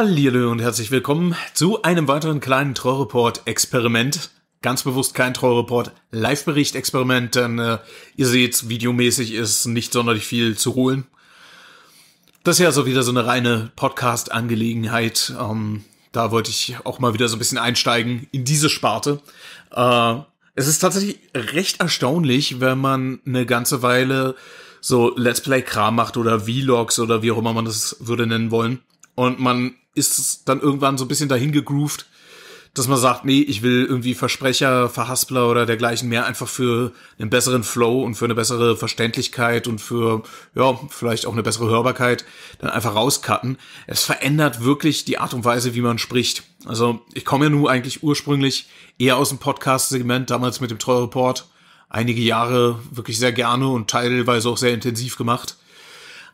Hallo und herzlich willkommen zu einem weiteren kleinen Treuereport-Experiment. Ganz bewusst kein Treuereport-Live-Bericht-Experiment, denn äh, ihr seht, videomäßig ist nicht sonderlich viel zu holen. Das ist ja so wieder so eine reine Podcast-Angelegenheit. Ähm, da wollte ich auch mal wieder so ein bisschen einsteigen in diese Sparte. Äh, es ist tatsächlich recht erstaunlich, wenn man eine ganze Weile so Let's Play-Kram macht oder Vlogs oder wie auch immer man das würde nennen wollen und man ist es dann irgendwann so ein bisschen dahin gegroovt, dass man sagt, nee, ich will irgendwie Versprecher, Verhaspler oder dergleichen mehr einfach für einen besseren Flow und für eine bessere Verständlichkeit und für, ja, vielleicht auch eine bessere Hörbarkeit dann einfach rauscutten. Es verändert wirklich die Art und Weise, wie man spricht. Also ich komme ja nun eigentlich ursprünglich eher aus dem Podcast-Segment, damals mit dem Treu Report, einige Jahre wirklich sehr gerne und teilweise auch sehr intensiv gemacht.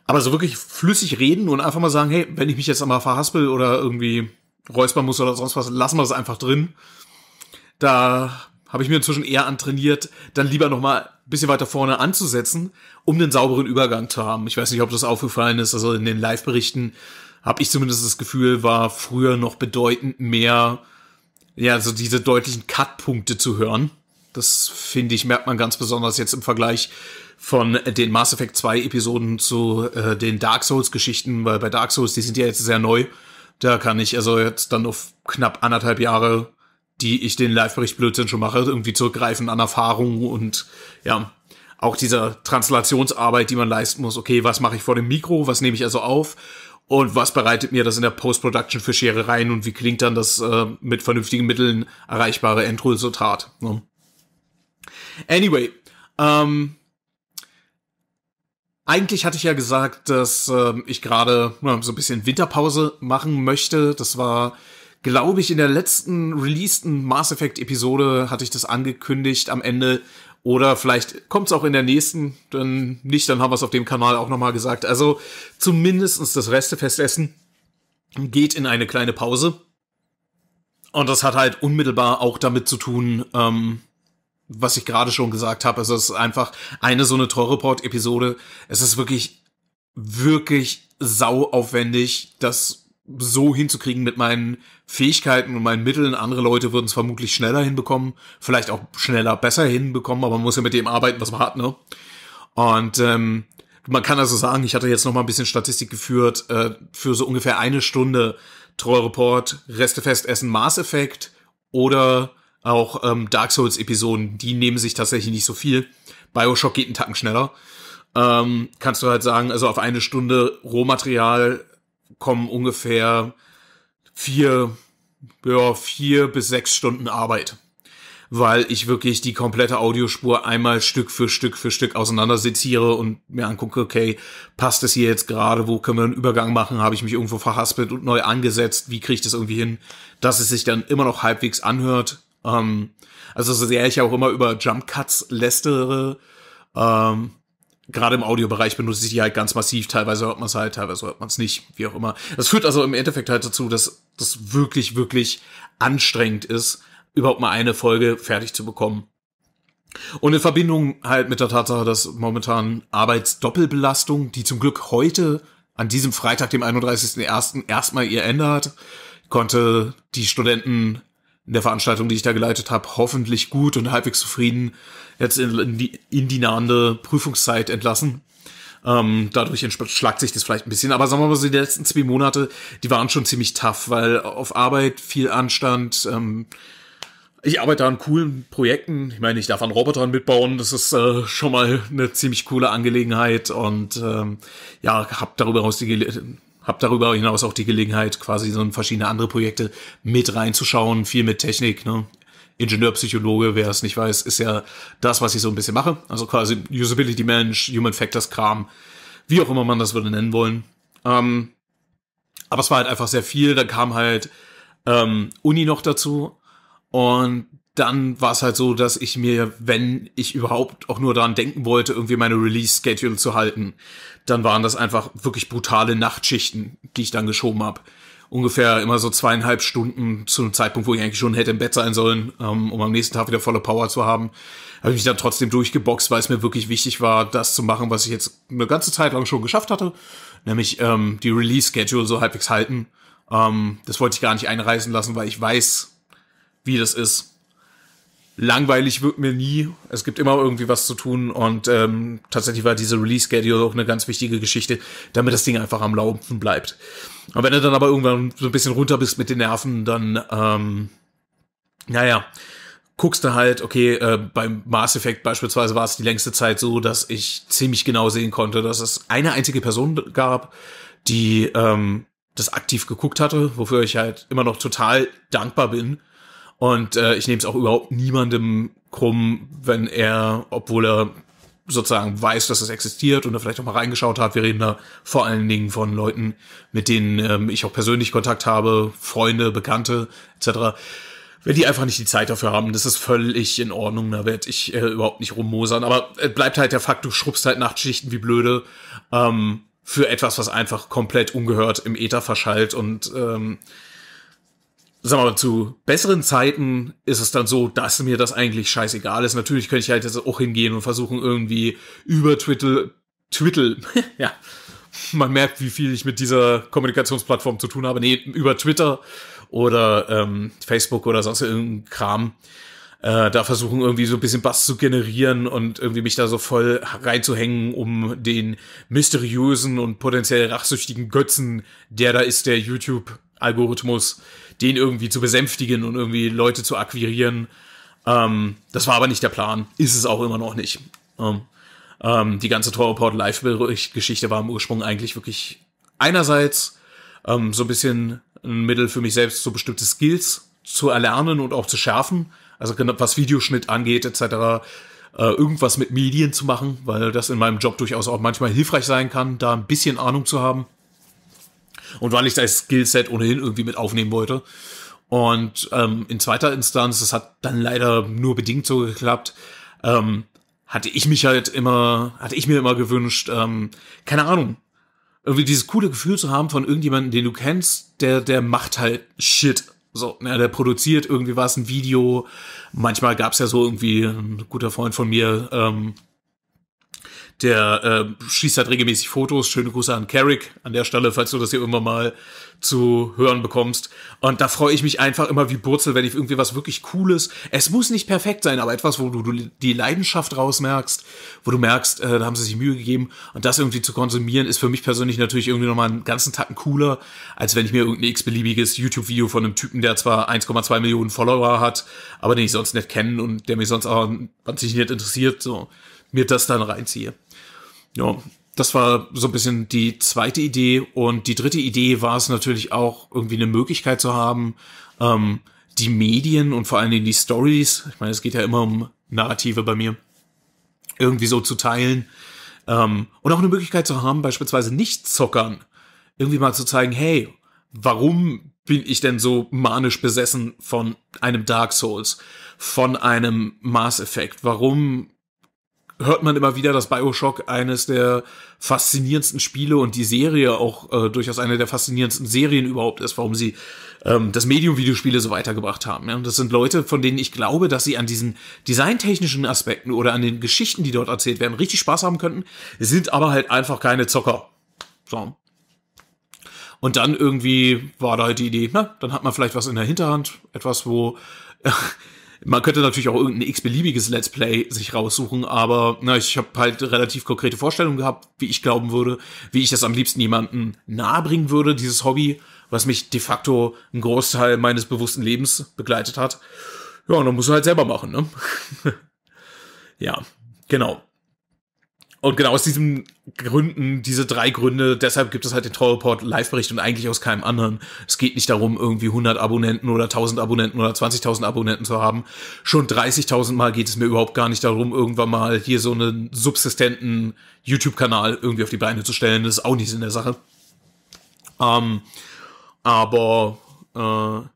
Aber so wirklich flüssig reden und einfach mal sagen, hey, wenn ich mich jetzt einmal verhaspel oder irgendwie räuspern muss oder sonst was, lassen wir das einfach drin. Da habe ich mir inzwischen eher antrainiert, dann lieber nochmal ein bisschen weiter vorne anzusetzen, um einen sauberen Übergang zu haben. Ich weiß nicht, ob das aufgefallen ist, also in den Live-Berichten habe ich zumindest das Gefühl, war früher noch bedeutend mehr, ja, so diese deutlichen Cut-Punkte zu hören. Das finde ich, merkt man ganz besonders jetzt im Vergleich von den Mass Effect 2 Episoden zu äh, den Dark Souls Geschichten, weil bei Dark Souls, die sind ja jetzt sehr neu. Da kann ich also jetzt dann auf knapp anderthalb Jahre, die ich den Live-Bericht Blödsinn schon mache, irgendwie zurückgreifen an Erfahrungen und ja, auch dieser Translationsarbeit, die man leisten muss. Okay, was mache ich vor dem Mikro? Was nehme ich also auf? Und was bereitet mir das in der Post-Production für Schere rein und wie klingt dann das äh, mit vernünftigen Mitteln erreichbare Endresultat? Ne? Anyway, ähm, eigentlich hatte ich ja gesagt, dass ähm, ich gerade ja, so ein bisschen Winterpause machen möchte. Das war, glaube ich, in der letzten releaseden Mass Effect Episode hatte ich das angekündigt am Ende. Oder vielleicht kommt es auch in der nächsten, dann nicht, dann haben wir es auf dem Kanal auch nochmal gesagt. Also zumindestens das Restefestessen geht in eine kleine Pause. Und das hat halt unmittelbar auch damit zu tun, ähm, was ich gerade schon gesagt habe, es ist einfach eine so eine Report episode Es ist wirklich, wirklich sauaufwendig, das so hinzukriegen mit meinen Fähigkeiten und meinen Mitteln. Andere Leute würden es vermutlich schneller hinbekommen, vielleicht auch schneller, besser hinbekommen, aber man muss ja mit dem arbeiten, was man hat, ne? Und ähm, man kann also sagen, ich hatte jetzt noch mal ein bisschen Statistik geführt, äh, für so ungefähr eine Stunde Report, Reste fest, Essen, Maßeffekt oder auch ähm, Dark Souls-Episoden, die nehmen sich tatsächlich nicht so viel. Bioshock geht einen Tacken schneller. Ähm, kannst du halt sagen, also auf eine Stunde Rohmaterial kommen ungefähr vier, ja, vier bis sechs Stunden Arbeit. Weil ich wirklich die komplette Audiospur einmal Stück für Stück für Stück auseinanderseziere und mir angucke, okay, passt es hier jetzt gerade, wo können wir einen Übergang machen, habe ich mich irgendwo verhaspelt und neu angesetzt, wie kriege ich das irgendwie hin, dass es sich dann immer noch halbwegs anhört, ähm, also so sehr ich auch immer über Jump Cuts lästere, ähm, gerade im Audiobereich benutze ich die halt ganz massiv. Teilweise hört man es halt, teilweise hört man es nicht, wie auch immer. Das führt also im Endeffekt halt dazu, dass das wirklich, wirklich anstrengend ist, überhaupt mal eine Folge fertig zu bekommen. Und in Verbindung halt mit der Tatsache, dass momentan Arbeitsdoppelbelastung, die zum Glück heute an diesem Freitag, dem 31.01. erstmal ihr Ende hat, konnte die Studenten in der Veranstaltung, die ich da geleitet habe, hoffentlich gut und halbwegs zufrieden jetzt in, die, in die nahende Prüfungszeit entlassen. Ähm, dadurch schlagt sich das vielleicht ein bisschen. Aber sagen wir mal so, die letzten zwei Monate, die waren schon ziemlich tough, weil auf Arbeit viel Anstand. Ähm, ich arbeite an coolen Projekten. Ich meine, ich darf an Robotern mitbauen. Das ist äh, schon mal eine ziemlich coole Angelegenheit. Und ähm, ja, habe darüber hinaus die habe darüber hinaus auch die Gelegenheit, quasi so in verschiedene andere Projekte mit reinzuschauen, viel mit Technik. Ne? Ingenieurpsychologe, wer es nicht weiß, ist ja das, was ich so ein bisschen mache. Also quasi Usability Mensch, Human Factors Kram, wie auch immer man das würde nennen wollen. Ähm, aber es war halt einfach sehr viel. Dann kam halt ähm, Uni noch dazu. Und dann war es halt so, dass ich mir, wenn ich überhaupt auch nur daran denken wollte, irgendwie meine Release-Schedule zu halten, dann waren das einfach wirklich brutale Nachtschichten, die ich dann geschoben habe. Ungefähr immer so zweieinhalb Stunden zu einem Zeitpunkt, wo ich eigentlich schon hätte im Bett sein sollen, ähm, um am nächsten Tag wieder volle Power zu haben. Habe ich mich dann trotzdem durchgeboxt, weil es mir wirklich wichtig war, das zu machen, was ich jetzt eine ganze Zeit lang schon geschafft hatte, nämlich ähm, die Release-Schedule so halbwegs halten. Ähm, das wollte ich gar nicht einreißen lassen, weil ich weiß, wie das ist langweilig wird mir nie. Es gibt immer irgendwie was zu tun und ähm, tatsächlich war diese Release Schedule auch eine ganz wichtige Geschichte, damit das Ding einfach am Laufen bleibt. Und wenn du dann aber irgendwann so ein bisschen runter bist mit den Nerven, dann ähm, naja, guckst du halt, okay, äh, beim Mass Effect beispielsweise war es die längste Zeit so, dass ich ziemlich genau sehen konnte, dass es eine einzige Person gab, die ähm, das aktiv geguckt hatte, wofür ich halt immer noch total dankbar bin und äh, ich nehme es auch überhaupt niemandem krumm, wenn er, obwohl er sozusagen weiß, dass es existiert und er vielleicht auch mal reingeschaut hat. Wir reden da vor allen Dingen von Leuten, mit denen ähm, ich auch persönlich Kontakt habe, Freunde, Bekannte etc. Wenn die einfach nicht die Zeit dafür haben, das ist völlig in Ordnung, da werde ich äh, überhaupt nicht rummosern. Aber äh, bleibt halt der Fakt, du schrubbst halt Nachtschichten wie blöde ähm, für etwas, was einfach komplett ungehört im Äther verschallt und ähm, sagen wir mal, zu besseren Zeiten ist es dann so, dass mir das eigentlich scheißegal ist. Natürlich könnte ich halt jetzt auch hingehen und versuchen, irgendwie über Twitter, Twitter, ja, man merkt, wie viel ich mit dieser Kommunikationsplattform zu tun habe. Nee, über Twitter oder ähm, Facebook oder sonst irgendein Kram. Äh, da versuchen irgendwie so ein bisschen Bass zu generieren und irgendwie mich da so voll reinzuhängen, um den mysteriösen und potenziell rachsüchtigen Götzen, der da ist, der YouTube-Algorithmus, äh, den irgendwie zu besänftigen und irgendwie Leute zu akquirieren. Ähm, das war aber nicht der Plan. Ist es auch immer noch nicht. Ähm, ähm, die ganze Toroport Live-Geschichte war im Ursprung eigentlich wirklich einerseits ähm, so ein bisschen ein Mittel für mich selbst, so bestimmte Skills zu erlernen und auch zu schärfen. Also genau, was Videoschnitt angeht, etc. Äh, irgendwas mit Medien zu machen, weil das in meinem Job durchaus auch manchmal hilfreich sein kann, da ein bisschen Ahnung zu haben und weil ich das Skillset ohnehin irgendwie mit aufnehmen wollte. Und ähm, in zweiter Instanz, das hat dann leider nur bedingt so geklappt, ähm, hatte ich mich halt immer, hatte ich mir immer gewünscht, ähm, keine Ahnung, irgendwie dieses coole Gefühl zu haben von irgendjemandem, den du kennst, der, der macht halt Shit. So, na, der produziert irgendwie was, ein Video. Manchmal gab's ja so irgendwie, ein guter Freund von mir, ähm, der äh, schießt halt regelmäßig Fotos. Schöne Grüße an Carrick an der Stelle, falls du das hier irgendwann mal zu hören bekommst. Und da freue ich mich einfach immer wie Burzel, wenn ich irgendwie was wirklich Cooles. Es muss nicht perfekt sein, aber etwas, wo du, du die Leidenschaft rausmerkst, wo du merkst, äh, da haben sie sich Mühe gegeben. Und das irgendwie zu konsumieren, ist für mich persönlich natürlich irgendwie nochmal einen ganzen Tacken cooler, als wenn ich mir irgendein x-beliebiges YouTube-Video von einem Typen, der zwar 1,2 Millionen Follower hat, aber den ich sonst nicht kenne und der mich sonst auch sich nicht interessiert, so mir das dann reinziehe. Ja, das war so ein bisschen die zweite Idee. Und die dritte Idee war es natürlich auch, irgendwie eine Möglichkeit zu haben, ähm, die Medien und vor allen Dingen die Stories, ich meine, es geht ja immer um Narrative bei mir, irgendwie so zu teilen. Ähm, und auch eine Möglichkeit zu haben, beispielsweise Nicht-Zockern irgendwie mal zu zeigen, hey, warum bin ich denn so manisch besessen von einem Dark Souls, von einem Mass Effect? Warum hört man immer wieder, dass Bioshock eines der faszinierendsten Spiele und die Serie auch äh, durchaus eine der faszinierendsten Serien überhaupt ist, warum sie ähm, das Medium Videospiele so weitergebracht haben. Ja? Und das sind Leute, von denen ich glaube, dass sie an diesen designtechnischen Aspekten oder an den Geschichten, die dort erzählt werden, richtig Spaß haben könnten, sind aber halt einfach keine Zocker. So. Und dann irgendwie war da halt die Idee, na, dann hat man vielleicht was in der Hinterhand, etwas, wo Äh, Man könnte natürlich auch irgendein x-beliebiges Let's Play sich raussuchen, aber na, ich habe halt relativ konkrete Vorstellungen gehabt, wie ich glauben würde, wie ich das am liebsten jemandem nahebringen würde, dieses Hobby, was mich de facto einen Großteil meines bewussten Lebens begleitet hat. Ja, und dann muss du halt selber machen, ne? ja, genau. Und genau aus diesen Gründen, diese drei Gründe, deshalb gibt es halt den Trollreport Live-Bericht und eigentlich aus keinem anderen. Es geht nicht darum, irgendwie 100 Abonnenten oder 1000 Abonnenten oder 20.000 Abonnenten zu haben. Schon 30.000 Mal geht es mir überhaupt gar nicht darum, irgendwann mal hier so einen subsistenten YouTube-Kanal irgendwie auf die Beine zu stellen. Das ist auch nicht in der Sache. Ähm, aber äh,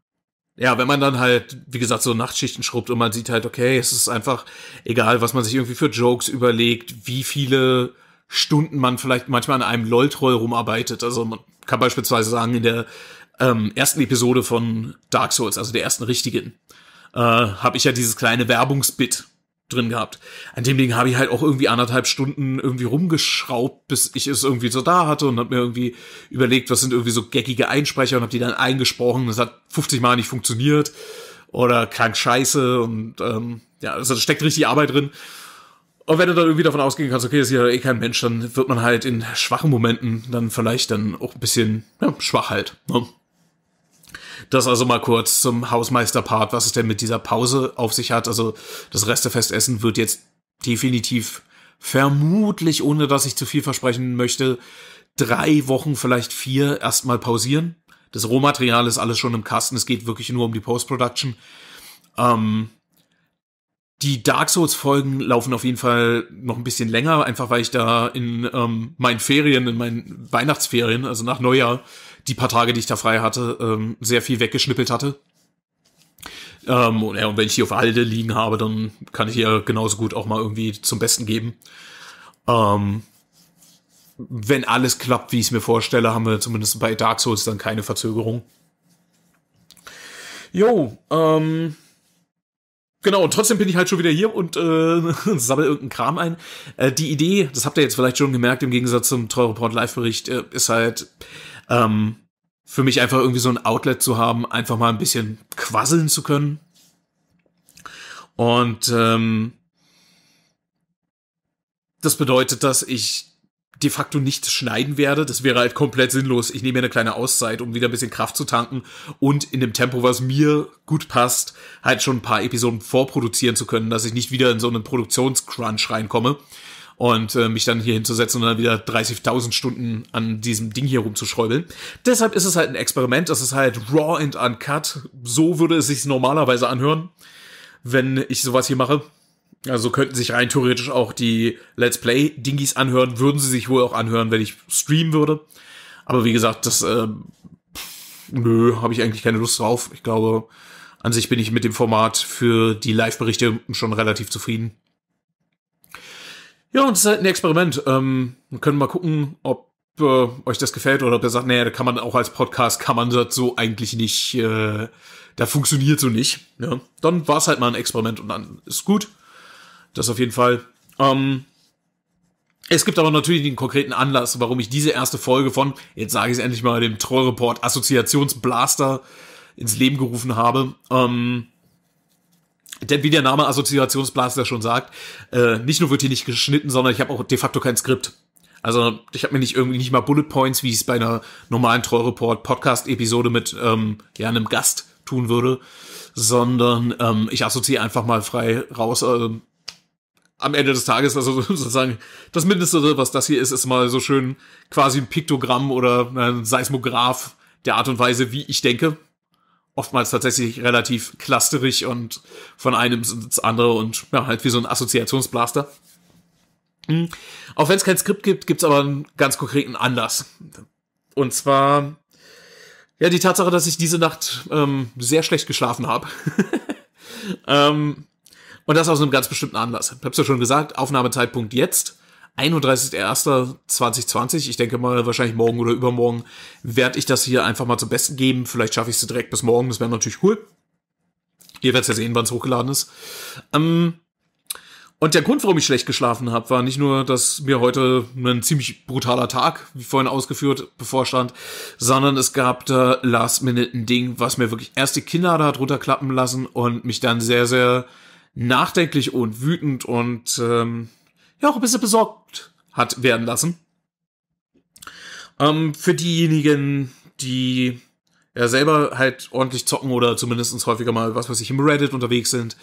ja, wenn man dann halt, wie gesagt, so Nachtschichten schrubbt und man sieht halt, okay, es ist einfach egal, was man sich irgendwie für Jokes überlegt, wie viele Stunden man vielleicht manchmal an einem LOL-Troll rumarbeitet. Also man kann beispielsweise sagen, in der ähm, ersten Episode von Dark Souls, also der ersten richtigen, äh, habe ich ja dieses kleine Werbungsbit, drin gehabt. An dem Ding habe ich halt auch irgendwie anderthalb Stunden irgendwie rumgeschraubt, bis ich es irgendwie so da hatte und habe mir irgendwie überlegt, was sind irgendwie so geckige Einsprecher und habe die dann eingesprochen. Das hat 50 Mal nicht funktioniert oder krank scheiße und ähm, ja, also da steckt richtig Arbeit drin. Und wenn du dann irgendwie davon ausgehen kannst, okay, das ist ja eh kein Mensch, dann wird man halt in schwachen Momenten dann vielleicht dann auch ein bisschen ja, schwach halt. Ne? Das also mal kurz zum Hausmeisterpart, was es denn mit dieser Pause auf sich hat. Also das Restefestessen wird jetzt definitiv vermutlich, ohne dass ich zu viel versprechen möchte, drei Wochen, vielleicht vier erstmal pausieren. Das Rohmaterial ist alles schon im Kasten. Es geht wirklich nur um die Post-Production. Ähm, die Dark Souls-Folgen laufen auf jeden Fall noch ein bisschen länger, einfach weil ich da in ähm, meinen Ferien, in meinen Weihnachtsferien, also nach Neujahr, die paar Tage, die ich da frei hatte, ähm, sehr viel weggeschnippelt hatte. Ähm, und, ja, und wenn ich hier auf Halde liegen habe, dann kann ich hier genauso gut auch mal irgendwie zum Besten geben. Ähm, wenn alles klappt, wie ich es mir vorstelle, haben wir zumindest bei Dark Souls dann keine Verzögerung. Jo, ähm, Genau, und trotzdem bin ich halt schon wieder hier und äh, sammel irgendeinen Kram ein. Äh, die Idee, das habt ihr jetzt vielleicht schon gemerkt, im Gegensatz zum Treu Report Live-Bericht, äh, ist halt, ähm, für mich einfach irgendwie so ein Outlet zu haben, einfach mal ein bisschen quasseln zu können. Und ähm, das bedeutet, dass ich de facto nicht schneiden werde. Das wäre halt komplett sinnlos. Ich nehme mir eine kleine Auszeit, um wieder ein bisschen Kraft zu tanken und in dem Tempo, was mir gut passt, halt schon ein paar Episoden vorproduzieren zu können, dass ich nicht wieder in so einen Produktionscrunch reinkomme und äh, mich dann hier hinzusetzen und dann wieder 30.000 Stunden an diesem Ding hier rumzuschräubeln. Deshalb ist es halt ein Experiment, das ist halt raw and uncut. So würde es sich normalerweise anhören, wenn ich sowas hier mache. Also könnten sich rein theoretisch auch die Let's Play Dingis anhören, würden sie sich wohl auch anhören, wenn ich streamen würde. Aber wie gesagt, das äh, nö, habe ich eigentlich keine Lust drauf. Ich glaube, an sich bin ich mit dem Format für die Live-Berichte schon relativ zufrieden. Ja, und es ist halt ein Experiment. Ähm, wir können mal gucken, ob äh, euch das gefällt oder ob ihr sagt, naja, da kann man auch als Podcast, kann man das so eigentlich nicht, äh, da funktioniert so nicht. Ja. Dann war es halt mal ein Experiment und dann ist gut. Das auf jeden Fall. Ähm, es gibt aber natürlich den konkreten Anlass, warum ich diese erste Folge von, jetzt sage ich es endlich mal, dem Troll Report Assoziationsblaster ins Leben gerufen habe. Ähm, denn wie der Name Assoziationsblaster schon sagt, äh, nicht nur wird hier nicht geschnitten, sondern ich habe auch de facto kein Skript. Also ich habe mir nicht irgendwie nicht mal Bullet Points, wie ich es bei einer normalen Treureport Podcast Episode mit ähm, ja einem Gast tun würde, sondern ähm, ich assoziiere einfach mal frei raus. Äh, am Ende des Tages, also sozusagen das Mindeste, was das hier ist, ist mal so schön quasi ein Piktogramm oder äh, ein Seismograph der Art und Weise, wie ich denke oftmals tatsächlich relativ clusterig und von einem ins andere und ja, halt wie so ein Assoziationsblaster. Hm. Auch wenn es kein Skript gibt, gibt es aber einen ganz konkreten Anlass. Und zwar ja die Tatsache, dass ich diese Nacht ähm, sehr schlecht geschlafen habe. ähm, und das aus einem ganz bestimmten Anlass. Ich habe es ja schon gesagt, Aufnahmezeitpunkt jetzt. 31.01.2020, ich denke mal wahrscheinlich morgen oder übermorgen, werde ich das hier einfach mal zum Besten geben. Vielleicht schaffe ich es direkt bis morgen, das wäre natürlich cool. Ihr werdet ja sehen, wann es hochgeladen ist. Ähm, und der Grund, warum ich schlecht geschlafen habe, war nicht nur, dass mir heute ein ziemlich brutaler Tag, wie vorhin ausgeführt, bevorstand, sondern es gab da Last-Minute ein Ding, was mir wirklich erst die Kinder drunter klappen lassen und mich dann sehr, sehr nachdenklich und wütend und ähm, ja auch ein bisschen besorgt hat werden lassen. Ähm, für diejenigen, die ja selber halt ordentlich zocken oder zumindest häufiger mal, was weiß ich, im Reddit unterwegs sind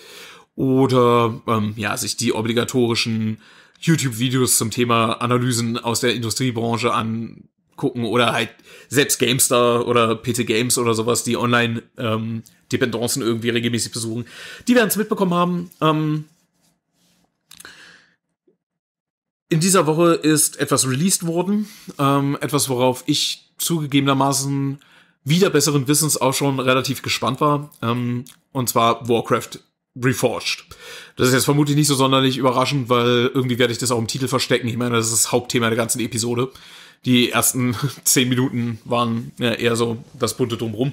oder ähm, ja, sich die obligatorischen YouTube-Videos zum Thema Analysen aus der Industriebranche angucken oder halt selbst Gamestar oder PT Games oder sowas, die online ähm, irgendwie regelmäßig besuchen, die werden es mitbekommen haben. Ähm, In dieser Woche ist etwas released worden, ähm, etwas, worauf ich zugegebenermaßen wieder besseren Wissens auch schon relativ gespannt war, ähm, und zwar Warcraft Reforged. Das ist jetzt vermutlich nicht so sonderlich überraschend, weil irgendwie werde ich das auch im Titel verstecken. Ich meine, das ist das Hauptthema der ganzen Episode. Die ersten zehn Minuten waren ja, eher so das bunte Drumrum.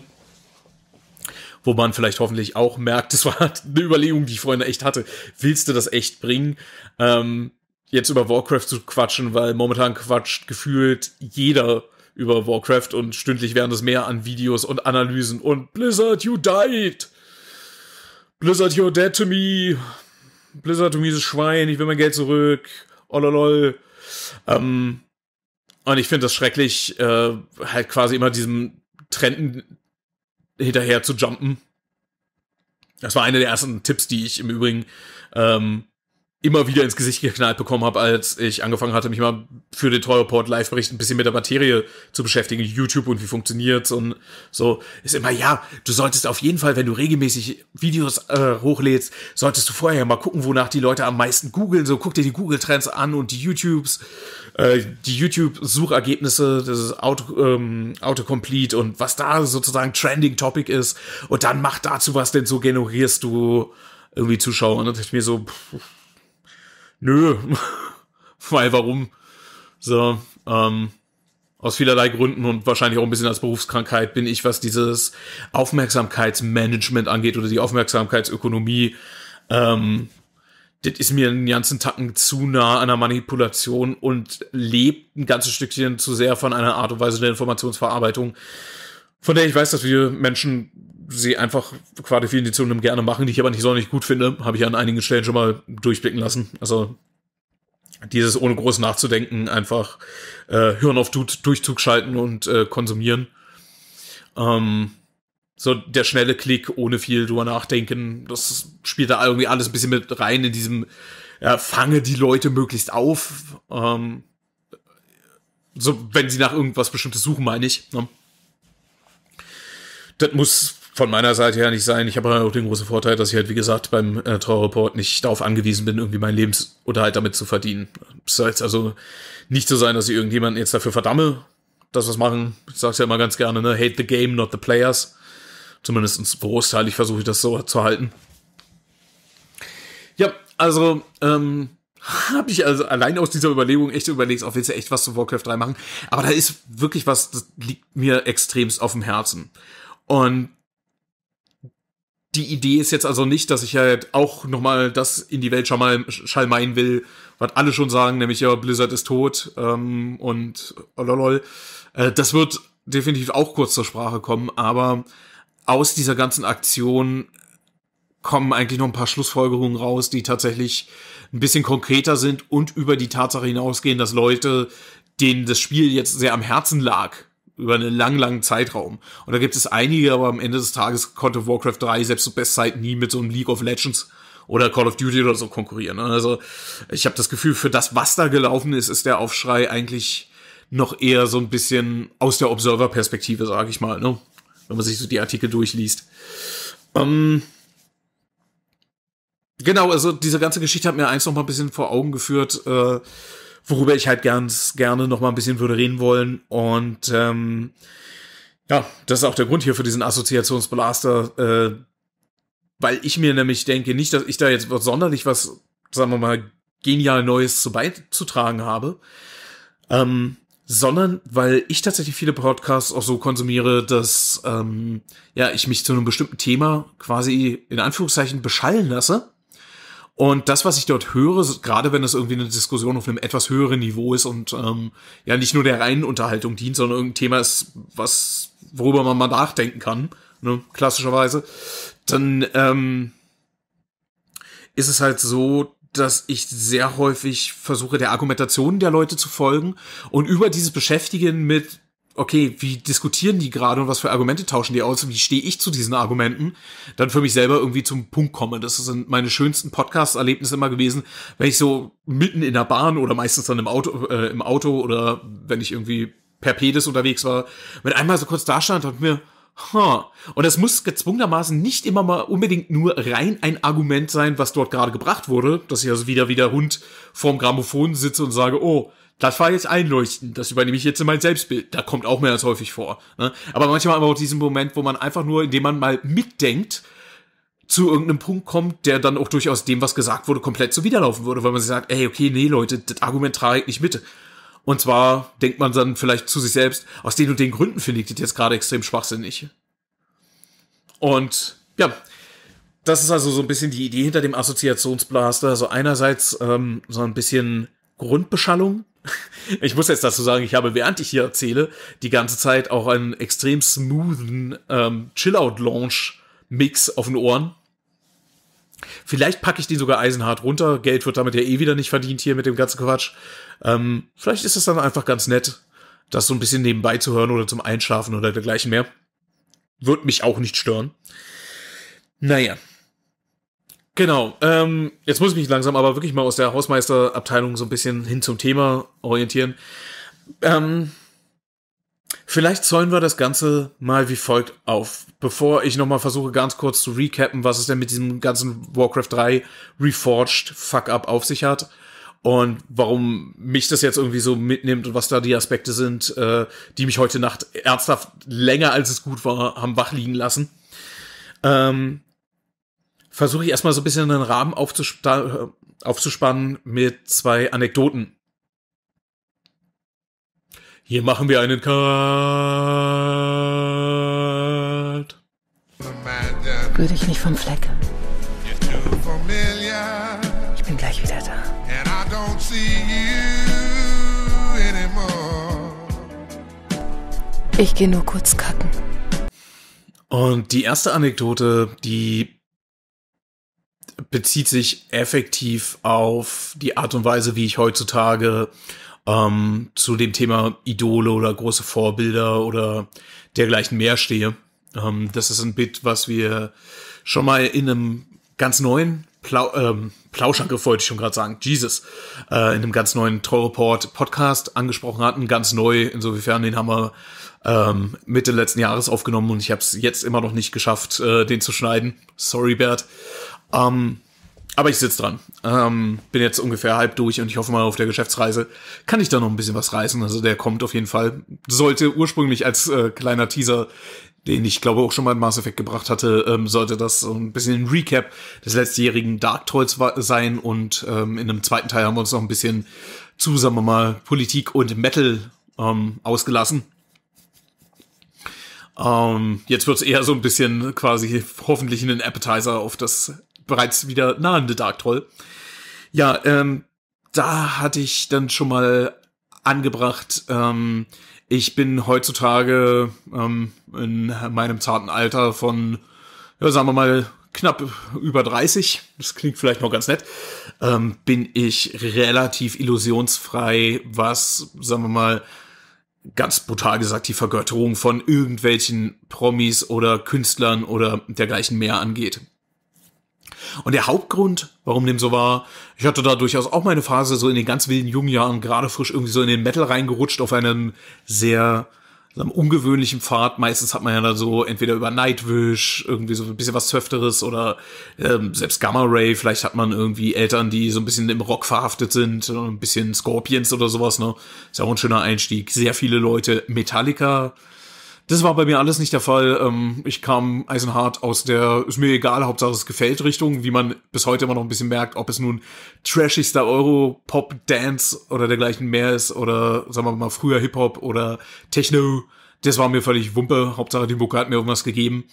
Wo man vielleicht hoffentlich auch merkt, das war eine Überlegung, die ich vorhin echt hatte. Willst du das echt bringen? Ähm, jetzt über Warcraft zu quatschen, weil momentan quatscht gefühlt jeder über Warcraft und stündlich werden es mehr an Videos und Analysen und Blizzard, you died! Blizzard, you're dead to me! Blizzard, du mieses Schwein, ich will mein Geld zurück! Ololol! Oh, ähm, und ich finde das schrecklich, äh, halt quasi immer diesem Trenden hinterher zu jumpen. Das war einer der ersten Tipps, die ich im Übrigen ähm, immer wieder ins Gesicht geknallt bekommen habe, als ich angefangen hatte, mich mal für den Treueport Live-Bericht ein bisschen mit der Materie zu beschäftigen, YouTube und wie funktioniert's und so, ist immer, ja, du solltest auf jeden Fall, wenn du regelmäßig Videos äh, hochlädst, solltest du vorher mal gucken, wonach die Leute am meisten googeln, so guck dir die Google-Trends an und die YouTubes, äh, die YouTube-Suchergebnisse, das ist Auto, ähm, Autocomplete und was da sozusagen Trending Topic ist und dann mach dazu was, denn so generierst du irgendwie Zuschauer und dann dachte ich mir so, pff, nö, weil warum? So, ähm, aus vielerlei Gründen und wahrscheinlich auch ein bisschen als Berufskrankheit bin ich, was dieses Aufmerksamkeitsmanagement angeht oder die Aufmerksamkeitsökonomie, ähm, das ist mir einen ganzen Tacken zu nah an der Manipulation und lebt ein ganzes Stückchen zu sehr von einer Art und Weise der Informationsverarbeitung, von der ich weiß, dass wir Menschen sie einfach Qualifikationen gerne machen, die ich aber nicht so sonderlich gut finde, habe ich an einigen Stellen schon mal durchblicken lassen. Also dieses ohne groß nachzudenken, einfach äh, Hirn auf du Durchzug schalten und äh, konsumieren. Ähm, so der schnelle Klick ohne viel drüber nachdenken, das spielt da irgendwie alles ein bisschen mit rein in diesem ja, fange die Leute möglichst auf. Ähm, so, wenn sie nach irgendwas Bestimmtes suchen, meine ich. Ne? Das muss von meiner Seite her nicht sein. Ich habe halt auch den großen Vorteil, dass ich halt, wie gesagt, beim äh, Trauerreport nicht darauf angewiesen bin, irgendwie mein Lebensunterhalt damit zu verdienen. Es soll jetzt also nicht so sein, dass ich irgendjemanden jetzt dafür verdamme, dass was machen. Ich sag's ja immer ganz gerne, ne? Hate the game, not the players. Zumindest großteilig versuche ich das so zu halten. Ja, also, ähm, habe ich also allein aus dieser Überlegung echt überlegt, auch willst du echt was zu Warcraft 3 machen. Aber da ist wirklich was, das liegt mir extremst auf dem Herzen. Und die Idee ist jetzt also nicht, dass ich halt auch nochmal das in die Welt schalmeien will, was alle schon sagen, nämlich ja, Blizzard ist tot ähm, und lolol. Äh, das wird definitiv auch kurz zur Sprache kommen, aber aus dieser ganzen Aktion kommen eigentlich noch ein paar Schlussfolgerungen raus, die tatsächlich ein bisschen konkreter sind und über die Tatsache hinausgehen, dass Leute, denen das Spiel jetzt sehr am Herzen lag, über einen langen, langen Zeitraum. Und da gibt es einige, aber am Ende des Tages konnte Warcraft 3 selbst zur Bestzeit nie mit so einem League of Legends oder Call of Duty oder so konkurrieren. Ne? Also ich habe das Gefühl, für das, was da gelaufen ist, ist der Aufschrei eigentlich noch eher so ein bisschen aus der Observer-Perspektive, sage ich mal, ne? wenn man sich so die Artikel durchliest. Ähm genau, also diese ganze Geschichte hat mir eins noch mal ein bisschen vor Augen geführt, äh, worüber ich halt ganz gerne noch mal ein bisschen würde reden wollen. Und ähm, ja, das ist auch der Grund hier für diesen Assoziationsblaster, äh, weil ich mir nämlich denke, nicht, dass ich da jetzt sonderlich was, sagen wir mal, genial Neues zu beizutragen habe, ähm, sondern weil ich tatsächlich viele Podcasts auch so konsumiere, dass ähm, ja ich mich zu einem bestimmten Thema quasi in Anführungszeichen beschallen lasse und das, was ich dort höre, gerade wenn es irgendwie eine Diskussion auf einem etwas höheren Niveau ist und ähm, ja nicht nur der reinen Unterhaltung dient, sondern irgendein Thema ist, was, worüber man mal nachdenken kann, ne, klassischerweise, dann ähm, ist es halt so, dass ich sehr häufig versuche, der Argumentation der Leute zu folgen und über dieses Beschäftigen mit okay, wie diskutieren die gerade und was für Argumente tauschen die aus und wie stehe ich zu diesen Argumenten, dann für mich selber irgendwie zum Punkt komme. Das sind meine schönsten Podcast-Erlebnisse immer gewesen, wenn ich so mitten in der Bahn oder meistens dann im Auto, äh, im Auto oder wenn ich irgendwie per Pedis unterwegs war, wenn einmal so kurz da stand und mir, Huh. Und es muss gezwungenermaßen nicht immer mal unbedingt nur rein ein Argument sein, was dort gerade gebracht wurde, dass ich also wieder wie der Hund vorm Grammophon sitze und sage, oh, das war jetzt einleuchtend, das übernehme ich jetzt in mein Selbstbild. Da kommt auch mehr als häufig vor. Ne? Aber manchmal haben wir auch diesen Moment, wo man einfach nur, indem man mal mitdenkt, zu irgendeinem Punkt kommt, der dann auch durchaus dem, was gesagt wurde, komplett zuwiderlaufen würde, weil man sich sagt, ey, okay, nee, Leute, das Argument trage ich nicht mit. Und zwar denkt man dann vielleicht zu sich selbst, aus den und den Gründen finde ich das jetzt gerade extrem schwachsinnig. Und ja, das ist also so ein bisschen die Idee hinter dem Assoziationsblaster. Also einerseits ähm, so ein bisschen Grundbeschallung, ich muss jetzt dazu sagen, ich habe, während ich hier erzähle, die ganze Zeit auch einen extrem smoothen ähm, Chill-Out-Launch-Mix auf den Ohren. Vielleicht packe ich den sogar eisenhart runter. Geld wird damit ja eh wieder nicht verdient hier mit dem ganzen Quatsch. Ähm, vielleicht ist es dann einfach ganz nett, das so ein bisschen nebenbei zu hören oder zum Einschlafen oder dergleichen mehr. Wird mich auch nicht stören. Naja, Genau. Ähm, jetzt muss ich mich langsam aber wirklich mal aus der Hausmeisterabteilung so ein bisschen hin zum Thema orientieren. Ähm, vielleicht zäunen wir das Ganze mal wie folgt auf, bevor ich nochmal versuche, ganz kurz zu recappen, was es denn mit diesem ganzen Warcraft 3 Reforged Fuck-Up auf sich hat. Und warum mich das jetzt irgendwie so mitnimmt und was da die Aspekte sind, äh, die mich heute Nacht ernsthaft länger als es gut war, haben wach liegen lassen. Ähm, versuche ich erstmal so ein bisschen einen Rahmen aufzuspa äh, aufzuspannen mit zwei Anekdoten. Hier machen wir einen Cut. Rühr dich nicht vom Fleck. Ich bin gleich wieder da. Ich gehe nur kurz kacken. Und die erste Anekdote, die bezieht sich effektiv auf die Art und Weise, wie ich heutzutage ähm, zu dem Thema Idole oder große Vorbilder oder dergleichen mehr stehe. Ähm, das ist ein Bit, was wir schon mal in einem ganz neuen Plau ähm, Plauschangriff wollte ich schon gerade sagen, Jesus, äh, in einem ganz neuen Trollreport Podcast angesprochen hatten, ganz neu, insofern den haben wir ähm, Mitte letzten Jahres aufgenommen und ich habe es jetzt immer noch nicht geschafft, äh, den zu schneiden. Sorry, Bert. Ähm, aber ich sitze dran. Ähm, bin jetzt ungefähr halb durch und ich hoffe mal auf der Geschäftsreise kann ich da noch ein bisschen was reißen. Also der kommt auf jeden Fall. Sollte ursprünglich als äh, kleiner Teaser, den ich glaube auch schon mal in Mass Effect gebracht hatte, ähm, sollte das so ein bisschen ein Recap des letztjährigen Dark Trolls sein und ähm, in einem zweiten Teil haben wir uns noch ein bisschen zu, sagen wir mal, Politik und Metal ähm, ausgelassen. Ähm, jetzt wird's eher so ein bisschen quasi hoffentlich einen Appetizer auf das bereits wieder nahende Dark Troll. Ja, ähm, da hatte ich dann schon mal angebracht, ähm, ich bin heutzutage ähm, in meinem zarten Alter von, ja, sagen wir mal, knapp über 30, das klingt vielleicht noch ganz nett, ähm, bin ich relativ illusionsfrei, was, sagen wir mal, ganz brutal gesagt, die Vergötterung von irgendwelchen Promis oder Künstlern oder dergleichen mehr angeht. Und der Hauptgrund, warum dem so war, ich hatte da durchaus auch meine Phase so in den ganz wilden jungen Jahren gerade frisch irgendwie so in den Metal reingerutscht auf einem sehr einem ungewöhnlichen Pfad. Meistens hat man ja dann so entweder über Nightwish irgendwie so ein bisschen was Zöfteres oder ähm, selbst Gamma Ray. Vielleicht hat man irgendwie Eltern, die so ein bisschen im Rock verhaftet sind, ein bisschen Scorpions oder sowas. Ne, ist ja auch ein schöner Einstieg. Sehr viele Leute Metallica das war bei mir alles nicht der Fall. Ähm, ich kam eisenhart aus der, ist mir egal, Hauptsache es gefällt Richtung, wie man bis heute immer noch ein bisschen merkt, ob es nun trashigster Euro-Pop, Dance oder dergleichen mehr ist oder sagen wir mal früher Hip-Hop oder Techno. Das war mir völlig Wumpe. Hauptsache die Mucke hat mir irgendwas gegeben.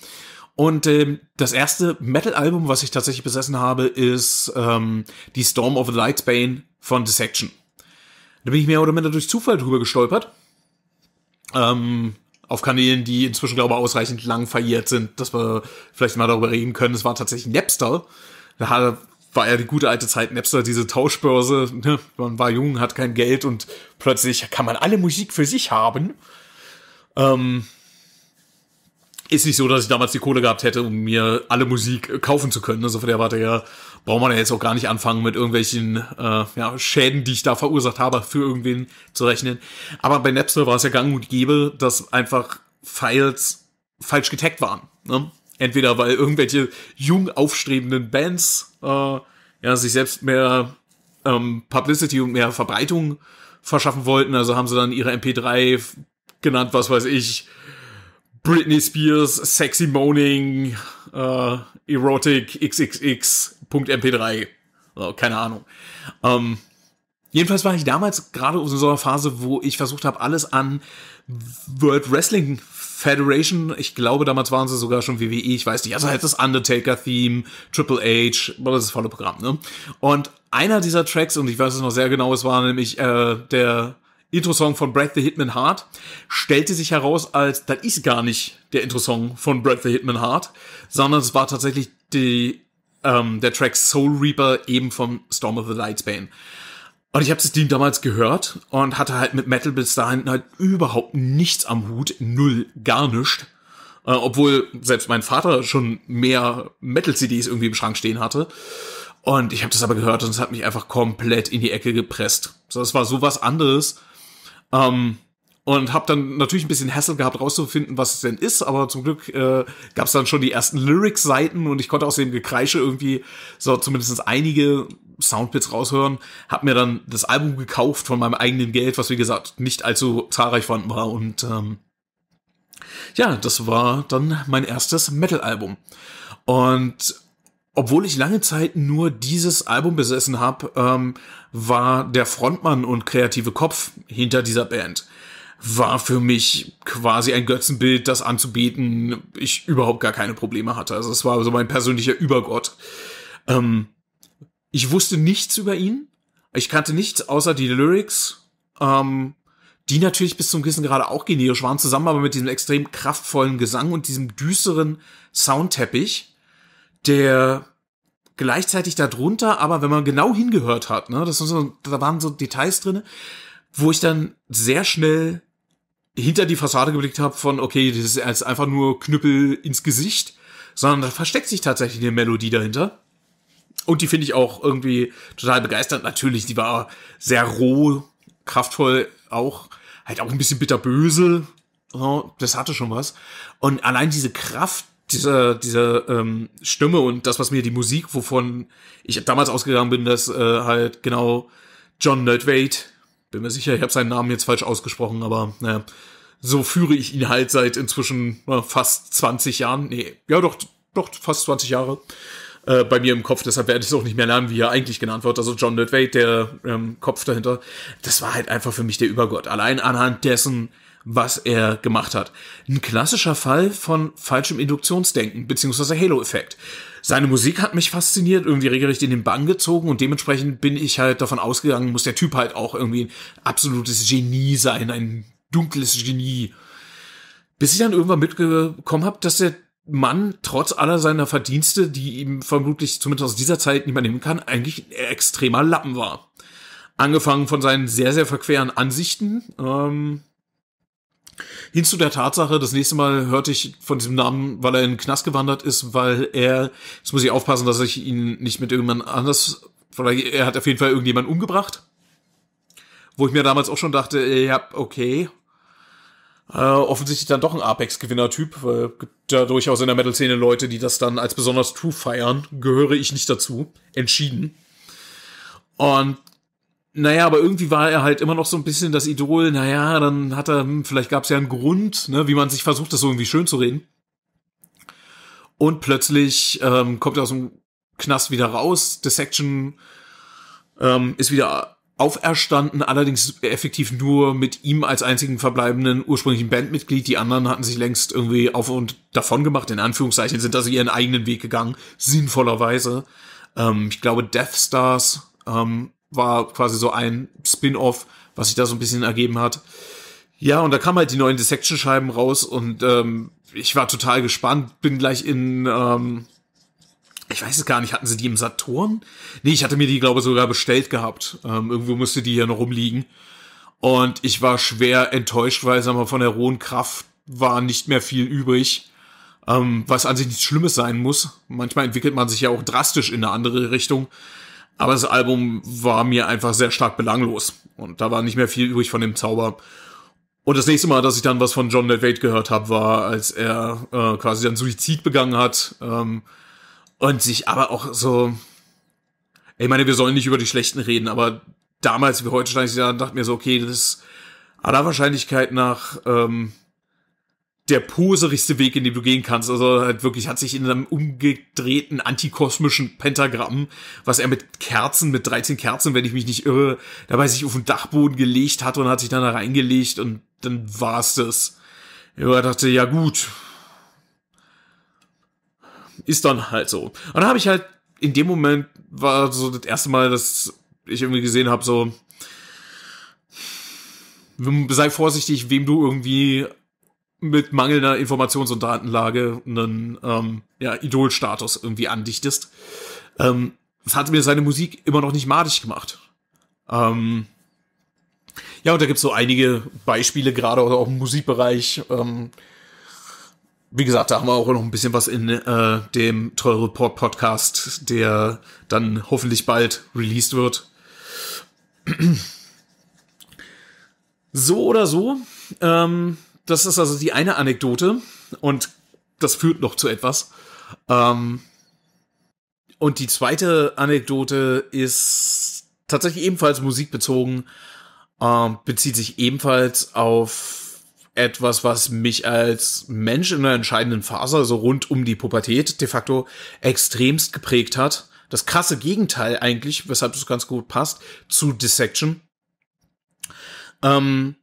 Und ähm, das erste Metal-Album, was ich tatsächlich besessen habe, ist ähm, die Storm of the Lightsbane von Dissection. Da bin ich mehr oder minder durch Zufall drüber gestolpert. Ähm, auf Kanälen, die inzwischen, glaube ich, ausreichend lang verjährt sind, dass wir vielleicht mal darüber reden können. Es war tatsächlich Napster. Da war ja die gute alte Zeit Napster, diese Tauschbörse. Ne? Man war jung, hat kein Geld und plötzlich kann man alle Musik für sich haben. Ähm, ist nicht so, dass ich damals die Kohle gehabt hätte, um mir alle Musik äh, kaufen zu können. Also von der Warte her braucht man ja jetzt auch gar nicht anfangen, mit irgendwelchen äh, ja, Schäden, die ich da verursacht habe, für irgendwen zu rechnen. Aber bei Napster war es ja gang und gäbe, dass einfach Files falsch getaggt waren. Ne? Entweder weil irgendwelche jung aufstrebenden Bands äh, ja, sich selbst mehr ähm, Publicity und mehr Verbreitung verschaffen wollten. Also haben sie dann ihre MP3 genannt, was weiß ich, Britney Spears Sexy Moaning äh, Erotic XXX.mp3. Also, keine Ahnung. Ähm, jedenfalls war ich damals gerade in so einer Phase, wo ich versucht habe, alles an World Wrestling Federation, ich glaube, damals waren sie sogar schon WWE, ich weiß nicht, also halt das Undertaker-Theme, Triple H, das ist volle Programm, ne? Und einer dieser Tracks, und ich weiß es noch sehr genau, es war nämlich äh, der Intro-Song von Breath the Hitman Hart, stellte sich heraus als, das ist gar nicht der Intro-Song von Breath the Hitman Hart, sondern es war tatsächlich die, ähm, der Track Soul Reaper eben von Storm of the Lightsbane. Und ich habe das Ding damals gehört und hatte halt mit Metal bis dahin halt überhaupt nichts am Hut, null, gar nichts. Äh, obwohl selbst mein Vater schon mehr Metal-CDs irgendwie im Schrank stehen hatte. Und ich habe das aber gehört und es hat mich einfach komplett in die Ecke gepresst. So, es war sowas anderes ähm, und habe dann natürlich ein bisschen Hassel gehabt, rauszufinden, was es denn ist, aber zum Glück äh, gab es dann schon die ersten Lyrics-Seiten und ich konnte aus dem Gekreische irgendwie so zumindest einige Soundbits raushören. Hab mir dann das Album gekauft von meinem eigenen Geld, was wie gesagt nicht allzu zahlreich vorhanden war und ähm, ja, das war dann mein erstes Metal-Album. Und obwohl ich lange Zeit nur dieses Album besessen habe, ähm, war der Frontmann und kreative Kopf hinter dieser Band. War für mich quasi ein Götzenbild, das anzubeten ich überhaupt gar keine Probleme hatte. Also es war so mein persönlicher Übergott. Ähm, ich wusste nichts über ihn. Ich kannte nichts außer die Lyrics. Ähm, die natürlich bis zum Kissen gerade auch generisch waren, zusammen aber mit diesem extrem kraftvollen Gesang und diesem düsteren Soundteppich, der gleichzeitig darunter, aber wenn man genau hingehört hat, ne, das so, da waren so Details drin, wo ich dann sehr schnell hinter die Fassade geblickt habe von, okay, das ist jetzt einfach nur Knüppel ins Gesicht, sondern da versteckt sich tatsächlich eine Melodie dahinter. Und die finde ich auch irgendwie total begeistert. Natürlich, die war sehr roh, kraftvoll auch, halt auch ein bisschen bitterböse. So, das hatte schon was. Und allein diese Kraft, dieser, dieser ähm, Stimme und das, was mir die Musik, wovon ich damals ausgegangen bin, dass äh, halt genau John Nerdwaite, bin mir sicher, ich habe seinen Namen jetzt falsch ausgesprochen, aber naja, so führe ich ihn halt seit inzwischen äh, fast 20 Jahren, nee, ja doch, doch fast 20 Jahre äh, bei mir im Kopf, deshalb werde ich es auch nicht mehr lernen, wie er eigentlich genannt wird, also John Nerdwaite, der ähm, Kopf dahinter, das war halt einfach für mich der Übergott, allein anhand dessen, was er gemacht hat. Ein klassischer Fall von falschem Induktionsdenken, beziehungsweise Halo-Effekt. Seine Musik hat mich fasziniert, irgendwie regelrecht in den Bann gezogen und dementsprechend bin ich halt davon ausgegangen, muss der Typ halt auch irgendwie ein absolutes Genie sein, ein dunkles Genie. Bis ich dann irgendwann mitgekommen habe, dass der Mann trotz aller seiner Verdienste, die ihm vermutlich zumindest aus dieser Zeit niemand nehmen kann, eigentlich ein extremer Lappen war. Angefangen von seinen sehr, sehr verqueren Ansichten, ähm, hin zu der Tatsache, das nächste Mal hörte ich von diesem Namen, weil er in den Knast gewandert ist, weil er, jetzt muss ich aufpassen, dass ich ihn nicht mit irgendjemand anders, er hat auf jeden Fall irgendjemand umgebracht. Wo ich mir damals auch schon dachte, ja, okay. Äh, offensichtlich dann doch ein Apex-Gewinner-Typ, weil gibt ja durchaus in der Metal-Szene Leute, die das dann als besonders true feiern. Gehöre ich nicht dazu. Entschieden. Und naja, aber irgendwie war er halt immer noch so ein bisschen das Idol, naja, dann hat er, hm, vielleicht gab es ja einen Grund, ne, wie man sich versucht, das irgendwie schön zu reden. Und plötzlich ähm, kommt er aus dem Knast wieder raus, Dissection ähm, ist wieder auferstanden, allerdings effektiv nur mit ihm als einzigen verbleibenden ursprünglichen Bandmitglied. Die anderen hatten sich längst irgendwie auf und davon gemacht, in Anführungszeichen, sind also ihren eigenen Weg gegangen, sinnvollerweise. Ähm, ich glaube, Death Stars ähm, war quasi so ein Spin-off, was sich da so ein bisschen ergeben hat. Ja, und da kamen halt die neuen Dissection-Scheiben raus und ähm, ich war total gespannt, bin gleich in, ähm, ich weiß es gar nicht, hatten sie die im Saturn? Nee, ich hatte mir die, glaube ich, sogar bestellt gehabt. Ähm, irgendwo musste die hier noch rumliegen. Und ich war schwer enttäuscht, weil, sag mal, von der rohen Kraft war nicht mehr viel übrig. Ähm, was an sich nichts Schlimmes sein muss. Manchmal entwickelt man sich ja auch drastisch in eine andere Richtung. Aber das Album war mir einfach sehr stark belanglos. Und da war nicht mehr viel übrig von dem Zauber. Und das nächste Mal, dass ich dann was von John Delvate gehört habe, war, als er äh, quasi dann Suizid begangen hat. Ähm, und sich aber auch so. Ich meine, wir sollen nicht über die Schlechten reden, aber damals wie heute stand ich da und dachte mir so, okay, das ist aller Wahrscheinlichkeit nach ähm, der poserigste Weg, in dem du gehen kannst. Also halt wirklich hat sich in einem umgedrehten antikosmischen Pentagramm, was er mit Kerzen, mit 13 Kerzen, wenn ich mich nicht irre, dabei sich auf den Dachboden gelegt hat und hat sich dann da reingelegt und dann war es das. Ja, dachte, ja gut. Ist dann halt so. Und dann habe ich halt in dem Moment war so das erste Mal, dass ich irgendwie gesehen habe, so sei vorsichtig, wem du irgendwie mit mangelnder Informations- und Datenlage einen ähm, ja, Idolstatus irgendwie andichtest. Ähm, das hat mir seine Musik immer noch nicht madig gemacht. Ähm, ja, und da gibt's so einige Beispiele, gerade auch im Musikbereich. Ähm, wie gesagt, da haben wir auch noch ein bisschen was in äh, dem Troll Report Podcast, der dann hoffentlich bald released wird. So oder so. Ähm, das ist also die eine Anekdote und das führt noch zu etwas. Ähm, und die zweite Anekdote ist tatsächlich ebenfalls musikbezogen, ähm, bezieht sich ebenfalls auf etwas, was mich als Mensch in einer entscheidenden Phase, also rund um die Pubertät de facto, extremst geprägt hat. Das krasse Gegenteil eigentlich, weshalb es ganz gut passt, zu Dissection. Ähm,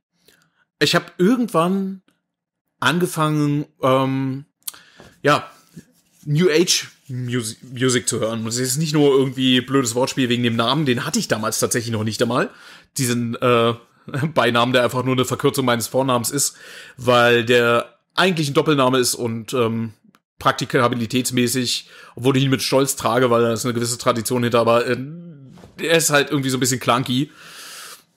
ich habe irgendwann angefangen, ähm, ja, New Age Music, Music zu hören. Und es ist nicht nur irgendwie blödes Wortspiel wegen dem Namen, den hatte ich damals tatsächlich noch nicht einmal. Diesen äh, Beinamen, der einfach nur eine Verkürzung meines Vornamens ist, weil der eigentlich ein Doppelname ist und ähm, praktikabilitätsmäßig, obwohl ich ihn mit Stolz trage, weil da ist eine gewisse Tradition hinter, aber äh, er ist halt irgendwie so ein bisschen clunky.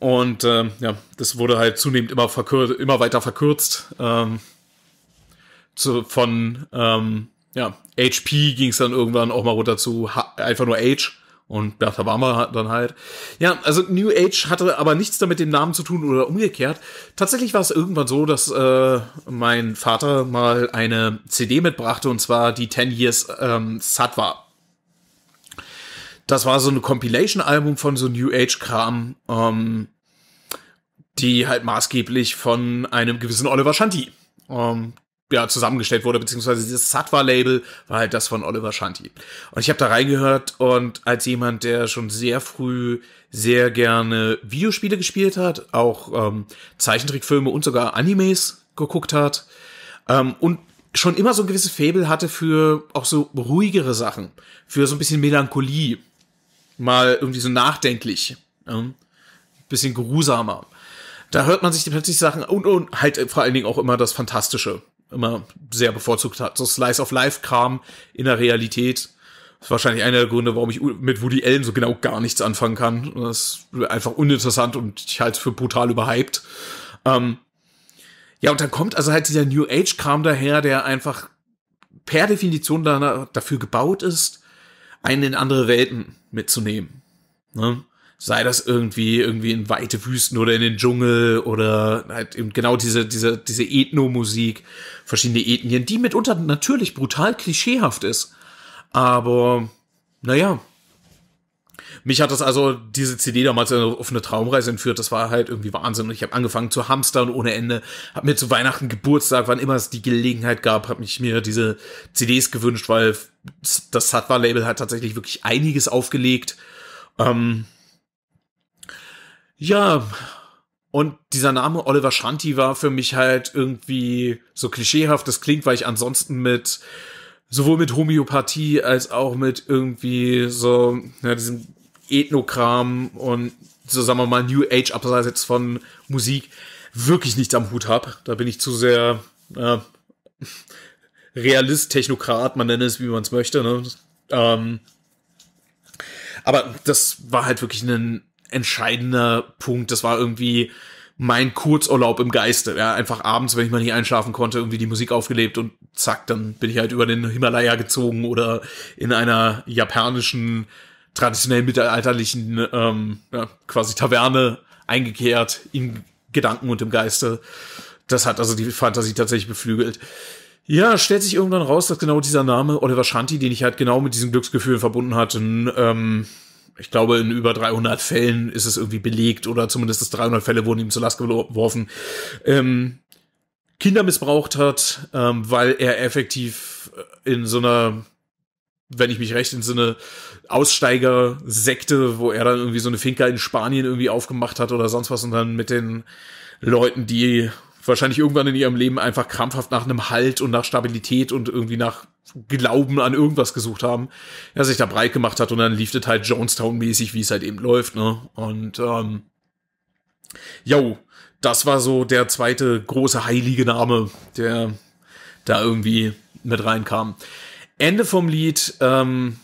Und ähm, ja, das wurde halt zunehmend immer, verkür immer weiter verkürzt. Ähm, zu, von ähm, ja, HP ging es dann irgendwann auch mal runter zu einfach nur Age. Und ja, da waren wir dann halt. Ja, also New Age hatte aber nichts damit dem Namen zu tun oder umgekehrt. Tatsächlich war es irgendwann so, dass äh, mein Vater mal eine CD mitbrachte und zwar die 10 Years ähm, Satwa das war so eine Compilation-Album von so New Age-Kram, ähm, die halt maßgeblich von einem gewissen Oliver Shanti ähm, ja, zusammengestellt wurde, beziehungsweise dieses sattva label war halt das von Oliver Shanti. Und ich habe da reingehört und als jemand, der schon sehr früh sehr gerne Videospiele gespielt hat, auch ähm, Zeichentrickfilme und sogar Animes geguckt hat ähm, und schon immer so ein gewisses Faible hatte für auch so ruhigere Sachen, für so ein bisschen Melancholie mal irgendwie so nachdenklich, ähm, bisschen geruhsamer. Da hört man sich plötzlich Sachen und, und halt vor allen Dingen auch immer das Fantastische, immer sehr bevorzugt hat. So Slice of Life Kram in der Realität. Das ist wahrscheinlich einer der Gründe, warum ich mit Woody Allen so genau gar nichts anfangen kann. Das ist einfach uninteressant und ich halte es für brutal überhyped. Ähm, ja, und dann kommt also halt dieser New Age-Kram daher, der einfach per Definition dafür gebaut ist, einen in andere Welten mitzunehmen. Ne? Sei das irgendwie, irgendwie in weite Wüsten oder in den Dschungel oder halt eben genau diese, diese, diese Ethnomusik, verschiedene Ethnien, die mitunter natürlich brutal klischeehaft ist. Aber, naja, mich hat das also, diese CD damals auf eine Traumreise entführt, das war halt irgendwie Wahnsinn. Und ich habe angefangen zu hamstern ohne Ende, Hab mir zu Weihnachten, Geburtstag, wann immer es die Gelegenheit gab, habe mich mir diese CDs gewünscht, weil das Satwa-Label hat tatsächlich wirklich einiges aufgelegt. Ähm ja, und dieser Name Oliver Shanti war für mich halt irgendwie so klischeehaft, das klingt, weil ich ansonsten mit sowohl mit Homöopathie als auch mit irgendwie so ja, diesem Ethnokram und so sagen wir mal New Age abseits jetzt von Musik wirklich nichts am Hut habe. Da bin ich zu sehr äh, Realist, Technokrat, man nenne es wie man es möchte. Ne? Ähm, aber das war halt wirklich ein entscheidender Punkt. Das war irgendwie mein Kurzurlaub im Geiste. Ja, einfach abends, wenn ich mal nicht einschlafen konnte, irgendwie die Musik aufgelebt und zack, dann bin ich halt über den Himalaya gezogen oder in einer japanischen, traditionell mittelalterlichen, ähm, ja, quasi Taverne eingekehrt, in Gedanken und im Geiste. Das hat also die Fantasie tatsächlich beflügelt. Ja, stellt sich irgendwann raus, dass genau dieser Name, Oliver Shanti, den ich halt genau mit diesen Glücksgefühlen verbunden hatte, ähm, ich glaube, in über 300 Fällen ist es irgendwie belegt oder zumindest 300 Fälle wurden ihm zur Last geworfen, ähm, Kinder missbraucht hat, ähm, weil er effektiv äh, in so einer, wenn ich mich recht entsinne, Aussteiger-Sekte, wo er dann irgendwie so eine Finca in Spanien irgendwie aufgemacht hat oder sonst was und dann mit den Leuten, die wahrscheinlich irgendwann in ihrem Leben einfach krampfhaft nach einem Halt und nach Stabilität und irgendwie nach Glauben an irgendwas gesucht haben, der sich da breit gemacht hat und dann lief das halt Jonestown-mäßig, wie es halt eben läuft, ne? Und ähm, yo, das war so der zweite große heilige Name, der da irgendwie mit reinkam. Ende vom Lied, ähm,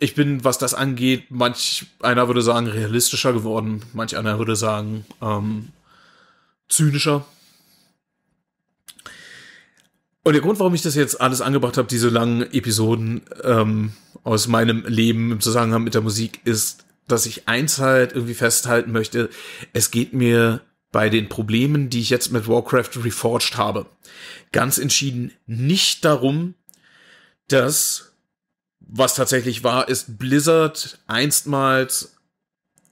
ich bin, was das angeht, manch einer würde sagen, realistischer geworden, manch einer würde sagen, ähm, zynischer und der Grund, warum ich das jetzt alles angebracht habe, diese langen Episoden ähm, aus meinem Leben im Zusammenhang mit der Musik, ist, dass ich eins halt irgendwie festhalten möchte. Es geht mir bei den Problemen, die ich jetzt mit Warcraft Reforged habe, ganz entschieden nicht darum, dass, was tatsächlich war, ist Blizzard einstmals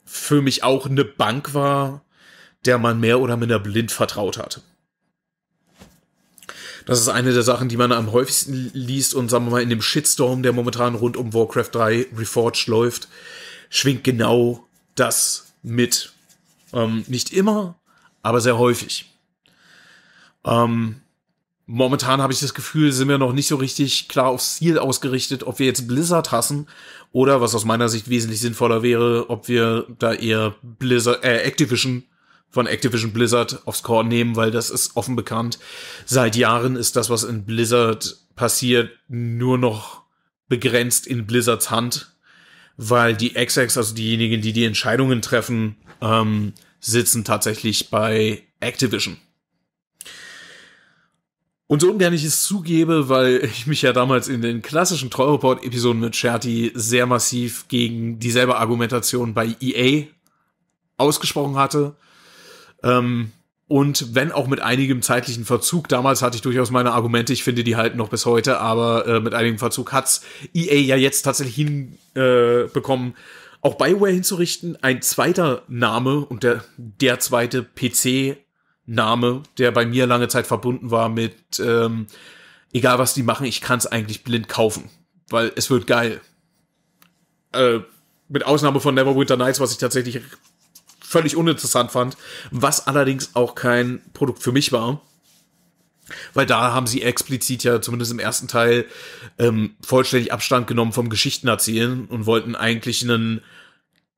für mich auch eine Bank war, der man mehr oder minder blind vertraut hat das ist eine der Sachen, die man am häufigsten liest und sagen wir mal in dem Shitstorm, der momentan rund um Warcraft 3 Reforged läuft, schwingt genau das mit. Ähm, nicht immer, aber sehr häufig. Ähm, momentan habe ich das Gefühl, sind wir noch nicht so richtig klar aufs Ziel ausgerichtet, ob wir jetzt Blizzard hassen oder was aus meiner Sicht wesentlich sinnvoller wäre, ob wir da eher Blizzard, äh, Activision von Activision Blizzard aufs Korn nehmen, weil das ist offen bekannt. Seit Jahren ist das, was in Blizzard passiert, nur noch begrenzt in Blizzards Hand, weil die XX, also diejenigen, die die Entscheidungen treffen, ähm, sitzen tatsächlich bei Activision. Und so ungern ich es zugebe, weil ich mich ja damals in den klassischen treu report episoden mit Sherty sehr massiv gegen dieselbe Argumentation bei EA ausgesprochen hatte ähm, und wenn auch mit einigem zeitlichen Verzug, damals hatte ich durchaus meine Argumente, ich finde die halt noch bis heute, aber äh, mit einigem Verzug hat's EA ja jetzt tatsächlich hinbekommen, äh, auch Bioware hinzurichten. Ein zweiter Name und der, der zweite PC-Name, der bei mir lange Zeit verbunden war mit, ähm, egal was die machen, ich kann's eigentlich blind kaufen, weil es wird geil. Äh, mit Ausnahme von Neverwinter Nights, was ich tatsächlich völlig uninteressant fand, was allerdings auch kein Produkt für mich war. Weil da haben sie explizit ja zumindest im ersten Teil ähm, vollständig Abstand genommen vom Geschichtenerzählen und wollten eigentlich einen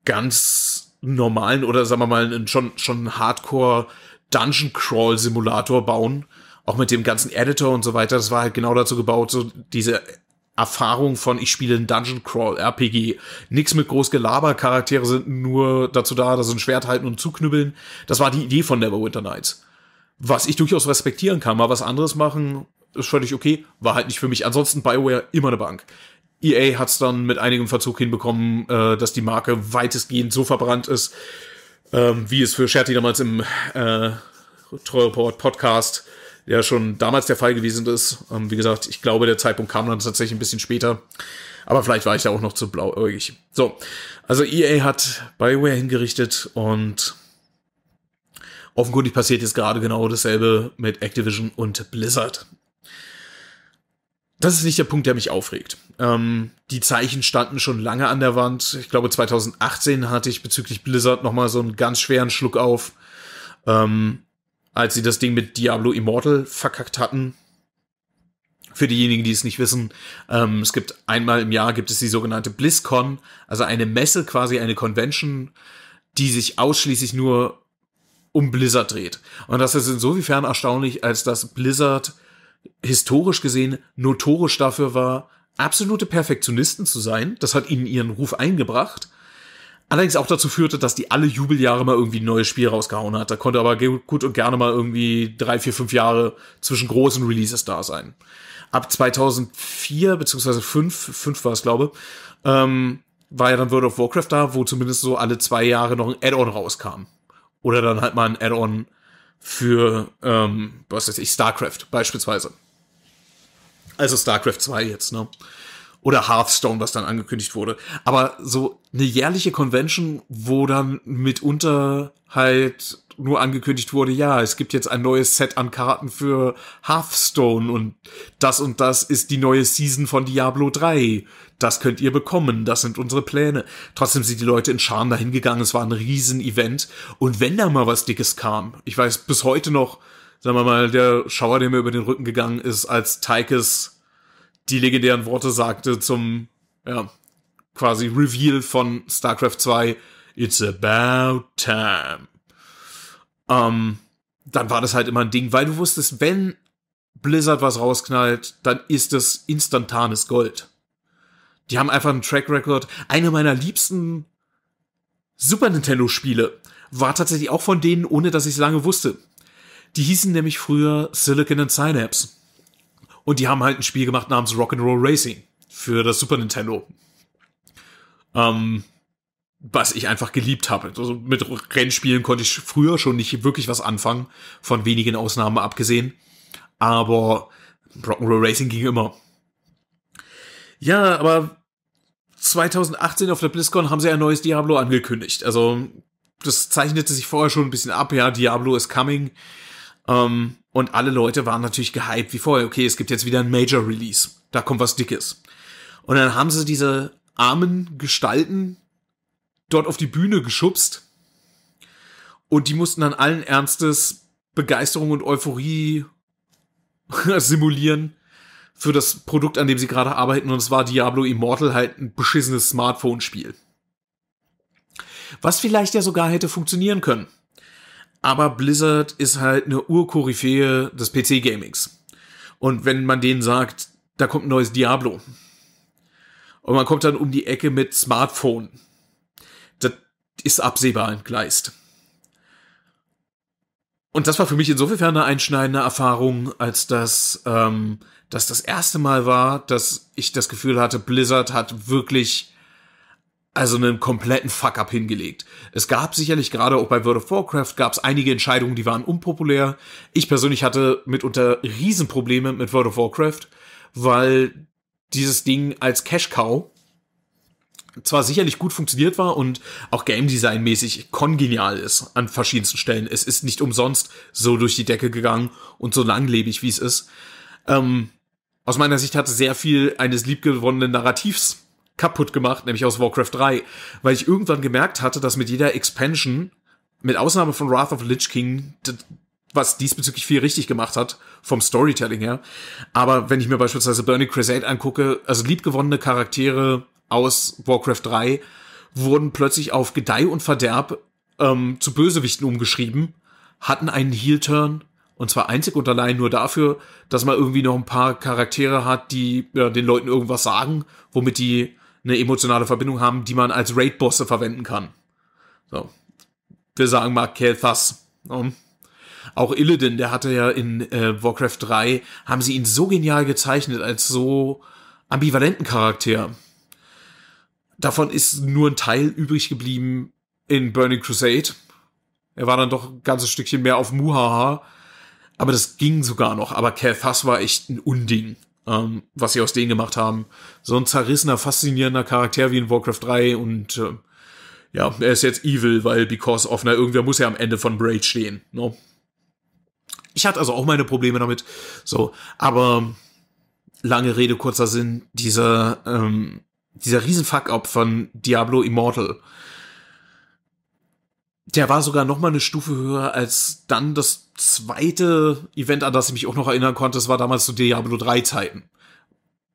ganz normalen oder sagen wir mal einen schon, schon Hardcore Dungeon Crawl Simulator bauen. Auch mit dem ganzen Editor und so weiter. Das war halt genau dazu gebaut, so diese Erfahrung von, ich spiele ein Dungeon Crawl RPG. Nix mit groß Gelaber, Charaktere sind nur dazu da, dass sie ein Schwert halten und zuknüppeln. Das war die Idee von Neverwinter Nights. Was ich durchaus respektieren kann, mal was anderes machen, ist völlig okay, war halt nicht für mich. Ansonsten Bioware immer eine Bank. EA hat es dann mit einigem Verzug hinbekommen, äh, dass die Marke weitestgehend so verbrannt ist, ähm, wie es für Scherti damals im äh, Treueport Podcast ja schon damals der Fall gewesen ist. Ähm, wie gesagt, ich glaube, der Zeitpunkt kam dann tatsächlich ein bisschen später. Aber vielleicht war ich da auch noch zu blauäugig. So, also EA hat Bioware hingerichtet und offenkundig passiert jetzt gerade genau dasselbe mit Activision und Blizzard. Das ist nicht der Punkt, der mich aufregt. Ähm, die Zeichen standen schon lange an der Wand. Ich glaube, 2018 hatte ich bezüglich Blizzard nochmal so einen ganz schweren Schluck auf. Ähm, als sie das Ding mit Diablo Immortal verkackt hatten. Für diejenigen, die es nicht wissen, ähm, es gibt einmal im Jahr gibt es die sogenannte BlizzCon, also eine Messe, quasi eine Convention, die sich ausschließlich nur um Blizzard dreht. Und das ist insofern erstaunlich, als dass Blizzard historisch gesehen notorisch dafür war, absolute Perfektionisten zu sein. Das hat ihnen ihren Ruf eingebracht. Allerdings auch dazu führte, dass die alle Jubeljahre mal irgendwie ein neues Spiel rausgehauen hat. Da konnte aber gut und gerne mal irgendwie drei, vier, fünf Jahre zwischen großen Releases da sein. Ab 2004 beziehungsweise 5, 5 war es glaube, ähm, war ja dann World of Warcraft da, wo zumindest so alle zwei Jahre noch ein Add-on rauskam. Oder dann halt mal ein Add-on für, ähm, was weiß ich, StarCraft beispielsweise. Also StarCraft 2 jetzt, ne? oder Hearthstone, was dann angekündigt wurde. Aber so eine jährliche Convention, wo dann mitunter halt nur angekündigt wurde, ja, es gibt jetzt ein neues Set an Karten für Hearthstone und das und das ist die neue Season von Diablo 3. Das könnt ihr bekommen, das sind unsere Pläne. Trotzdem sind die Leute in Scham dahin gegangen, es war ein Riesen-Event. Und wenn da mal was Dickes kam, ich weiß bis heute noch, sagen wir mal, der Schauer, der mir über den Rücken gegangen ist, als Taikes die legendären Worte sagte zum, ja, quasi Reveal von StarCraft 2, It's about time. Ähm, dann war das halt immer ein Ding, weil du wusstest, wenn Blizzard was rausknallt, dann ist es instantanes Gold. Die haben einfach einen Track Record. Einer meiner liebsten Super Nintendo Spiele war tatsächlich auch von denen, ohne dass ich es lange wusste. Die hießen nämlich früher Silicon and Synapse. Und die haben halt ein Spiel gemacht namens Rock'n'Roll Racing für das Super Nintendo. Ähm, was ich einfach geliebt habe. Also mit Rennspielen konnte ich früher schon nicht wirklich was anfangen, von wenigen Ausnahmen abgesehen. Aber Rock'n'Roll Racing ging immer. Ja, aber 2018 auf der BlizzCon haben sie ein neues Diablo angekündigt. Also das zeichnete sich vorher schon ein bisschen ab. Ja, Diablo is coming. Ähm, und alle Leute waren natürlich gehyped wie vorher. Okay, es gibt jetzt wieder ein Major Release. Da kommt was Dickes. Und dann haben sie diese armen Gestalten dort auf die Bühne geschubst. Und die mussten dann allen Ernstes Begeisterung und Euphorie simulieren für das Produkt, an dem sie gerade arbeiten. Und es war Diablo Immortal halt ein beschissenes Smartphone-Spiel. Was vielleicht ja sogar hätte funktionieren können aber Blizzard ist halt eine Urkoryphäe des PC-Gamings. Und wenn man denen sagt, da kommt ein neues Diablo. Und man kommt dann um die Ecke mit Smartphone. Das ist absehbar entgleist. Und das war für mich insofern eine einschneidende Erfahrung, als ähm, dass ähm, das das erste Mal war, dass ich das Gefühl hatte, Blizzard hat wirklich also einen kompletten Fuck-up hingelegt. Es gab sicherlich gerade auch bei World of Warcraft gab es einige Entscheidungen, die waren unpopulär. Ich persönlich hatte mitunter Riesenprobleme mit World of Warcraft, weil dieses Ding als Cash-Cow zwar sicherlich gut funktioniert war und auch Game Design mäßig kongenial ist an verschiedensten Stellen. Es ist nicht umsonst so durch die Decke gegangen und so langlebig, wie es ist. Ähm, aus meiner Sicht hatte sehr viel eines liebgewonnenen Narrativs kaputt gemacht, nämlich aus Warcraft 3, weil ich irgendwann gemerkt hatte, dass mit jeder Expansion, mit Ausnahme von Wrath of Lich King, was diesbezüglich viel richtig gemacht hat, vom Storytelling her. Aber wenn ich mir beispielsweise Burning Crusade angucke, also liebgewonnene Charaktere aus Warcraft 3 wurden plötzlich auf Gedeih und Verderb ähm, zu Bösewichten umgeschrieben, hatten einen Heel-Turn, und zwar einzig und allein nur dafür, dass man irgendwie noch ein paar Charaktere hat, die ja, den Leuten irgendwas sagen, womit die eine emotionale Verbindung haben, die man als Raid-Bosse verwenden kann. So. Wir sagen mal Kel'Thas. Um. Ne? Auch Illidan, der hatte ja in äh, Warcraft 3, haben sie ihn so genial gezeichnet als so ambivalenten Charakter. Davon ist nur ein Teil übrig geblieben in Burning Crusade. Er war dann doch ein ganzes Stückchen mehr auf Muhaha. Aber das ging sogar noch. Aber Kel'Thas war echt ein Unding ähm, was sie aus denen gemacht haben. So ein zerrissener, faszinierender Charakter wie in Warcraft 3 und äh, ja, er ist jetzt evil, weil because of, na, irgendwer muss ja am Ende von Braid stehen. No? Ne? Ich hatte also auch meine Probleme damit. So, aber lange Rede, kurzer Sinn, dieser, ähm, dieser Riesenfuck-up von Diablo Immortal der war sogar noch mal eine Stufe höher als dann das zweite Event, an das ich mich auch noch erinnern konnte. Das war damals zu so Diablo 3 Zeiten.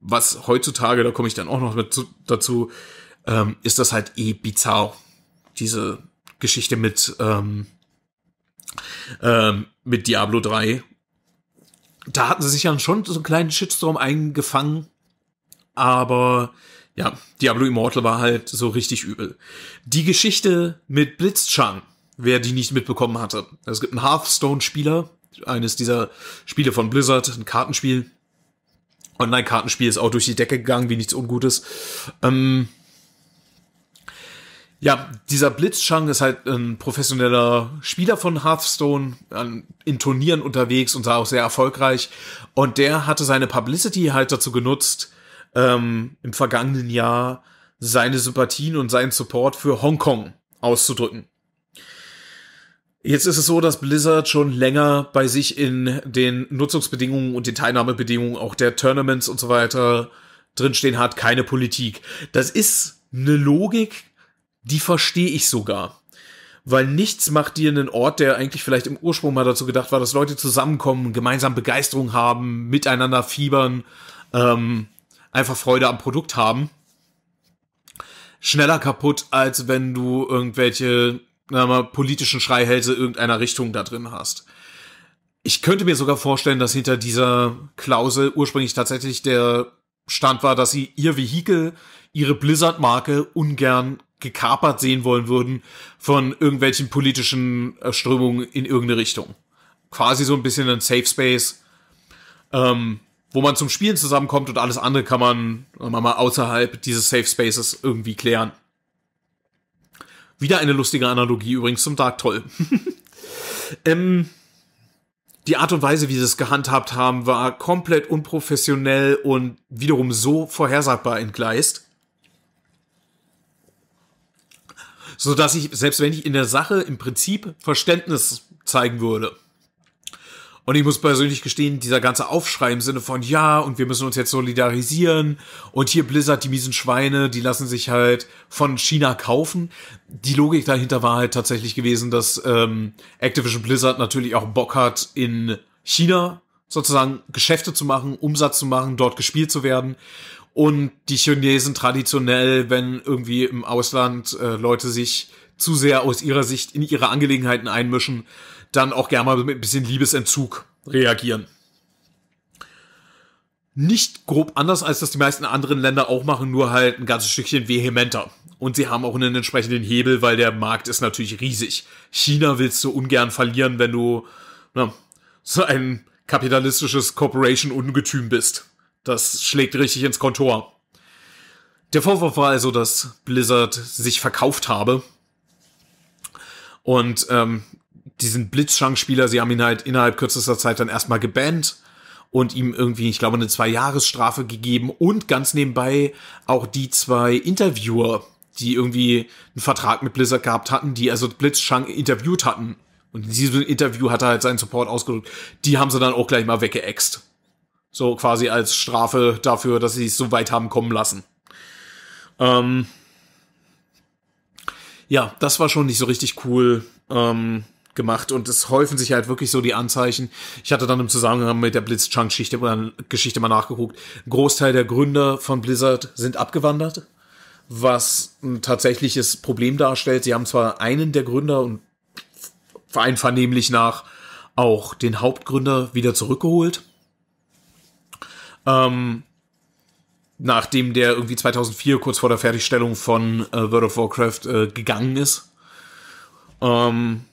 Was heutzutage, da komme ich dann auch noch mit zu, dazu, ähm, ist das halt eh bizarr. Diese Geschichte mit, ähm, ähm, mit Diablo 3. Da hatten sie sich dann schon so einen kleinen Shitstorm eingefangen, aber ja, Diablo Immortal war halt so richtig übel. Die Geschichte mit Blitzchung wer die nicht mitbekommen hatte. Es gibt einen Hearthstone-Spieler, eines dieser Spiele von Blizzard, ein Kartenspiel. Online-Kartenspiel ist auch durch die Decke gegangen, wie nichts Ungutes. Ähm ja, dieser Blitzchang ist halt ein professioneller Spieler von Hearthstone, in Turnieren unterwegs und sah auch sehr erfolgreich. Und der hatte seine Publicity halt dazu genutzt, ähm, im vergangenen Jahr seine Sympathien und seinen Support für Hongkong auszudrücken. Jetzt ist es so, dass Blizzard schon länger bei sich in den Nutzungsbedingungen und den Teilnahmebedingungen auch der Tournaments und so weiter drinstehen hat, keine Politik. Das ist eine Logik, die verstehe ich sogar. Weil nichts macht dir einen Ort, der eigentlich vielleicht im Ursprung mal dazu gedacht war, dass Leute zusammenkommen, gemeinsam Begeisterung haben, miteinander fiebern, ähm, einfach Freude am Produkt haben, schneller kaputt, als wenn du irgendwelche mal, politischen Schreihälse irgendeiner Richtung da drin hast. Ich könnte mir sogar vorstellen, dass hinter dieser Klausel ursprünglich tatsächlich der Stand war, dass sie ihr Vehikel, ihre Blizzard-Marke ungern gekapert sehen wollen würden von irgendwelchen politischen äh, Strömungen in irgendeine Richtung. Quasi so ein bisschen ein Safe Space, ähm, wo man zum Spielen zusammenkommt und alles andere kann man, man mal außerhalb dieses Safe Spaces irgendwie klären. Wieder eine lustige Analogie übrigens zum Dark Toll. ähm, die Art und Weise, wie sie es gehandhabt haben, war komplett unprofessionell und wiederum so vorhersagbar entgleist. Sodass ich, selbst wenn ich in der Sache im Prinzip Verständnis zeigen würde, und ich muss persönlich gestehen, dieser ganze Aufschrei im Sinne von, ja, und wir müssen uns jetzt solidarisieren und hier Blizzard, die miesen Schweine, die lassen sich halt von China kaufen. Die Logik dahinter war halt tatsächlich gewesen, dass ähm, Activision Blizzard natürlich auch Bock hat, in China sozusagen Geschäfte zu machen, Umsatz zu machen, dort gespielt zu werden. Und die Chinesen traditionell, wenn irgendwie im Ausland äh, Leute sich zu sehr aus ihrer Sicht in ihre Angelegenheiten einmischen, dann auch gerne mal mit ein bisschen Liebesentzug reagieren. Nicht grob anders, als das die meisten anderen Länder auch machen, nur halt ein ganzes Stückchen vehementer. Und sie haben auch einen entsprechenden Hebel, weil der Markt ist natürlich riesig. China willst du ungern verlieren, wenn du na, so ein kapitalistisches Corporation-Ungetüm bist. Das schlägt richtig ins Kontor. Der Vorwurf war also, dass Blizzard sich verkauft habe. Und ähm, diesen Blitzschang-Spieler, sie haben ihn halt innerhalb kürzester Zeit dann erstmal gebannt und ihm irgendwie, ich glaube, eine Zwei-Jahres-Strafe gegeben und ganz nebenbei auch die zwei Interviewer, die irgendwie einen Vertrag mit Blizzard gehabt hatten, die also Blitzschang interviewt hatten. Und in diesem Interview hat er halt seinen Support ausgedrückt. Die haben sie dann auch gleich mal weggeext. So quasi als Strafe dafür, dass sie es so weit haben kommen lassen. Ähm ja, das war schon nicht so richtig cool. Ähm gemacht und es häufen sich halt wirklich so die Anzeichen. Ich hatte dann im Zusammenhang mit der Blitzchunk-Geschichte mal nachgeguckt. Ein Großteil der Gründer von Blizzard sind abgewandert, was ein tatsächliches Problem darstellt. Sie haben zwar einen der Gründer und Verein vernehmlich nach auch den Hauptgründer wieder zurückgeholt. Ähm, nachdem der irgendwie 2004 kurz vor der Fertigstellung von äh, World of Warcraft äh, gegangen ist. Ähm,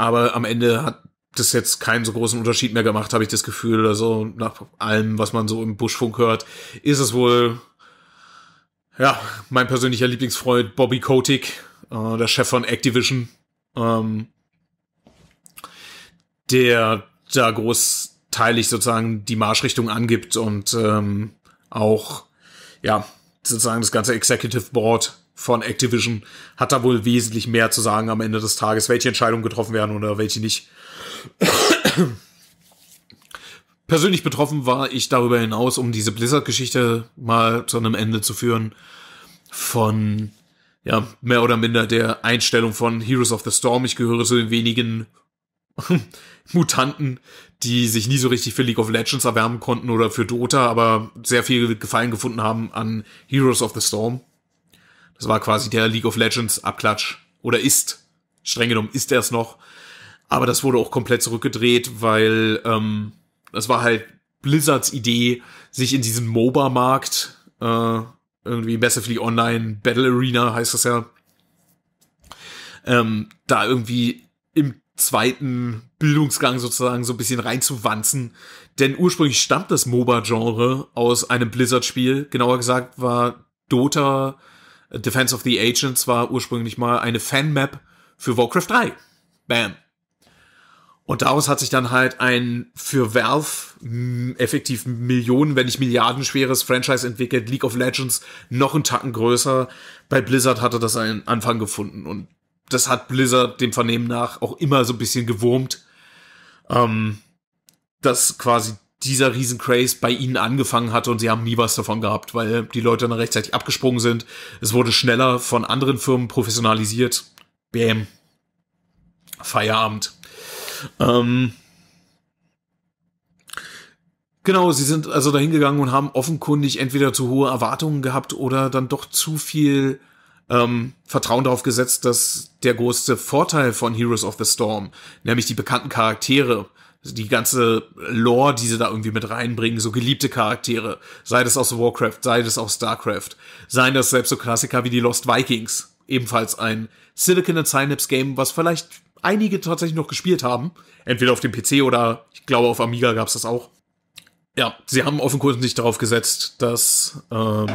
aber am Ende hat das jetzt keinen so großen Unterschied mehr gemacht, habe ich das Gefühl. Also nach allem, was man so im Buschfunk hört, ist es wohl, ja, mein persönlicher Lieblingsfreund Bobby Kotick, äh, der Chef von Activision, ähm, der da großteilig sozusagen die Marschrichtung angibt und ähm, auch, ja, sozusagen das ganze Executive Board von Activision hat da wohl wesentlich mehr zu sagen am Ende des Tages, welche Entscheidungen getroffen werden oder welche nicht. Persönlich betroffen war ich darüber hinaus, um diese Blizzard-Geschichte mal zu einem Ende zu führen, von ja, mehr oder minder der Einstellung von Heroes of the Storm. Ich gehöre zu den wenigen Mutanten, die sich nie so richtig für League of Legends erwärmen konnten oder für Dota, aber sehr viel Gefallen gefunden haben an Heroes of the Storm. Das war quasi der League of Legends Abklatsch. Oder ist. Streng genommen ist er es noch. Aber das wurde auch komplett zurückgedreht, weil ähm, das war halt Blizzards Idee, sich in diesem MOBA-Markt, äh, irgendwie Massively Online Battle Arena heißt das ja, ähm, da irgendwie im zweiten Bildungsgang sozusagen so ein bisschen reinzuwanzen. Denn ursprünglich stammt das MOBA-Genre aus einem Blizzard-Spiel. Genauer gesagt war Dota Defense of the Agents war ursprünglich mal eine Fanmap für Warcraft 3. Bam. Und daraus hat sich dann halt ein für Valve hm, effektiv Millionen, wenn nicht Milliarden schweres Franchise entwickelt. League of Legends noch einen Tacken größer. Bei Blizzard hatte das einen Anfang gefunden und das hat Blizzard dem Vernehmen nach auch immer so ein bisschen gewurmt, ähm, dass quasi dieser riesen bei ihnen angefangen hat und sie haben nie was davon gehabt, weil die Leute dann rechtzeitig abgesprungen sind. Es wurde schneller von anderen Firmen professionalisiert. Bäm. Feierabend. Ähm genau, sie sind also dahin gegangen und haben offenkundig entweder zu hohe Erwartungen gehabt oder dann doch zu viel ähm, Vertrauen darauf gesetzt, dass der größte Vorteil von Heroes of the Storm, nämlich die bekannten Charaktere, also die ganze Lore, die sie da irgendwie mit reinbringen, so geliebte Charaktere, sei das aus Warcraft, sei das aus StarCraft, seien das selbst so Klassiker wie die Lost Vikings, ebenfalls ein Silicon and Synapse Game, was vielleicht einige tatsächlich noch gespielt haben, entweder auf dem PC oder ich glaube auf Amiga gab es das auch. Ja, sie haben offenkundig darauf gesetzt, dass äh,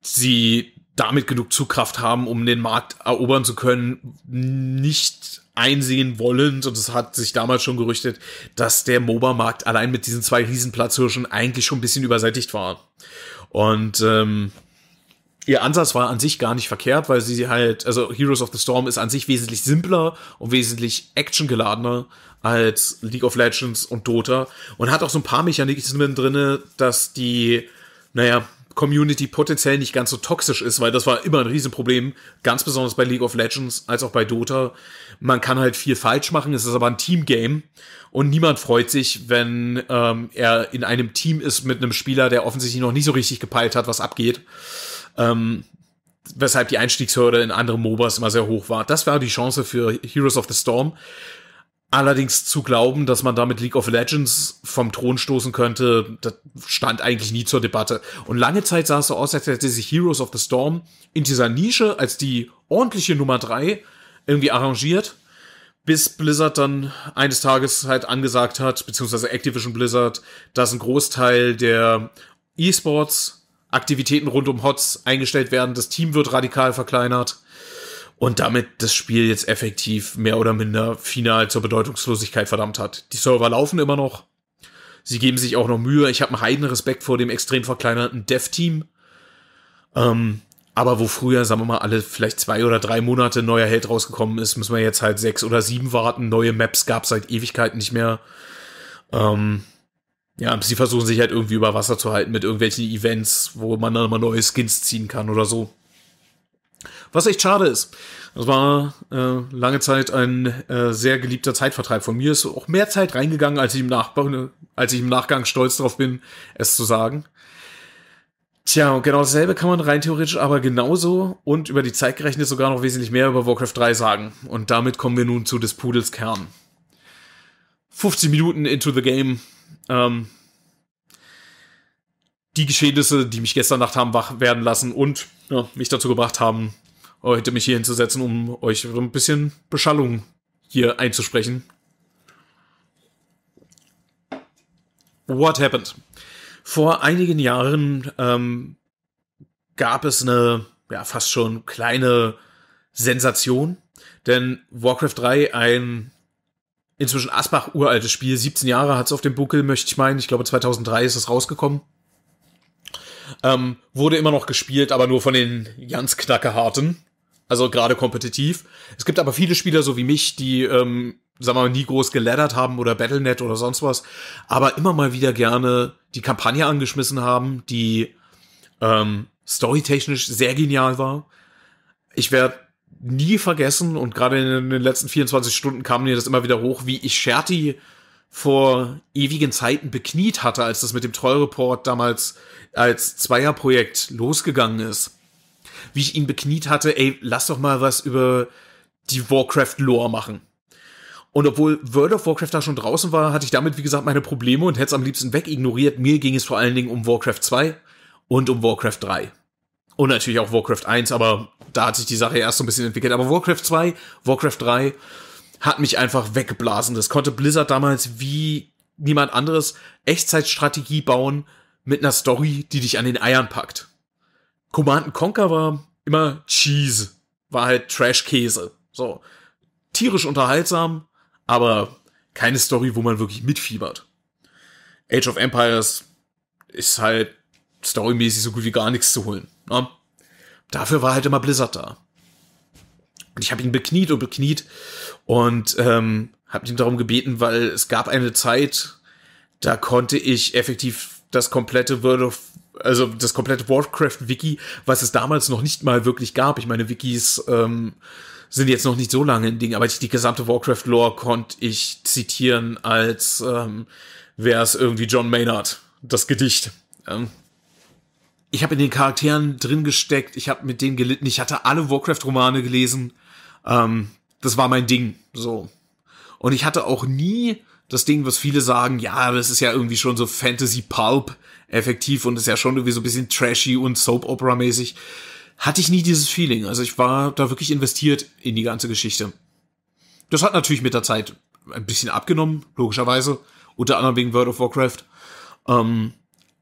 sie damit genug Zugkraft haben, um den Markt erobern zu können, nicht einsehen wollend, und es hat sich damals schon gerüchtet, dass der MOBA-Markt allein mit diesen zwei Riesenplatzhirschen eigentlich schon ein bisschen übersättigt war. Und ähm, ihr Ansatz war an sich gar nicht verkehrt, weil sie halt, also Heroes of the Storm ist an sich wesentlich simpler und wesentlich actiongeladener als League of Legends und Dota und hat auch so ein paar Mechanismen drin, dass die, naja, Community potenziell nicht ganz so toxisch ist, weil das war immer ein Riesenproblem, ganz besonders bei League of Legends als auch bei Dota. Man kann halt viel falsch machen, es ist aber ein Teamgame und niemand freut sich, wenn ähm, er in einem Team ist mit einem Spieler, der offensichtlich noch nicht so richtig gepeilt hat, was abgeht. Ähm, weshalb die Einstiegshürde in andere MOBAs immer sehr hoch war. Das war die Chance für Heroes of the Storm. Allerdings zu glauben, dass man damit League of Legends vom Thron stoßen könnte, das stand eigentlich nie zur Debatte. Und lange Zeit sah es so aus, als hätte sich Heroes of the Storm in dieser Nische als die ordentliche Nummer 3 irgendwie arrangiert, bis Blizzard dann eines Tages halt angesagt hat, beziehungsweise Activision Blizzard, dass ein Großteil der E-Sports Aktivitäten rund um HOTS eingestellt werden, das Team wird radikal verkleinert und damit das Spiel jetzt effektiv mehr oder minder final zur Bedeutungslosigkeit verdammt hat. Die Server laufen immer noch. Sie geben sich auch noch Mühe. Ich habe einen heiden Respekt vor dem extrem verkleinerten Dev-Team. Ähm, aber wo früher, sagen wir mal, alle vielleicht zwei oder drei Monate ein neuer Held rausgekommen ist, müssen wir jetzt halt sechs oder sieben warten. Neue Maps gab es seit Ewigkeiten nicht mehr. Ähm, ja, sie versuchen sich halt irgendwie über Wasser zu halten mit irgendwelchen Events, wo man dann mal neue Skins ziehen kann oder so. Was echt schade ist. Das war äh, lange Zeit ein äh, sehr geliebter Zeitvertreib von mir. Ist auch mehr Zeit reingegangen, als ich im, Nachbau, als ich im Nachgang stolz drauf bin, es zu sagen. Tja, und genau dasselbe kann man rein theoretisch aber genauso und über die Zeit gerechnet sogar noch wesentlich mehr über Warcraft 3 sagen. Und damit kommen wir nun zu des Pudels Kern. 15 Minuten into the game. Ähm, die Geschehnisse, die mich gestern Nacht haben wach werden lassen und ja, mich dazu gebracht haben, heute mich hier hinzusetzen, um euch ein bisschen Beschallung hier einzusprechen. What happened? Vor einigen Jahren ähm, gab es eine ja, fast schon kleine Sensation, denn Warcraft 3, ein inzwischen Asbach uraltes Spiel, 17 Jahre hat es auf dem Buckel, möchte ich meinen, ich glaube 2003 ist es rausgekommen, ähm, wurde immer noch gespielt, aber nur von den ganz knackeharten. Also gerade kompetitiv. Es gibt aber viele Spieler, so wie mich, die, ähm, sagen wir mal, nie groß geladdert haben oder Battlenet oder sonst was, aber immer mal wieder gerne die Kampagne angeschmissen haben, die ähm, storytechnisch sehr genial war. Ich werde nie vergessen und gerade in den letzten 24 Stunden kam mir das immer wieder hoch, wie ich Sherti vor ewigen Zeiten bekniet hatte, als das mit dem Trollreport damals als Zweierprojekt losgegangen ist wie ich ihn bekniet hatte, ey, lass doch mal was über die Warcraft-Lore machen. Und obwohl World of Warcraft da schon draußen war, hatte ich damit, wie gesagt, meine Probleme und hätte es am liebsten weg ignoriert. Mir ging es vor allen Dingen um Warcraft 2 und um Warcraft 3. Und natürlich auch Warcraft 1, aber da hat sich die Sache erst so ein bisschen entwickelt. Aber Warcraft 2, Warcraft 3 hat mich einfach weggeblasen. Das konnte Blizzard damals wie niemand anderes Echtzeitstrategie bauen mit einer Story, die dich an den Eiern packt. Command Conquer war immer Cheese, war halt Trash-Käse. So, tierisch unterhaltsam, aber keine Story, wo man wirklich mitfiebert. Age of Empires ist halt storymäßig so gut wie gar nichts zu holen. Ne? Dafür war halt immer Blizzard da. Und ich habe ihn bekniet und bekniet und ähm, habe ihn darum gebeten, weil es gab eine Zeit, da konnte ich effektiv das komplette World of also das komplette Warcraft-Wiki, was es damals noch nicht mal wirklich gab. Ich meine, Wikis ähm, sind jetzt noch nicht so lange ein Ding, aber die gesamte Warcraft-Lore konnte ich zitieren, als ähm, wäre es irgendwie John Maynard, das Gedicht. Ähm, ich habe in den Charakteren drin gesteckt, ich habe mit denen gelitten, ich hatte alle Warcraft-Romane gelesen. Ähm, das war mein Ding, so. Und ich hatte auch nie das Ding, was viele sagen, ja, das ist ja irgendwie schon so Fantasy Pulp effektiv und ist ja schon irgendwie so ein bisschen trashy und Soap Opera mäßig. Hatte ich nie dieses Feeling. Also ich war da wirklich investiert in die ganze Geschichte. Das hat natürlich mit der Zeit ein bisschen abgenommen, logischerweise. Unter anderem wegen World of Warcraft. Ähm,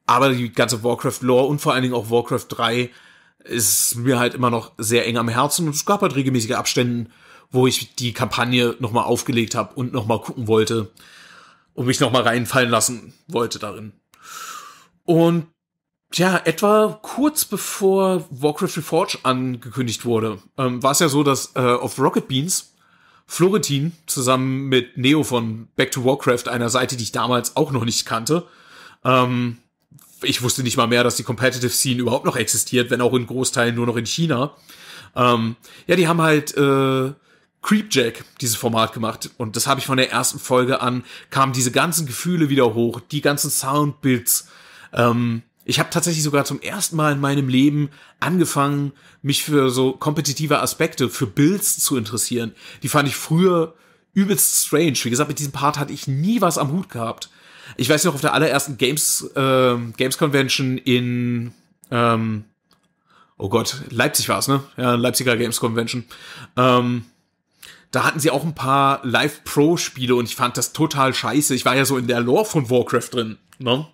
aber die ganze Warcraft-Lore und vor allen Dingen auch Warcraft 3 ist mir halt immer noch sehr eng am Herzen und es gab halt regelmäßige Abstände, wo ich die Kampagne nochmal aufgelegt habe und nochmal gucken wollte und mich nochmal reinfallen lassen wollte darin. Und ja, etwa kurz bevor Warcraft Reforge angekündigt wurde, ähm, war es ja so, dass äh, auf Rocket Beans Florentin zusammen mit Neo von Back to Warcraft, einer Seite, die ich damals auch noch nicht kannte, ähm, ich wusste nicht mal mehr, dass die Competitive Scene überhaupt noch existiert, wenn auch in Großteilen nur noch in China. Ähm, ja, die haben halt äh, Creepjack dieses Format gemacht und das habe ich von der ersten Folge an, kamen diese ganzen Gefühle wieder hoch, die ganzen Soundbits. Ähm, ich habe tatsächlich sogar zum ersten Mal in meinem Leben angefangen, mich für so kompetitive Aspekte, für Builds zu interessieren. Die fand ich früher übelst strange. Wie gesagt, mit diesem Part hatte ich nie was am Hut gehabt. Ich weiß noch, auf der allerersten Games, äh, Games Convention in, ähm, oh Gott, Leipzig war es, ne? Ja, Leipziger Games Convention. Ähm, da hatten sie auch ein paar Live-Pro-Spiele und ich fand das total scheiße. Ich war ja so in der Lore von Warcraft drin, ne?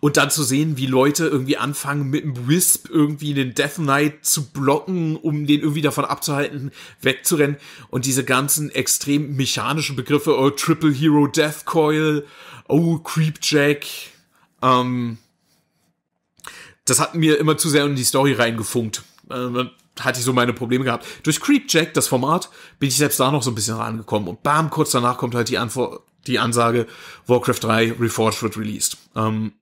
Und dann zu sehen, wie Leute irgendwie anfangen, mit dem Wisp irgendwie den Death Knight zu blocken, um den irgendwie davon abzuhalten, wegzurennen. Und diese ganzen extrem mechanischen Begriffe, oh, Triple Hero Death Coil, oh, Creepjack, ähm, das hat mir immer zu sehr in die Story reingefunkt. Äh, hatte ich so meine Probleme gehabt. Durch Creepjack, das Format, bin ich selbst da noch so ein bisschen rangekommen. Und bam, kurz danach kommt halt die, Antwort, die Ansage, Warcraft 3 Reforged wird released. Ähm,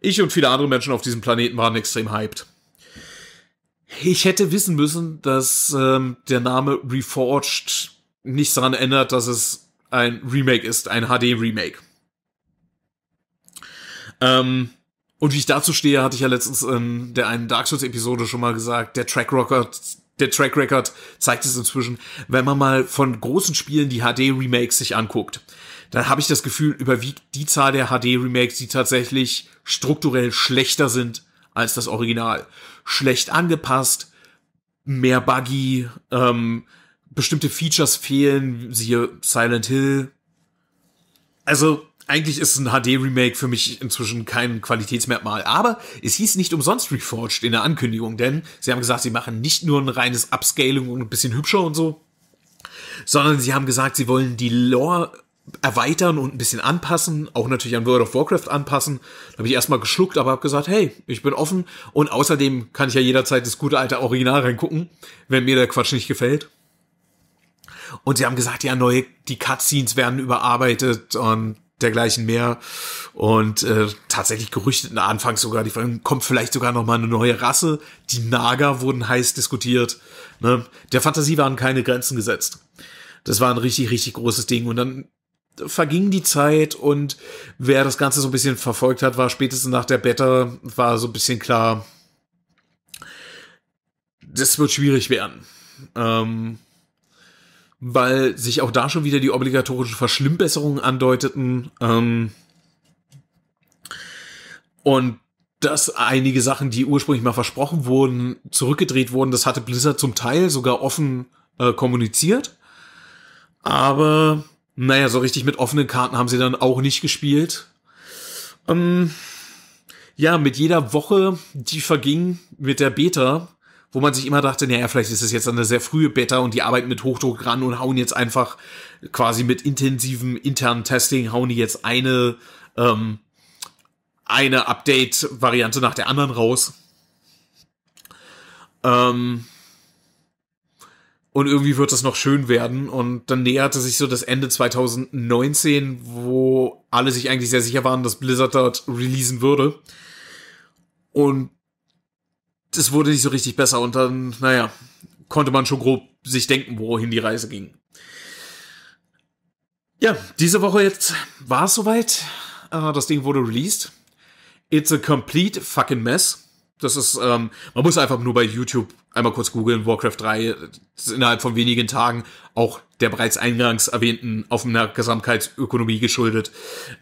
ich und viele andere Menschen auf diesem Planeten waren extrem hyped. Ich hätte wissen müssen, dass ähm, der Name Reforged nichts daran ändert, dass es ein Remake ist, ein HD-Remake. Ähm, und wie ich dazu stehe, hatte ich ja letztens in ähm, der einen Dark Souls-Episode schon mal gesagt, der Track Record, der Track Record zeigt es inzwischen, wenn man mal von großen Spielen die HD-Remakes sich anguckt, dann habe ich das Gefühl, überwiegt die Zahl der HD-Remakes, die tatsächlich strukturell schlechter sind als das Original. Schlecht angepasst, mehr buggy, ähm, bestimmte Features fehlen, siehe Silent Hill. Also eigentlich ist ein HD-Remake für mich inzwischen kein Qualitätsmerkmal, aber es hieß nicht umsonst Reforged in der Ankündigung, denn sie haben gesagt, sie machen nicht nur ein reines Upscaling und ein bisschen hübscher und so, sondern sie haben gesagt, sie wollen die Lore erweitern und ein bisschen anpassen, auch natürlich an World of Warcraft anpassen. Da habe ich erstmal geschluckt, aber habe gesagt, hey, ich bin offen und außerdem kann ich ja jederzeit das gute alte Original reingucken, wenn mir der Quatsch nicht gefällt. Und sie haben gesagt, ja, neue, die Cutscenes werden überarbeitet und dergleichen mehr. Und äh, tatsächlich gerüchteten anfangs sogar, die kommt vielleicht sogar noch mal eine neue Rasse. Die Naga wurden heiß diskutiert. Ne? Der Fantasie waren keine Grenzen gesetzt. Das war ein richtig, richtig großes Ding. Und dann verging die Zeit und wer das Ganze so ein bisschen verfolgt hat, war spätestens nach der Beta, war so ein bisschen klar, das wird schwierig werden. Ähm, weil sich auch da schon wieder die obligatorischen Verschlimmbesserungen andeuteten. Ähm, und dass einige Sachen, die ursprünglich mal versprochen wurden, zurückgedreht wurden. Das hatte Blizzard zum Teil sogar offen äh, kommuniziert. Aber naja, so richtig mit offenen Karten haben sie dann auch nicht gespielt. Ähm, ja, mit jeder Woche, die verging mit der Beta, wo man sich immer dachte, naja, vielleicht ist es jetzt eine sehr frühe Beta und die arbeiten mit Hochdruck ran und hauen jetzt einfach quasi mit intensivem internen Testing, hauen die jetzt eine, ähm, eine Update-Variante nach der anderen raus. Ähm, und irgendwie wird das noch schön werden. Und dann näherte sich so das Ende 2019, wo alle sich eigentlich sehr sicher waren, dass Blizzard dort releasen würde. Und es wurde nicht so richtig besser und dann, naja, konnte man schon grob sich denken, wohin die Reise ging. Ja, diese Woche jetzt war es soweit. Äh, das Ding wurde released. It's a complete fucking mess. Das ist, ähm, man muss einfach nur bei YouTube einmal kurz googeln, Warcraft 3, äh, innerhalb von wenigen Tagen, auch der bereits eingangs erwähnten Aufmerksamkeitsökonomie geschuldet.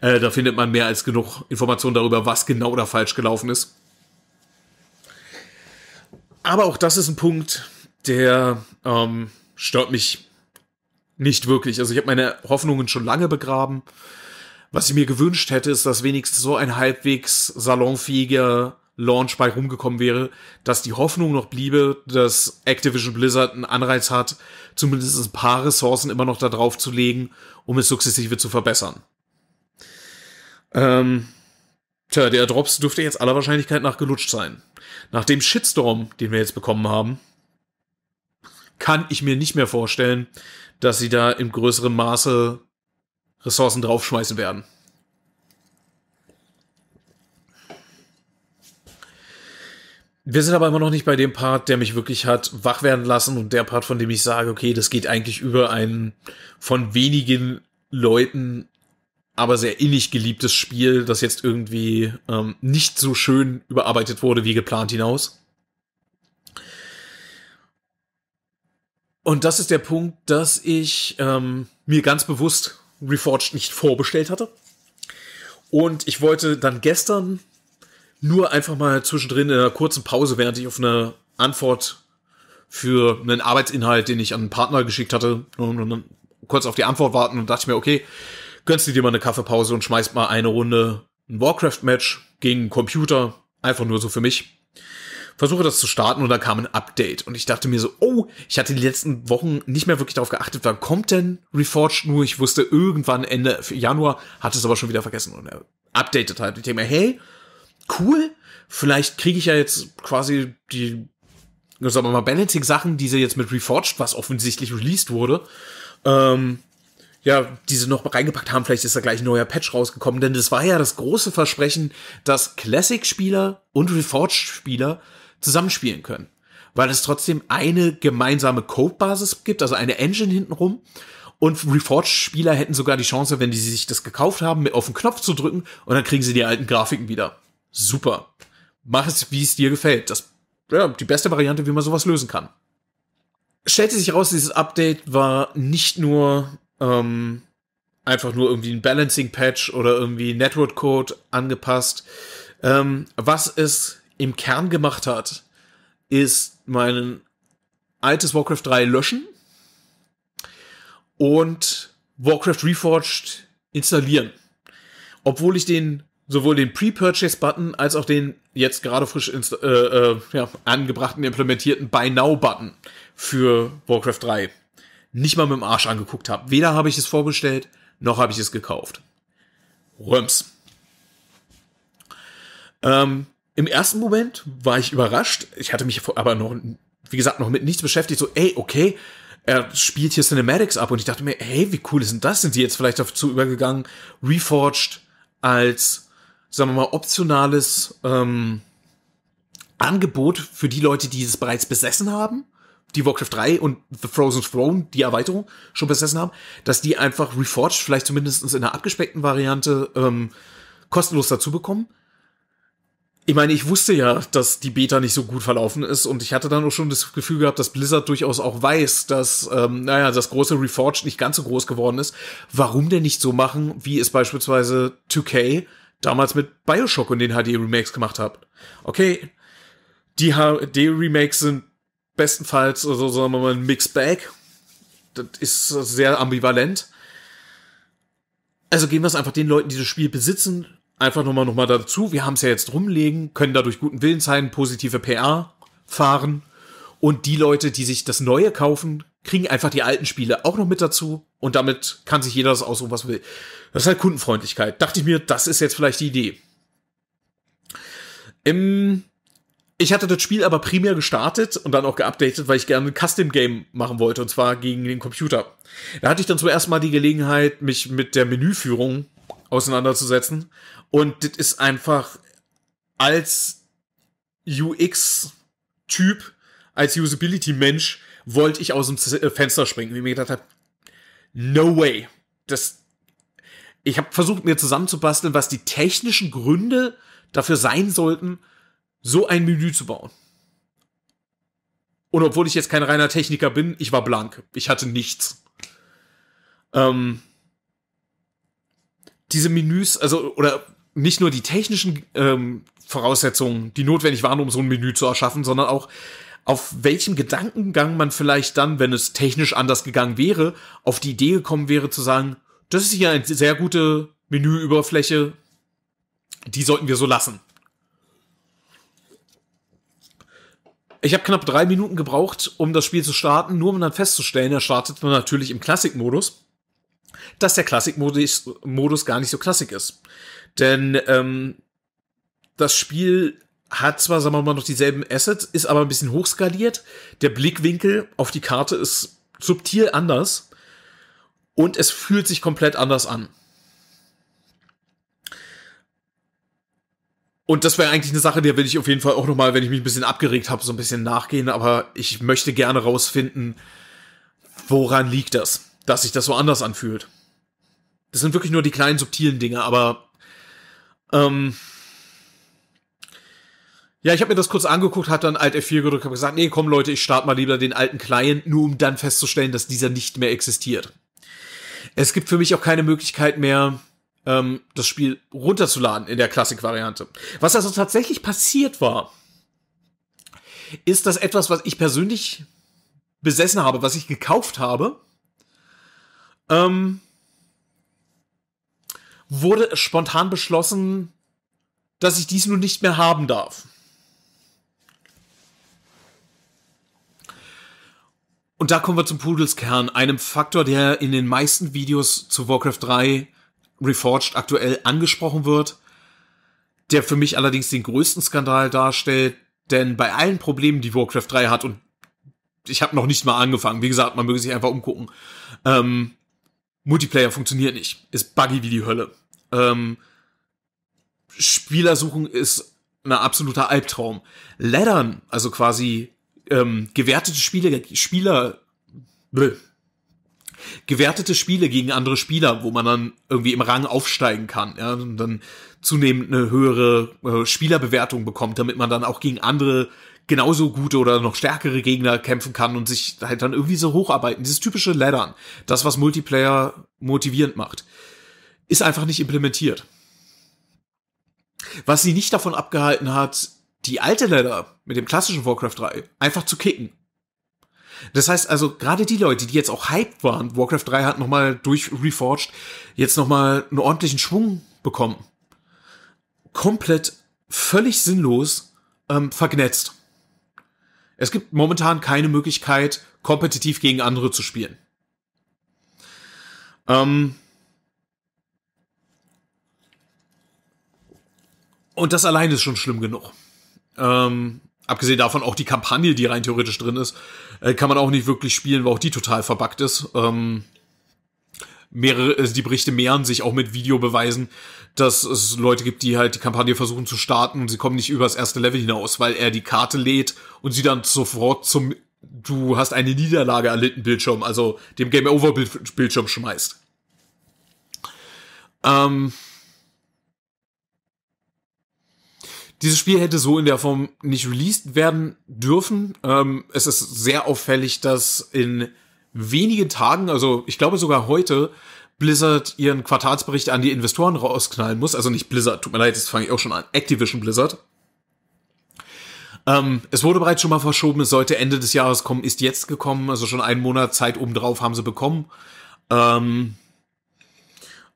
Äh, da findet man mehr als genug Informationen darüber, was genau da falsch gelaufen ist. Aber auch das ist ein Punkt, der ähm, stört mich nicht wirklich. Also ich habe meine Hoffnungen schon lange begraben. Was ich mir gewünscht hätte, ist, dass wenigstens so ein halbwegs salonfähiger Launch bei rumgekommen wäre, dass die Hoffnung noch bliebe, dass Activision Blizzard einen Anreiz hat, zumindest ein paar Ressourcen immer noch da drauf zu legen, um es sukzessive zu verbessern. Ähm, Tja, der Drops dürfte jetzt aller Wahrscheinlichkeit nach gelutscht sein. Nach dem Shitstorm, den wir jetzt bekommen haben, kann ich mir nicht mehr vorstellen, dass sie da im größeren Maße Ressourcen draufschmeißen werden. Wir sind aber immer noch nicht bei dem Part, der mich wirklich hat wach werden lassen und der Part, von dem ich sage, okay, das geht eigentlich über einen von wenigen Leuten aber sehr innig geliebtes Spiel, das jetzt irgendwie ähm, nicht so schön überarbeitet wurde wie geplant hinaus. Und das ist der Punkt, dass ich ähm, mir ganz bewusst Reforged nicht vorbestellt hatte. Und ich wollte dann gestern nur einfach mal zwischendrin in einer kurzen Pause, während ich auf eine Antwort für einen Arbeitsinhalt, den ich an einen Partner geschickt hatte, kurz auf die Antwort warten und dachte ich mir, okay, gönnst du dir mal eine Kaffeepause und schmeißt mal eine Runde ein Warcraft-Match gegen einen Computer. Einfach nur so für mich. Versuche das zu starten und da kam ein Update. Und ich dachte mir so, oh, ich hatte die letzten Wochen nicht mehr wirklich darauf geachtet, wann kommt denn Reforged nur. Ich wusste irgendwann Ende Januar, hatte es aber schon wieder vergessen und er updated halt mit dem, hey, cool, vielleicht kriege ich ja jetzt quasi die, sagen wir mal, Balancing-Sachen, die sie jetzt mit Reforged, was offensichtlich released wurde, ähm, ja, diese noch reingepackt haben. Vielleicht ist da gleich ein neuer Patch rausgekommen, denn das war ja das große Versprechen, dass Classic-Spieler und Reforged-Spieler zusammenspielen können. Weil es trotzdem eine gemeinsame Codebasis gibt, also eine Engine hintenrum. Und Reforged-Spieler hätten sogar die Chance, wenn die sich das gekauft haben, auf den Knopf zu drücken und dann kriegen sie die alten Grafiken wieder. Super. Mach es, wie es dir gefällt. Das ja, die beste Variante, wie man sowas lösen kann. Stellte sich raus, dieses Update war nicht nur ähm, einfach nur irgendwie ein Balancing Patch oder irgendwie Network Code angepasst. Ähm, was es im Kern gemacht hat, ist mein altes Warcraft 3 löschen und Warcraft Reforged installieren. Obwohl ich den sowohl den Pre-Purchase-Button als auch den jetzt gerade frisch äh, äh, ja, angebrachten implementierten Buy Now-Button für Warcraft 3 nicht mal mit dem Arsch angeguckt habe. Weder habe ich es vorgestellt, noch habe ich es gekauft. Worms. Ähm, Im ersten Moment war ich überrascht. Ich hatte mich aber noch, wie gesagt, noch mit nichts beschäftigt. So, ey, okay, er spielt hier Cinematics ab. Und ich dachte mir, hey, wie cool ist denn das? Sind die jetzt vielleicht dazu übergegangen, Reforged als, sagen wir mal, optionales ähm, Angebot für die Leute, die es bereits besessen haben? die Warcraft 3 und The Frozen Throne, die Erweiterung, schon besessen haben, dass die einfach Reforged, vielleicht zumindest in einer abgespeckten Variante, ähm, kostenlos dazu bekommen. Ich meine, ich wusste ja, dass die Beta nicht so gut verlaufen ist und ich hatte dann auch schon das Gefühl gehabt, dass Blizzard durchaus auch weiß, dass, ähm, naja, das große Reforged nicht ganz so groß geworden ist. Warum denn nicht so machen, wie es beispielsweise 2K damals mit Bioshock und den HD-Remakes gemacht hat? Okay, die HD-Remakes sind bestenfalls also, sagen wir mal, ein Mixed Bag. Das ist sehr ambivalent. Also geben wir es einfach den Leuten, die das Spiel besitzen, einfach nochmal noch mal dazu. Wir haben es ja jetzt rumlegen, können dadurch guten Willen zeigen, positive PR fahren. Und die Leute, die sich das Neue kaufen, kriegen einfach die alten Spiele auch noch mit dazu. Und damit kann sich jeder das aussuchen, was will. Das ist halt Kundenfreundlichkeit. Dachte ich mir, das ist jetzt vielleicht die Idee. Im ich hatte das Spiel aber primär gestartet und dann auch geupdatet, weil ich gerne ein Custom-Game machen wollte, und zwar gegen den Computer. Da hatte ich dann zum ersten Mal die Gelegenheit, mich mit der Menüführung auseinanderzusetzen. Und das ist einfach als UX-Typ, als Usability-Mensch, wollte ich aus dem äh, Fenster springen, wie mir gedacht habe, no way. Das, ich habe versucht, mir zusammenzubasteln, was die technischen Gründe dafür sein sollten, so ein Menü zu bauen. Und obwohl ich jetzt kein reiner Techniker bin, ich war blank. Ich hatte nichts. Ähm, diese Menüs, also, oder nicht nur die technischen ähm, Voraussetzungen, die notwendig waren, um so ein Menü zu erschaffen, sondern auch auf welchem Gedankengang man vielleicht dann, wenn es technisch anders gegangen wäre, auf die Idee gekommen wäre zu sagen, das ist hier eine sehr gute Menüüberfläche, die sollten wir so lassen. Ich habe knapp drei Minuten gebraucht, um das Spiel zu starten, nur um dann festzustellen, er startet man natürlich im Klassikmodus, dass der Klassikmodus Modus gar nicht so klassik ist. Denn ähm, das Spiel hat zwar, sagen wir mal, noch dieselben Assets, ist aber ein bisschen hochskaliert. Der Blickwinkel auf die Karte ist subtil anders und es fühlt sich komplett anders an. Und das wäre eigentlich eine Sache, der will ich auf jeden Fall auch nochmal, wenn ich mich ein bisschen abgeregt habe, so ein bisschen nachgehen. Aber ich möchte gerne rausfinden, woran liegt das, dass sich das so anders anfühlt. Das sind wirklich nur die kleinen subtilen Dinge, aber ähm, ja, ich habe mir das kurz angeguckt, hat dann Alt F4 gedrückt, habe gesagt, nee, komm Leute, ich starte mal lieber den alten Client, nur um dann festzustellen, dass dieser nicht mehr existiert. Es gibt für mich auch keine Möglichkeit mehr, ähm, das Spiel runterzuladen in der Klassik-Variante. Was also tatsächlich passiert war, ist das etwas, was ich persönlich besessen habe, was ich gekauft habe, ähm, wurde spontan beschlossen, dass ich dies nun nicht mehr haben darf. Und da kommen wir zum Pudelskern, einem Faktor, der in den meisten Videos zu Warcraft 3 Reforged aktuell angesprochen wird, der für mich allerdings den größten Skandal darstellt, denn bei allen Problemen, die Warcraft 3 hat, und ich habe noch nicht mal angefangen, wie gesagt, man möge sich einfach umgucken, ähm, Multiplayer funktioniert nicht, ist buggy wie die Hölle. Ähm, Spieler ist ein absoluter Albtraum. Laddern, also quasi ähm, gewertete Spiele, Spieler, blö, gewertete Spiele gegen andere Spieler, wo man dann irgendwie im Rang aufsteigen kann, ja, und dann zunehmend eine höhere äh, Spielerbewertung bekommt, damit man dann auch gegen andere genauso gute oder noch stärkere Gegner kämpfen kann und sich halt dann irgendwie so hocharbeiten. Dieses typische Laddern, das, was Multiplayer motivierend macht, ist einfach nicht implementiert. Was sie nicht davon abgehalten hat, die alte Ladder mit dem klassischen Warcraft 3 einfach zu kicken das heißt also, gerade die Leute, die jetzt auch hyped waren, Warcraft 3 hat nochmal durch Reforged jetzt nochmal einen ordentlichen Schwung bekommen. Komplett, völlig sinnlos ähm, vergnetzt. Es gibt momentan keine Möglichkeit, kompetitiv gegen andere zu spielen. Ähm Und das allein ist schon schlimm genug. Ähm abgesehen davon auch die Kampagne, die rein theoretisch drin ist, äh, kann man auch nicht wirklich spielen, weil auch die total verbuggt ist. Ähm, mehrere, also die Berichte mehren sich auch mit Videobeweisen, dass es Leute gibt, die halt die Kampagne versuchen zu starten und sie kommen nicht übers erste Level hinaus, weil er die Karte lädt und sie dann sofort zum Du hast eine Niederlage erlitten Bildschirm, also dem Game Over Bildschirm schmeißt. Ähm, Dieses Spiel hätte so in der Form nicht released werden dürfen. Ähm, es ist sehr auffällig, dass in wenigen Tagen, also ich glaube sogar heute, Blizzard ihren Quartalsbericht an die Investoren rausknallen muss. Also nicht Blizzard, tut mir leid, jetzt fange ich auch schon an. Activision Blizzard. Ähm, es wurde bereits schon mal verschoben, es sollte Ende des Jahres kommen, ist jetzt gekommen, also schon einen Monat Zeit obendrauf haben sie bekommen. Ähm,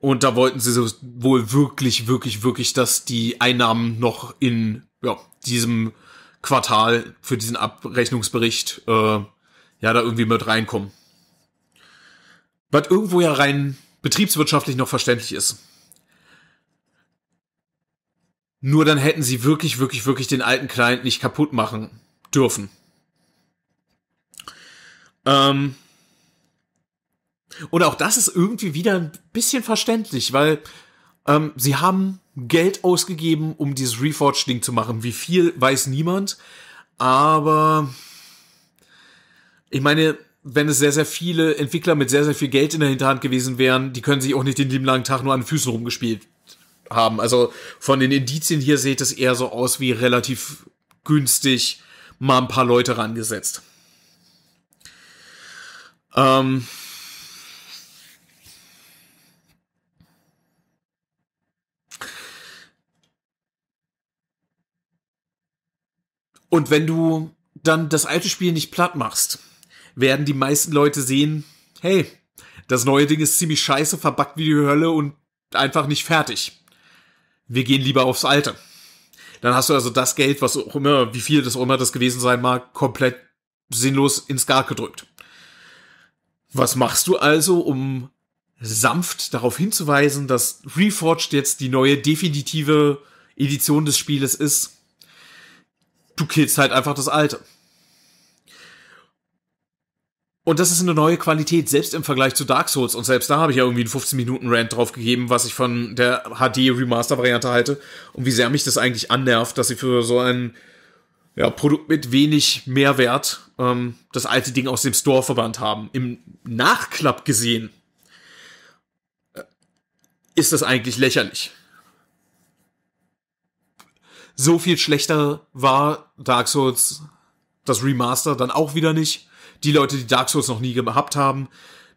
und da wollten sie wohl wirklich, wirklich, wirklich, dass die Einnahmen noch in ja, diesem Quartal für diesen Abrechnungsbericht äh, ja da irgendwie mit reinkommen. Was irgendwo ja rein betriebswirtschaftlich noch verständlich ist. Nur dann hätten sie wirklich, wirklich, wirklich den alten Client nicht kaputt machen dürfen. Ähm, und auch das ist irgendwie wieder ein bisschen verständlich, weil ähm, sie haben Geld ausgegeben, um dieses Reforged-Ding zu machen. Wie viel, weiß niemand. Aber ich meine, wenn es sehr, sehr viele Entwickler mit sehr, sehr viel Geld in der Hinterhand gewesen wären, die können sich auch nicht den lieben langen Tag nur an den Füßen rumgespielt haben. Also von den Indizien hier sieht es eher so aus wie relativ günstig mal ein paar Leute rangesetzt. Ähm, Und wenn du dann das alte Spiel nicht platt machst, werden die meisten Leute sehen, hey, das neue Ding ist ziemlich scheiße, verbackt wie die Hölle und einfach nicht fertig. Wir gehen lieber aufs alte. Dann hast du also das Geld, was auch immer, wie viel das auch immer das gewesen sein mag, komplett sinnlos ins Gar gedrückt. Was machst du also, um sanft darauf hinzuweisen, dass Reforged jetzt die neue definitive Edition des Spieles ist? du killst halt einfach das Alte. Und das ist eine neue Qualität, selbst im Vergleich zu Dark Souls. Und selbst da habe ich ja irgendwie einen 15-Minuten-Rant drauf gegeben, was ich von der HD-Remaster-Variante halte und wie sehr mich das eigentlich annervt, dass sie für so ein ja, Produkt mit wenig Mehrwert ähm, das alte Ding aus dem Store verbannt haben. Im Nachklapp gesehen äh, ist das eigentlich lächerlich so viel schlechter war Dark Souls das Remaster dann auch wieder nicht. Die Leute, die Dark Souls noch nie gehabt haben,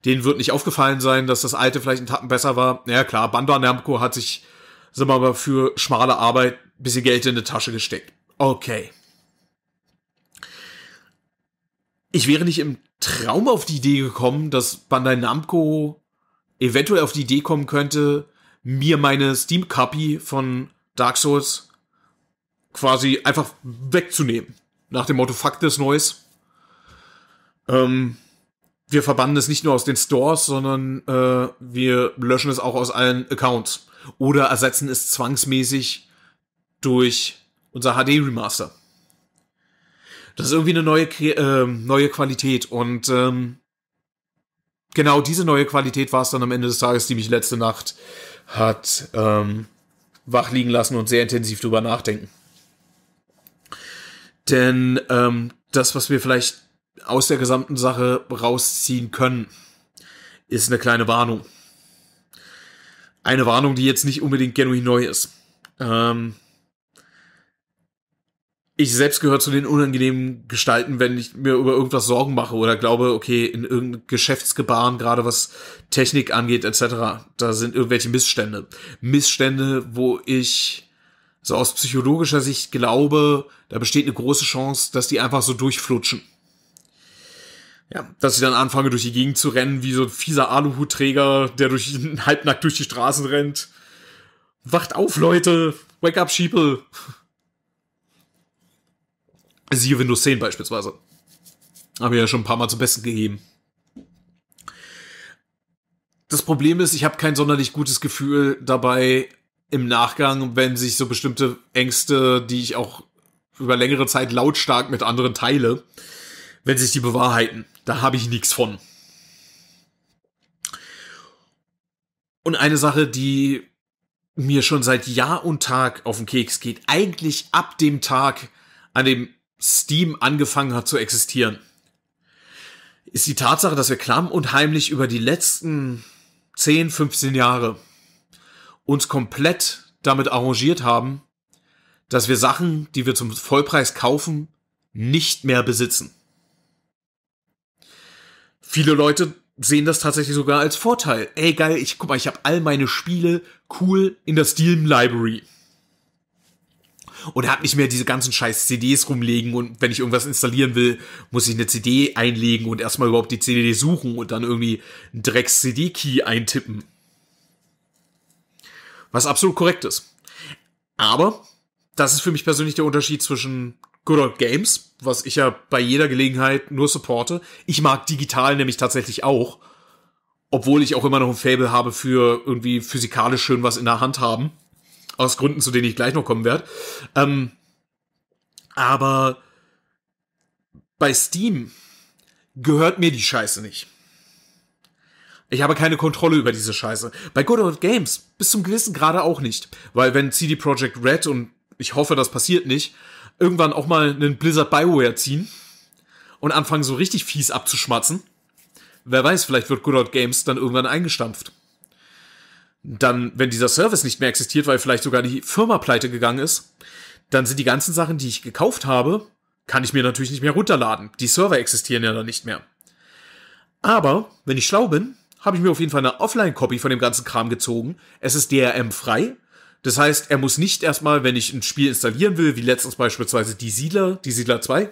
denen wird nicht aufgefallen sein, dass das alte vielleicht einen Tappen besser war. Naja, klar, Bandai Namco hat sich, sind wir mal, für schmale Arbeit ein bisschen Geld in die Tasche gesteckt. Okay. Ich wäre nicht im Traum auf die Idee gekommen, dass Bandai Namco eventuell auf die Idee kommen könnte, mir meine Steam Copy von Dark Souls quasi einfach wegzunehmen. Nach dem Motto, Fakt ist Neues. Ähm, wir verbannen es nicht nur aus den Stores, sondern äh, wir löschen es auch aus allen Accounts. Oder ersetzen es zwangsmäßig durch unser HD-Remaster. Das ist irgendwie eine neue, äh, neue Qualität. Und ähm, genau diese neue Qualität war es dann am Ende des Tages, die mich letzte Nacht hat ähm, wach liegen lassen und sehr intensiv drüber nachdenken. Denn ähm, das, was wir vielleicht aus der gesamten Sache rausziehen können, ist eine kleine Warnung. Eine Warnung, die jetzt nicht unbedingt genuin neu ist. Ähm, ich selbst gehöre zu den unangenehmen Gestalten, wenn ich mir über irgendwas Sorgen mache oder glaube, okay, in irgendeinem Geschäftsgebaren, gerade was Technik angeht, etc., da sind irgendwelche Missstände. Missstände, wo ich so aus psychologischer Sicht glaube, da besteht eine große Chance, dass die einfach so durchflutschen. Ja, dass ich dann anfange, durch die Gegend zu rennen, wie so ein fieser Aluhutträger, der durch, halbnackt durch die Straßen rennt. Wacht auf, Leute! Wake up, Sheeple! Siehe Windows 10 beispielsweise. Haben wir ja schon ein paar Mal zum Besten gegeben. Das Problem ist, ich habe kein sonderlich gutes Gefühl dabei, im Nachgang, wenn sich so bestimmte Ängste, die ich auch über längere Zeit lautstark mit anderen teile, wenn sich die bewahrheiten. Da habe ich nichts von. Und eine Sache, die mir schon seit Jahr und Tag auf den Keks geht, eigentlich ab dem Tag, an dem Steam angefangen hat zu existieren, ist die Tatsache, dass wir klamm und heimlich über die letzten 10, 15 Jahre uns komplett damit arrangiert haben, dass wir Sachen, die wir zum Vollpreis kaufen, nicht mehr besitzen. Viele Leute sehen das tatsächlich sogar als Vorteil. Ey, geil, ich guck mal, ich habe all meine Spiele cool in der Steam Library. Und hab nicht mehr diese ganzen scheiß CDs rumlegen und wenn ich irgendwas installieren will, muss ich eine CD einlegen und erstmal überhaupt die CD suchen und dann irgendwie einen Drecks CD Key eintippen. Was absolut korrekt ist. Aber das ist für mich persönlich der Unterschied zwischen Good Old Games, was ich ja bei jeder Gelegenheit nur supporte. Ich mag digital nämlich tatsächlich auch, obwohl ich auch immer noch ein Fable habe für irgendwie physikalisch schön was in der Hand haben. Aus Gründen, zu denen ich gleich noch kommen werde. Ähm, aber bei Steam gehört mir die Scheiße nicht. Ich habe keine Kontrolle über diese Scheiße. Bei Good Old Games bis zum gewissen Grade auch nicht. Weil wenn CD Projekt Red und ich hoffe, das passiert nicht, irgendwann auch mal einen Blizzard Bioware ziehen und anfangen so richtig fies abzuschmatzen, wer weiß, vielleicht wird Good Old Games dann irgendwann eingestampft. Dann, wenn dieser Service nicht mehr existiert, weil vielleicht sogar die Firma pleite gegangen ist, dann sind die ganzen Sachen, die ich gekauft habe, kann ich mir natürlich nicht mehr runterladen. Die Server existieren ja dann nicht mehr. Aber, wenn ich schlau bin, habe ich mir auf jeden Fall eine Offline-Copy von dem ganzen Kram gezogen. Es ist DRM-frei. Das heißt, er muss nicht erstmal, wenn ich ein Spiel installieren will, wie letztens beispielsweise die Siedler, die Siedler 2,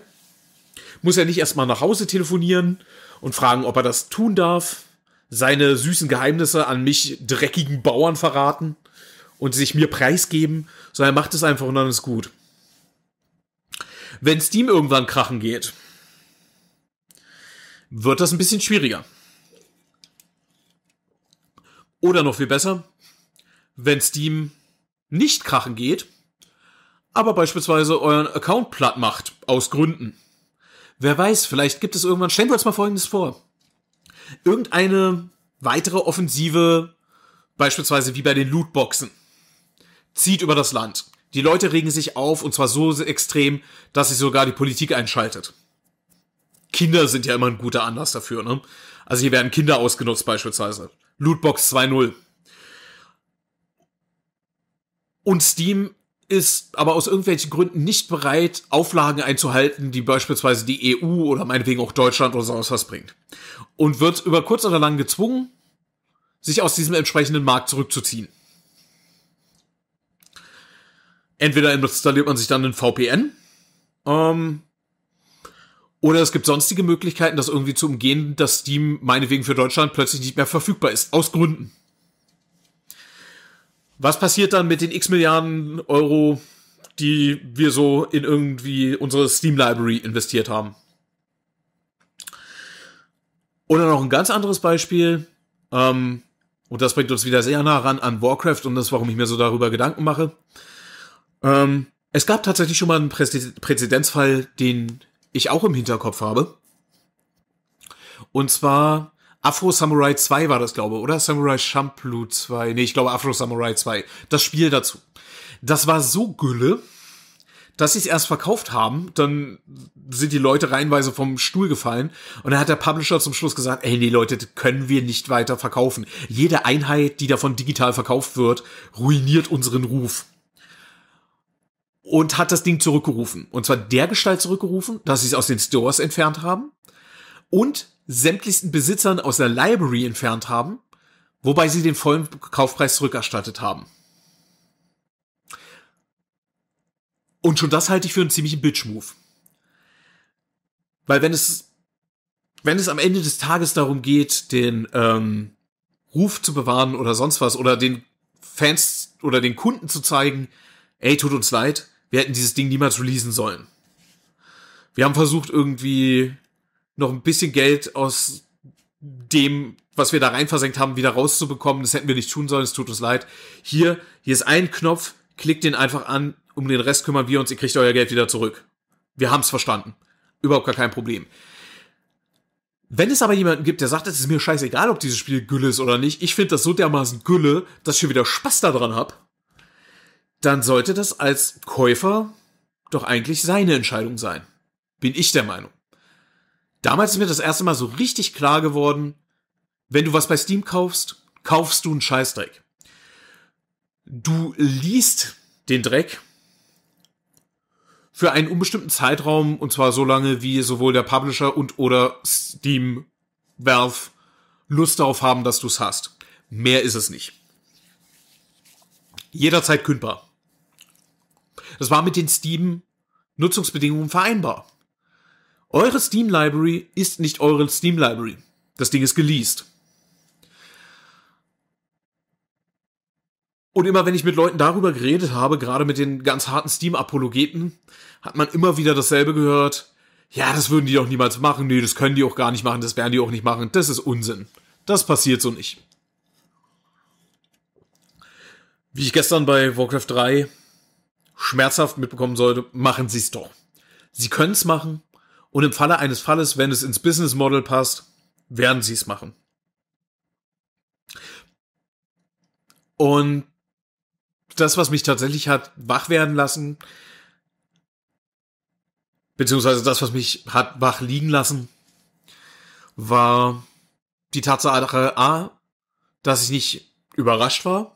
muss er nicht erstmal nach Hause telefonieren und fragen, ob er das tun darf, seine süßen Geheimnisse an mich dreckigen Bauern verraten und sich mir preisgeben, sondern er macht es einfach und dann ist gut. Wenn Steam irgendwann krachen geht, wird das ein bisschen schwieriger. Oder noch viel besser, wenn Steam nicht krachen geht, aber beispielsweise euren Account platt macht, aus Gründen. Wer weiß, vielleicht gibt es irgendwann, stellen wir uns mal Folgendes vor. Irgendeine weitere Offensive, beispielsweise wie bei den Lootboxen, zieht über das Land. Die Leute regen sich auf und zwar so extrem, dass sich sogar die Politik einschaltet. Kinder sind ja immer ein guter Anlass dafür, ne? Also hier werden Kinder ausgenutzt beispielsweise. Lootbox 2.0. Und Steam ist aber aus irgendwelchen Gründen nicht bereit, Auflagen einzuhalten, die beispielsweise die EU oder meinetwegen auch Deutschland oder sonst was bringt. Und wird über kurz oder lang gezwungen, sich aus diesem entsprechenden Markt zurückzuziehen. Entweder installiert man sich dann einen VPN, ähm, oder es gibt sonstige Möglichkeiten, das irgendwie zu umgehen, dass Steam meinetwegen für Deutschland plötzlich nicht mehr verfügbar ist. Aus Gründen. Was passiert dann mit den x Milliarden Euro, die wir so in irgendwie unsere Steam Library investiert haben? Oder noch ein ganz anderes Beispiel. Ähm, und das bringt uns wieder sehr nah ran an Warcraft und das, warum ich mir so darüber Gedanken mache. Ähm, es gab tatsächlich schon mal einen Präzedenzfall, den ich auch im Hinterkopf habe. Und zwar Afro Samurai 2 war das, glaube ich, oder? Samurai Champloo 2. Nee, ich glaube Afro Samurai 2. Das Spiel dazu. Das war so Gülle, dass sie es erst verkauft haben. Dann sind die Leute reihenweise vom Stuhl gefallen. Und dann hat der Publisher zum Schluss gesagt, ey, nee, Leute, können wir nicht weiter verkaufen. Jede Einheit, die davon digital verkauft wird, ruiniert unseren Ruf und hat das Ding zurückgerufen. Und zwar der Gestalt zurückgerufen, dass sie es aus den Stores entfernt haben und sämtlichsten Besitzern aus der Library entfernt haben, wobei sie den vollen Kaufpreis zurückerstattet haben. Und schon das halte ich für einen ziemlichen Bitch-Move. Weil wenn es, wenn es am Ende des Tages darum geht, den ähm, Ruf zu bewahren oder sonst was oder den Fans oder den Kunden zu zeigen, ey, tut uns leid, wir hätten dieses Ding niemals releasen sollen. Wir haben versucht, irgendwie noch ein bisschen Geld aus dem, was wir da rein versenkt haben, wieder rauszubekommen. Das hätten wir nicht tun sollen, es tut uns leid. Hier, hier ist ein Knopf, klickt den einfach an, um den Rest kümmern wir uns, ihr kriegt euer Geld wieder zurück. Wir haben es verstanden. Überhaupt gar kein Problem. Wenn es aber jemanden gibt, der sagt, es ist mir scheißegal, ob dieses Spiel Gülle ist oder nicht, ich finde das so dermaßen Gülle, dass ich schon wieder Spaß daran habe, dann sollte das als Käufer doch eigentlich seine Entscheidung sein. Bin ich der Meinung. Damals ist mir das erste Mal so richtig klar geworden, wenn du was bei Steam kaufst, kaufst du einen Scheißdreck. Du liest den Dreck für einen unbestimmten Zeitraum und zwar so lange, wie sowohl der Publisher und oder Steam, Valve Lust darauf haben, dass du es hast. Mehr ist es nicht. Jederzeit kündbar. Das war mit den Steam-Nutzungsbedingungen vereinbar. Eure Steam-Library ist nicht eure Steam-Library. Das Ding ist geleased. Und immer wenn ich mit Leuten darüber geredet habe, gerade mit den ganz harten Steam-Apologeten, hat man immer wieder dasselbe gehört. Ja, das würden die doch niemals machen. Nee, das können die auch gar nicht machen. Das werden die auch nicht machen. Das ist Unsinn. Das passiert so nicht. Wie ich gestern bei Warcraft 3 schmerzhaft mitbekommen sollte, machen Sie es doch. Sie können es machen und im Falle eines Falles, wenn es ins Business Model passt, werden Sie es machen. Und das, was mich tatsächlich hat wach werden lassen, beziehungsweise das, was mich hat wach liegen lassen, war die Tatsache A, dass ich nicht überrascht war,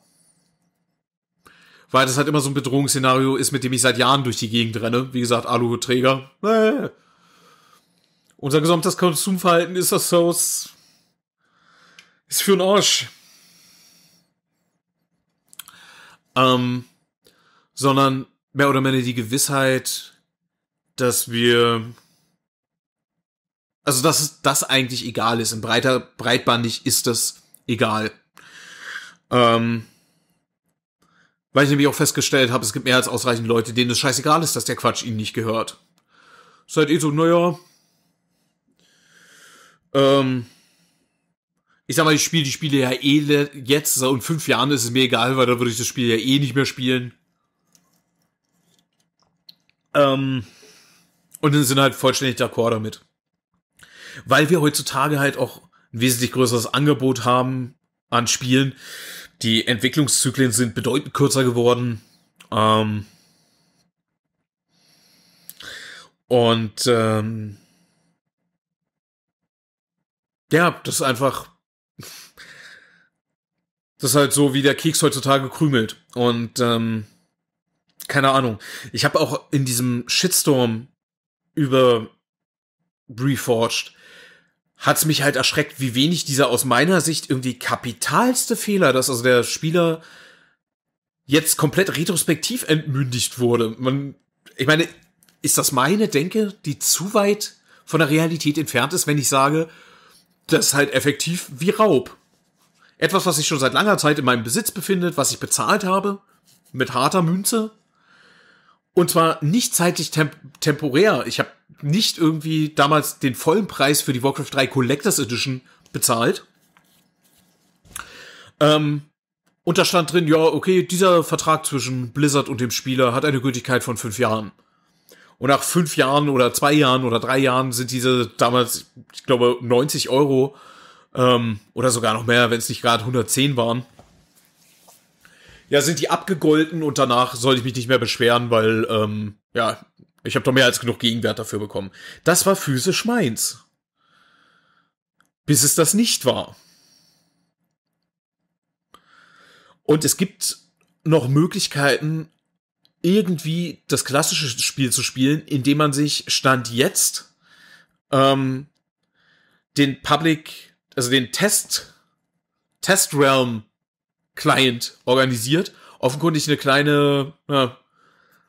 weil das halt immer so ein Bedrohungsszenario ist, mit dem ich seit Jahren durch die Gegend renne. Wie gesagt, Alu-Träger. Unser gesamtes Konsumverhalten ist das so. Ist für einen Arsch. Ähm, sondern mehr oder weniger die Gewissheit, dass wir. Also, dass das eigentlich egal ist. In breiter, breitbandig ist das egal. Ähm, weil ich nämlich auch festgestellt habe, es gibt mehr als ausreichend Leute, denen es scheißegal ist, dass der Quatsch ihnen nicht gehört. Seid ihr so, naja. Ähm, ich sag mal, ich spiele die Spiele ja eh jetzt, so in fünf Jahren ist es mir egal, weil da würde ich das Spiel ja eh nicht mehr spielen. Ähm, und dann sind halt vollständig d'accord damit. Weil wir heutzutage halt auch ein wesentlich größeres Angebot haben an Spielen, die Entwicklungszyklen sind bedeutend kürzer geworden. Ähm, und ähm, ja, das ist einfach. Das ist halt so, wie der Keks heutzutage krümelt. Und ähm, keine Ahnung. Ich habe auch in diesem Shitstorm über Reforged hat's mich halt erschreckt, wie wenig dieser aus meiner Sicht irgendwie kapitalste Fehler, dass also der Spieler jetzt komplett retrospektiv entmündigt wurde. Man, ich meine, ist das meine Denke, die zu weit von der Realität entfernt ist, wenn ich sage, das ist halt effektiv wie Raub. Etwas, was sich schon seit langer Zeit in meinem Besitz befindet, was ich bezahlt habe, mit harter Münze, und zwar nicht zeitlich temp temporär. Ich habe nicht irgendwie damals den vollen Preis für die Warcraft 3 Collectors Edition bezahlt. Ähm, und da stand drin, ja, okay, dieser Vertrag zwischen Blizzard und dem Spieler hat eine Gültigkeit von fünf Jahren. Und nach fünf Jahren oder zwei Jahren oder drei Jahren sind diese damals, ich glaube, 90 Euro ähm, oder sogar noch mehr, wenn es nicht gerade 110 waren, ja, sind die abgegolten und danach soll ich mich nicht mehr beschweren, weil, ähm, ja, ich habe doch mehr als genug Gegenwert dafür bekommen. Das war physisch meins. Bis es das nicht war. Und es gibt noch Möglichkeiten, irgendwie das klassische Spiel zu spielen, indem man sich Stand jetzt ähm, den Public, also den Test, Test Realm Client organisiert. Offenkundig eine kleine, ja,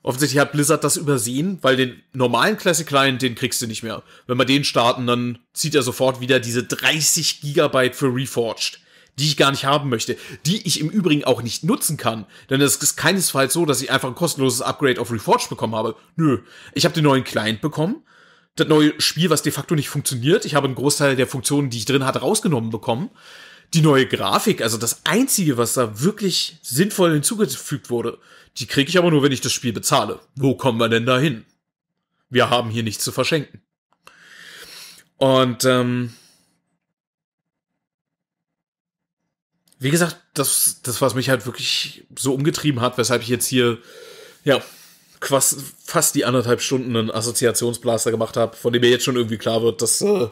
offensichtlich hat Blizzard das übersehen, weil den normalen Classic Client, den kriegst du nicht mehr. Wenn wir den starten, dann zieht er sofort wieder diese 30 Gigabyte für Reforged die ich gar nicht haben möchte, die ich im Übrigen auch nicht nutzen kann. Denn es ist keinesfalls so, dass ich einfach ein kostenloses Upgrade auf Reforged bekommen habe. Nö, ich habe den neuen Client bekommen, das neue Spiel, was de facto nicht funktioniert. Ich habe einen Großteil der Funktionen, die ich drin hatte, rausgenommen bekommen die neue Grafik, also das Einzige, was da wirklich sinnvoll hinzugefügt wurde, die kriege ich aber nur, wenn ich das Spiel bezahle. Wo kommen wir denn da hin? Wir haben hier nichts zu verschenken. Und ähm, wie gesagt, das, das, was mich halt wirklich so umgetrieben hat, weshalb ich jetzt hier, ja, quasi, fast die anderthalb Stunden einen Assoziationsblaster gemacht habe, von dem mir jetzt schon irgendwie klar wird, dass äh,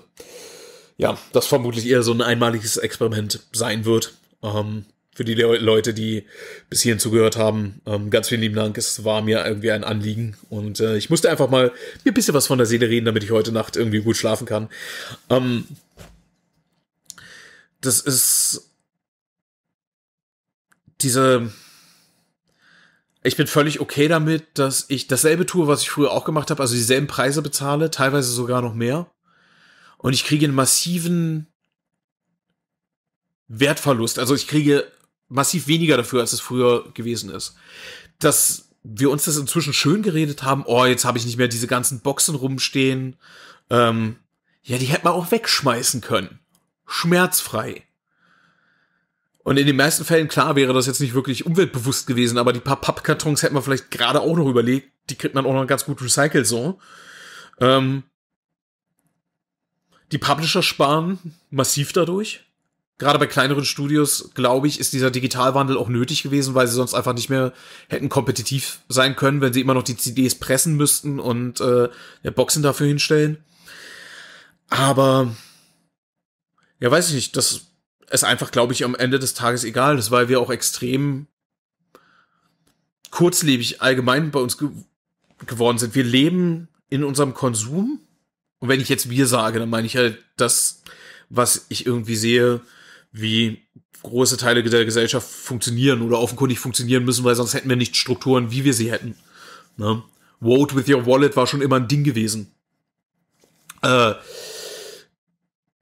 ja, das vermutlich eher so ein einmaliges Experiment sein wird. Ähm, für die Leute, die bis hierhin zugehört haben, ähm, ganz vielen lieben Dank. Es war mir irgendwie ein Anliegen und äh, ich musste einfach mal mir ein bisschen was von der Seele reden, damit ich heute Nacht irgendwie gut schlafen kann. Ähm, das ist diese. Ich bin völlig okay damit, dass ich dasselbe tue, was ich früher auch gemacht habe, also dieselben Preise bezahle, teilweise sogar noch mehr und ich kriege einen massiven Wertverlust. Also ich kriege massiv weniger dafür, als es früher gewesen ist. Dass wir uns das inzwischen schön geredet haben, oh, jetzt habe ich nicht mehr diese ganzen Boxen rumstehen. Ähm, ja, die hätte man auch wegschmeißen können. Schmerzfrei. Und in den meisten Fällen, klar, wäre das jetzt nicht wirklich umweltbewusst gewesen, aber die paar Pappkartons hätten wir vielleicht gerade auch noch überlegt. Die kriegt man auch noch ganz gut recycelt so. Ähm, die Publisher sparen massiv dadurch. Gerade bei kleineren Studios, glaube ich, ist dieser Digitalwandel auch nötig gewesen, weil sie sonst einfach nicht mehr hätten kompetitiv sein können, wenn sie immer noch die CDs pressen müssten und äh, Boxen dafür hinstellen. Aber ja, weiß ich nicht, das ist einfach, glaube ich, am Ende des Tages egal ist, weil wir auch extrem kurzlebig allgemein bei uns ge geworden sind. Wir leben in unserem Konsum und wenn ich jetzt wir sage, dann meine ich halt das, was ich irgendwie sehe, wie große Teile der Gesellschaft funktionieren oder offenkundig funktionieren müssen, weil sonst hätten wir nicht Strukturen, wie wir sie hätten. Ne? Vote with your wallet war schon immer ein Ding gewesen. Äh,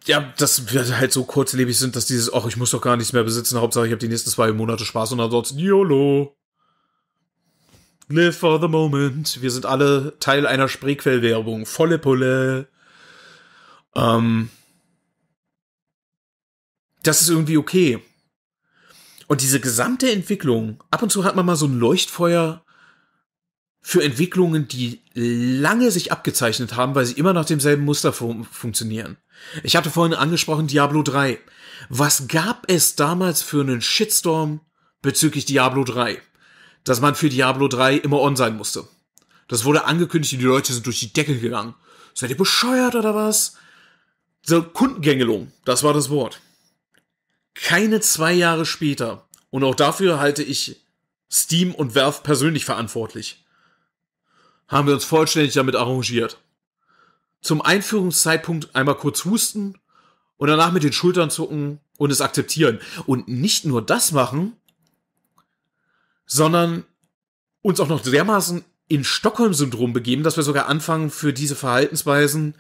ja, dass wir halt so kurzlebig sind, dass dieses, ach, ich muss doch gar nichts mehr besitzen, Hauptsache ich habe die nächsten zwei Monate Spaß und ansonsten YOLO. Live for the moment. Wir sind alle Teil einer spreequell Volle Pulle. Ähm, das ist irgendwie okay. Und diese gesamte Entwicklung, ab und zu hat man mal so ein Leuchtfeuer für Entwicklungen, die lange sich abgezeichnet haben, weil sie immer nach demselben Muster fun funktionieren. Ich hatte vorhin angesprochen Diablo 3. Was gab es damals für einen Shitstorm bezüglich Diablo 3? dass man für Diablo 3 immer on sein musste. Das wurde angekündigt und die Leute sind durch die Decke gegangen. Seid ihr bescheuert oder was? So, Kundengängelung, das war das Wort. Keine zwei Jahre später, und auch dafür halte ich Steam und Valve persönlich verantwortlich, haben wir uns vollständig damit arrangiert. Zum Einführungszeitpunkt einmal kurz husten und danach mit den Schultern zucken und es akzeptieren. Und nicht nur das machen, sondern uns auch noch dermaßen in Stockholm-Syndrom begeben, dass wir sogar anfangen, für diese Verhaltensweisen,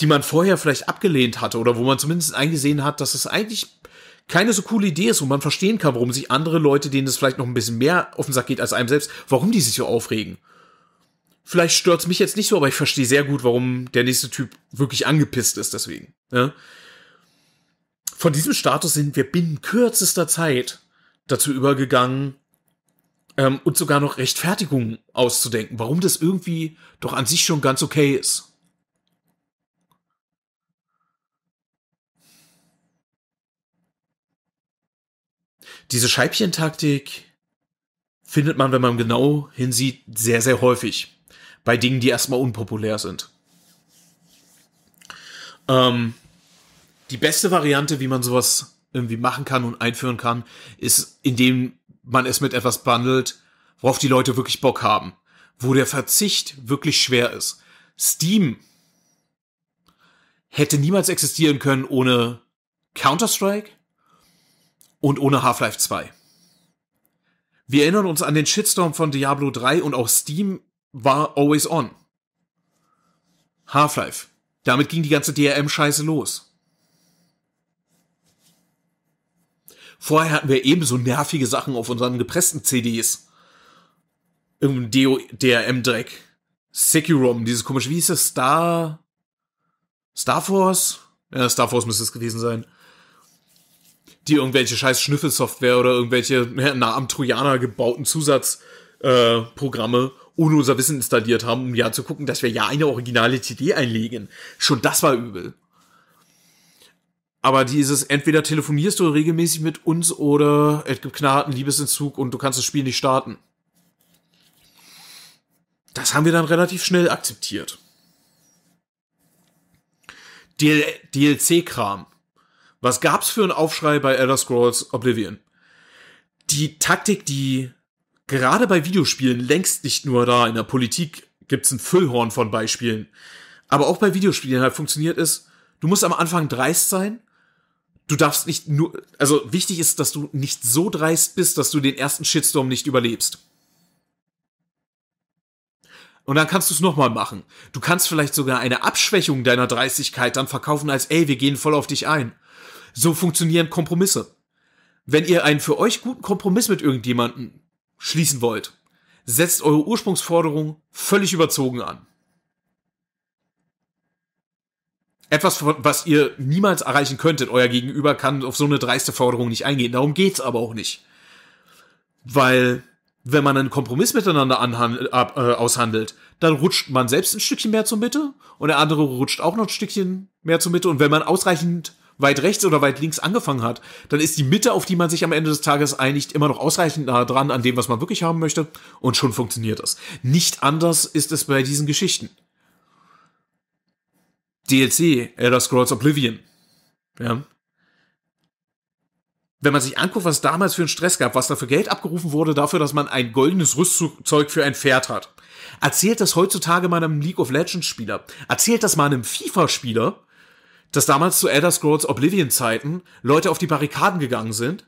die man vorher vielleicht abgelehnt hatte oder wo man zumindest eingesehen hat, dass es eigentlich keine so coole Idee ist, wo man verstehen kann, warum sich andere Leute, denen es vielleicht noch ein bisschen mehr auf den Sack geht als einem selbst, warum die sich so aufregen. Vielleicht stört es mich jetzt nicht so, aber ich verstehe sehr gut, warum der nächste Typ wirklich angepisst ist deswegen. Ja? Von diesem Status sind wir binnen kürzester Zeit dazu übergegangen, ähm, und sogar noch Rechtfertigung auszudenken, warum das irgendwie doch an sich schon ganz okay ist. Diese Scheibchentaktik findet man, wenn man genau hinsieht, sehr, sehr häufig bei Dingen, die erstmal unpopulär sind. Ähm, die beste Variante, wie man sowas irgendwie machen kann und einführen kann, ist, indem man es mit etwas bundelt, worauf die Leute wirklich Bock haben, wo der Verzicht wirklich schwer ist. Steam hätte niemals existieren können ohne Counter-Strike und ohne Half-Life 2. Wir erinnern uns an den Shitstorm von Diablo 3 und auch Steam war always on. Half-Life. Damit ging die ganze DRM-Scheiße los. Vorher hatten wir ebenso nervige Sachen auf unseren gepressten CDs. Irgendein DRM-Dreck. Sekirom, dieses komische, wie hieß das? Star. Star Force? Ja, Star Force müsste es gewesen sein. Die irgendwelche scheiß Schnüffelsoftware oder irgendwelche nah am Trojaner gebauten Zusatzprogramme äh, ohne unser Wissen installiert haben, um ja zu gucken, dass wir ja eine originale CD einlegen. Schon das war übel. Aber dieses, entweder telefonierst du regelmäßig mit uns oder es gibt knallharten Liebesentzug und du kannst das Spiel nicht starten. Das haben wir dann relativ schnell akzeptiert. DLC-Kram. Was gab's für einen Aufschrei bei Elder Scrolls Oblivion? Die Taktik, die gerade bei Videospielen längst nicht nur da in der Politik gibt's ein Füllhorn von Beispielen, aber auch bei Videospielen halt funktioniert ist, du musst am Anfang dreist sein, du darfst nicht nur, also wichtig ist, dass du nicht so dreist bist, dass du den ersten Shitstorm nicht überlebst. Und dann kannst du es nochmal machen. Du kannst vielleicht sogar eine Abschwächung deiner Dreistigkeit dann verkaufen als, ey, wir gehen voll auf dich ein. So funktionieren Kompromisse. Wenn ihr einen für euch guten Kompromiss mit irgendjemandem schließen wollt, setzt eure Ursprungsforderung völlig überzogen an. etwas, was ihr niemals erreichen könntet. Euer Gegenüber kann auf so eine dreiste Forderung nicht eingehen. Darum geht es aber auch nicht. Weil, wenn man einen Kompromiss miteinander ab, äh, aushandelt, dann rutscht man selbst ein Stückchen mehr zur Mitte und der andere rutscht auch noch ein Stückchen mehr zur Mitte. Und wenn man ausreichend weit rechts oder weit links angefangen hat, dann ist die Mitte, auf die man sich am Ende des Tages einigt, immer noch ausreichend nah dran an dem, was man wirklich haben möchte und schon funktioniert das. Nicht anders ist es bei diesen Geschichten. DLC Elder Scrolls Oblivion. Ja. Wenn man sich anguckt, was es damals für einen Stress gab, was da für Geld abgerufen wurde, dafür, dass man ein goldenes Rüstzeug für ein Pferd hat. Erzählt das heutzutage mal einem League of Legends Spieler. Erzählt das mal einem FIFA-Spieler, dass damals zu Elder Scrolls Oblivion Zeiten Leute auf die Barrikaden gegangen sind,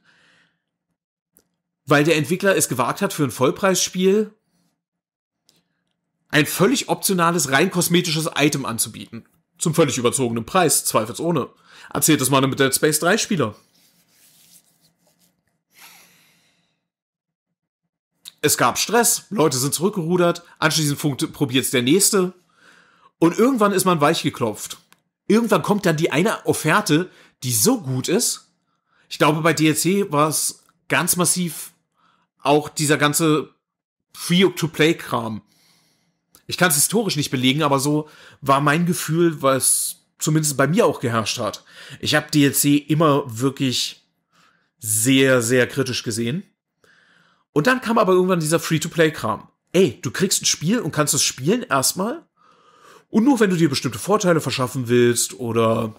weil der Entwickler es gewagt hat, für ein Vollpreisspiel ein völlig optionales, rein kosmetisches Item anzubieten. Zum völlig überzogenen Preis, zweifelsohne. Erzählt es mal einem Dead Space 3 Spieler. Es gab Stress, Leute sind zurückgerudert, anschließend probiert es der Nächste. Und irgendwann ist man weich geklopft. Irgendwann kommt dann die eine Offerte, die so gut ist. Ich glaube, bei DLC war es ganz massiv auch dieser ganze Free-to-Play-Kram ich kann es historisch nicht belegen, aber so war mein Gefühl, was zumindest bei mir auch geherrscht hat. Ich habe DLC immer wirklich sehr, sehr kritisch gesehen. Und dann kam aber irgendwann dieser Free-to-Play-Kram. Ey, du kriegst ein Spiel und kannst es spielen erstmal. Und nur wenn du dir bestimmte Vorteile verschaffen willst oder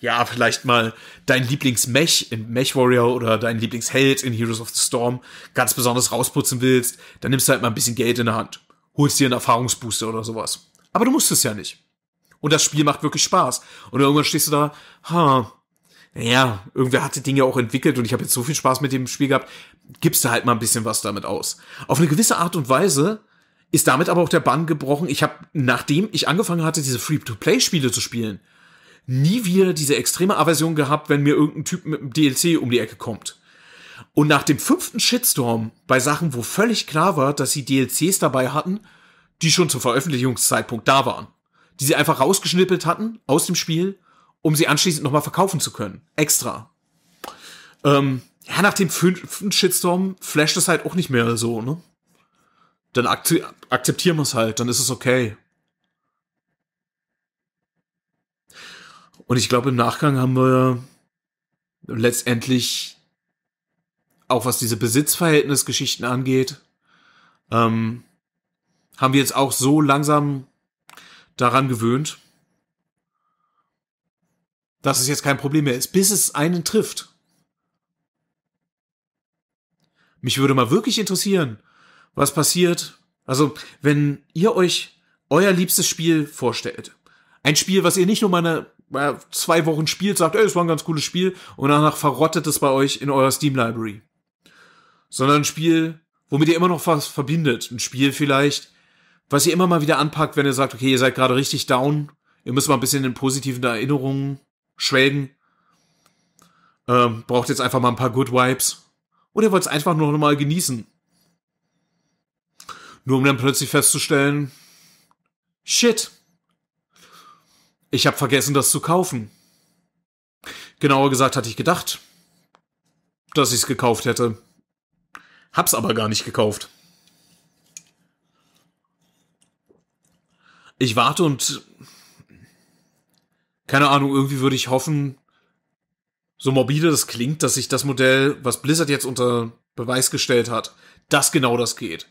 ja, vielleicht mal dein Lieblings-Mech in Mech Warrior oder dein Lieblingsheld in Heroes of the Storm ganz besonders rausputzen willst, dann nimmst du halt mal ein bisschen Geld in der Hand holst dir einen Erfahrungsbooster oder sowas. Aber du musst es ja nicht. Und das Spiel macht wirklich Spaß. Und irgendwann stehst du da, ha, naja, irgendwer hat die Dinge auch entwickelt und ich habe jetzt so viel Spaß mit dem Spiel gehabt, gibst du halt mal ein bisschen was damit aus. Auf eine gewisse Art und Weise ist damit aber auch der Bann gebrochen. Ich habe, nachdem ich angefangen hatte, diese Free-to-Play-Spiele zu spielen, nie wieder diese extreme Aversion gehabt, wenn mir irgendein Typ mit einem DLC um die Ecke kommt. Und nach dem fünften Shitstorm bei Sachen, wo völlig klar war, dass sie DLCs dabei hatten, die schon zum Veröffentlichungszeitpunkt da waren, die sie einfach rausgeschnippelt hatten aus dem Spiel, um sie anschließend nochmal verkaufen zu können. Extra. Ähm, ja, nach dem fünften Shitstorm flasht es halt auch nicht mehr so, ne? Dann ak akzeptieren wir es halt, dann ist es okay. Und ich glaube, im Nachgang haben wir letztendlich auch was diese Besitzverhältnisgeschichten angeht, ähm, haben wir jetzt auch so langsam daran gewöhnt, dass es jetzt kein Problem mehr ist, bis es einen trifft. Mich würde mal wirklich interessieren, was passiert. Also, wenn ihr euch euer liebstes Spiel vorstellt, ein Spiel, was ihr nicht nur mal eine, äh, zwei Wochen spielt, sagt, ey, es war ein ganz cooles Spiel und danach verrottet es bei euch in eurer Steam Library sondern ein Spiel, womit ihr immer noch was verbindet. Ein Spiel vielleicht, was ihr immer mal wieder anpackt, wenn ihr sagt, okay, ihr seid gerade richtig down, ihr müsst mal ein bisschen in positiven Erinnerungen schwelgen. Ähm, braucht jetzt einfach mal ein paar Good Vibes. Oder wollt es einfach nur noch mal genießen. Nur um dann plötzlich festzustellen, shit, ich habe vergessen, das zu kaufen. Genauer gesagt hatte ich gedacht, dass ich es gekauft hätte. Hab's aber gar nicht gekauft. Ich warte und. Keine Ahnung, irgendwie würde ich hoffen, so morbide das klingt, dass sich das Modell, was Blizzard jetzt unter Beweis gestellt hat, dass genau das geht.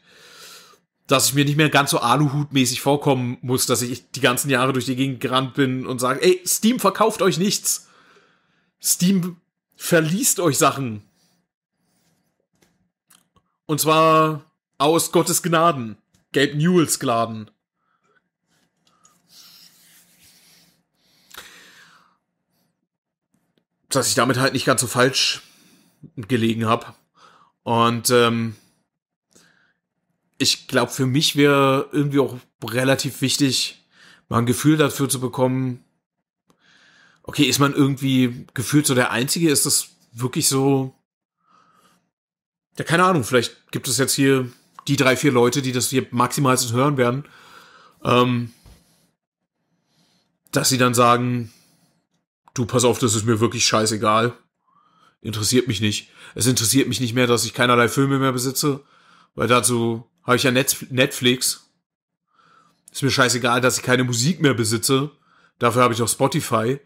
Dass ich mir nicht mehr ganz so Aluhut-mäßig vorkommen muss, dass ich die ganzen Jahre durch die Gegend gerannt bin und sage, ey, Steam verkauft euch nichts. Steam verliest euch Sachen. Und zwar aus Gottes Gnaden. Gabe Newells Gnaden. Dass ich damit halt nicht ganz so falsch gelegen habe. Und ähm, ich glaube, für mich wäre irgendwie auch relativ wichtig, mal ein Gefühl dafür zu bekommen, okay, ist man irgendwie gefühlt so der Einzige? Ist das wirklich so ja, keine Ahnung, vielleicht gibt es jetzt hier die drei, vier Leute, die das hier maximalstens hören werden, ähm, dass sie dann sagen, du, pass auf, das ist mir wirklich scheißegal. Interessiert mich nicht. Es interessiert mich nicht mehr, dass ich keinerlei Filme mehr besitze, weil dazu habe ich ja Netflix. Ist mir scheißegal, dass ich keine Musik mehr besitze. Dafür habe ich auch Spotify.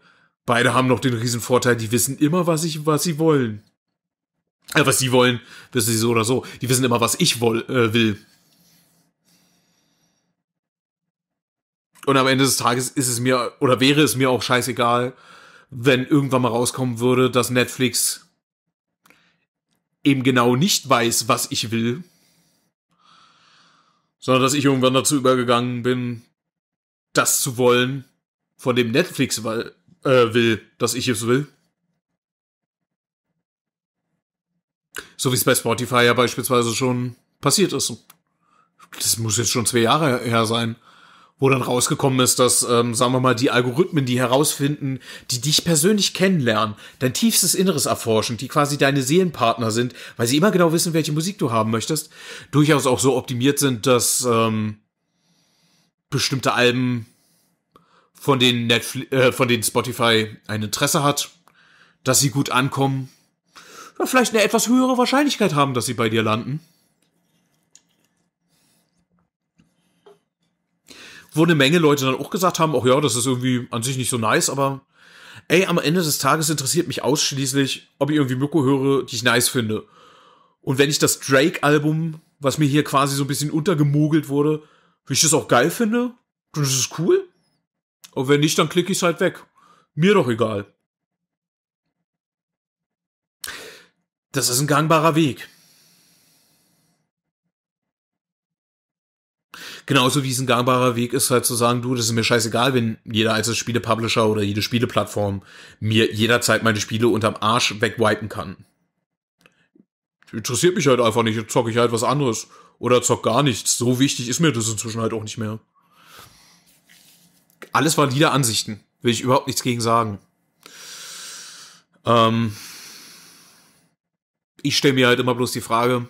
Beide haben noch den riesen Vorteil, die wissen immer, was ich, was sie wollen. Äh, was sie wollen, wissen sie so oder so. Die wissen immer, was ich woll, äh, will. Und am Ende des Tages ist es mir oder wäre es mir auch scheißegal, wenn irgendwann mal rauskommen würde, dass Netflix eben genau nicht weiß, was ich will, sondern dass ich irgendwann dazu übergegangen bin, das zu wollen, von dem Netflix äh, will dass ich es will. So wie es bei Spotify ja beispielsweise schon passiert ist. Das muss jetzt schon zwei Jahre her sein, wo dann rausgekommen ist, dass, ähm, sagen wir mal, die Algorithmen, die herausfinden, die dich persönlich kennenlernen, dein tiefstes Inneres erforschen, die quasi deine Seelenpartner sind, weil sie immer genau wissen, welche Musik du haben möchtest, durchaus auch so optimiert sind, dass ähm, bestimmte Alben von den, Netflix, äh, von den Spotify ein Interesse hat, dass sie gut ankommen vielleicht eine etwas höhere Wahrscheinlichkeit haben, dass sie bei dir landen. Wo eine Menge Leute dann auch gesagt haben, ach ja, das ist irgendwie an sich nicht so nice, aber ey, am Ende des Tages interessiert mich ausschließlich, ob ich irgendwie Mucke höre, die ich nice finde. Und wenn ich das Drake-Album, was mir hier quasi so ein bisschen untergemogelt wurde, wie ich das auch geil finde, dann ist es cool. Und wenn nicht, dann klicke ich es halt weg. Mir doch egal. Das ist ein gangbarer Weg. Genauso wie es ein gangbarer Weg ist, halt zu sagen, du, das ist mir scheißegal, wenn jeder einzelne Spielepublisher oder jede Spieleplattform mir jederzeit meine Spiele unterm Arsch wegwipen kann. Interessiert mich halt einfach nicht, zocke ich halt was anderes. Oder zock gar nichts. So wichtig ist mir das inzwischen halt auch nicht mehr. Alles valide Ansichten. Will ich überhaupt nichts gegen sagen. Ähm, ich stelle mir halt immer bloß die Frage,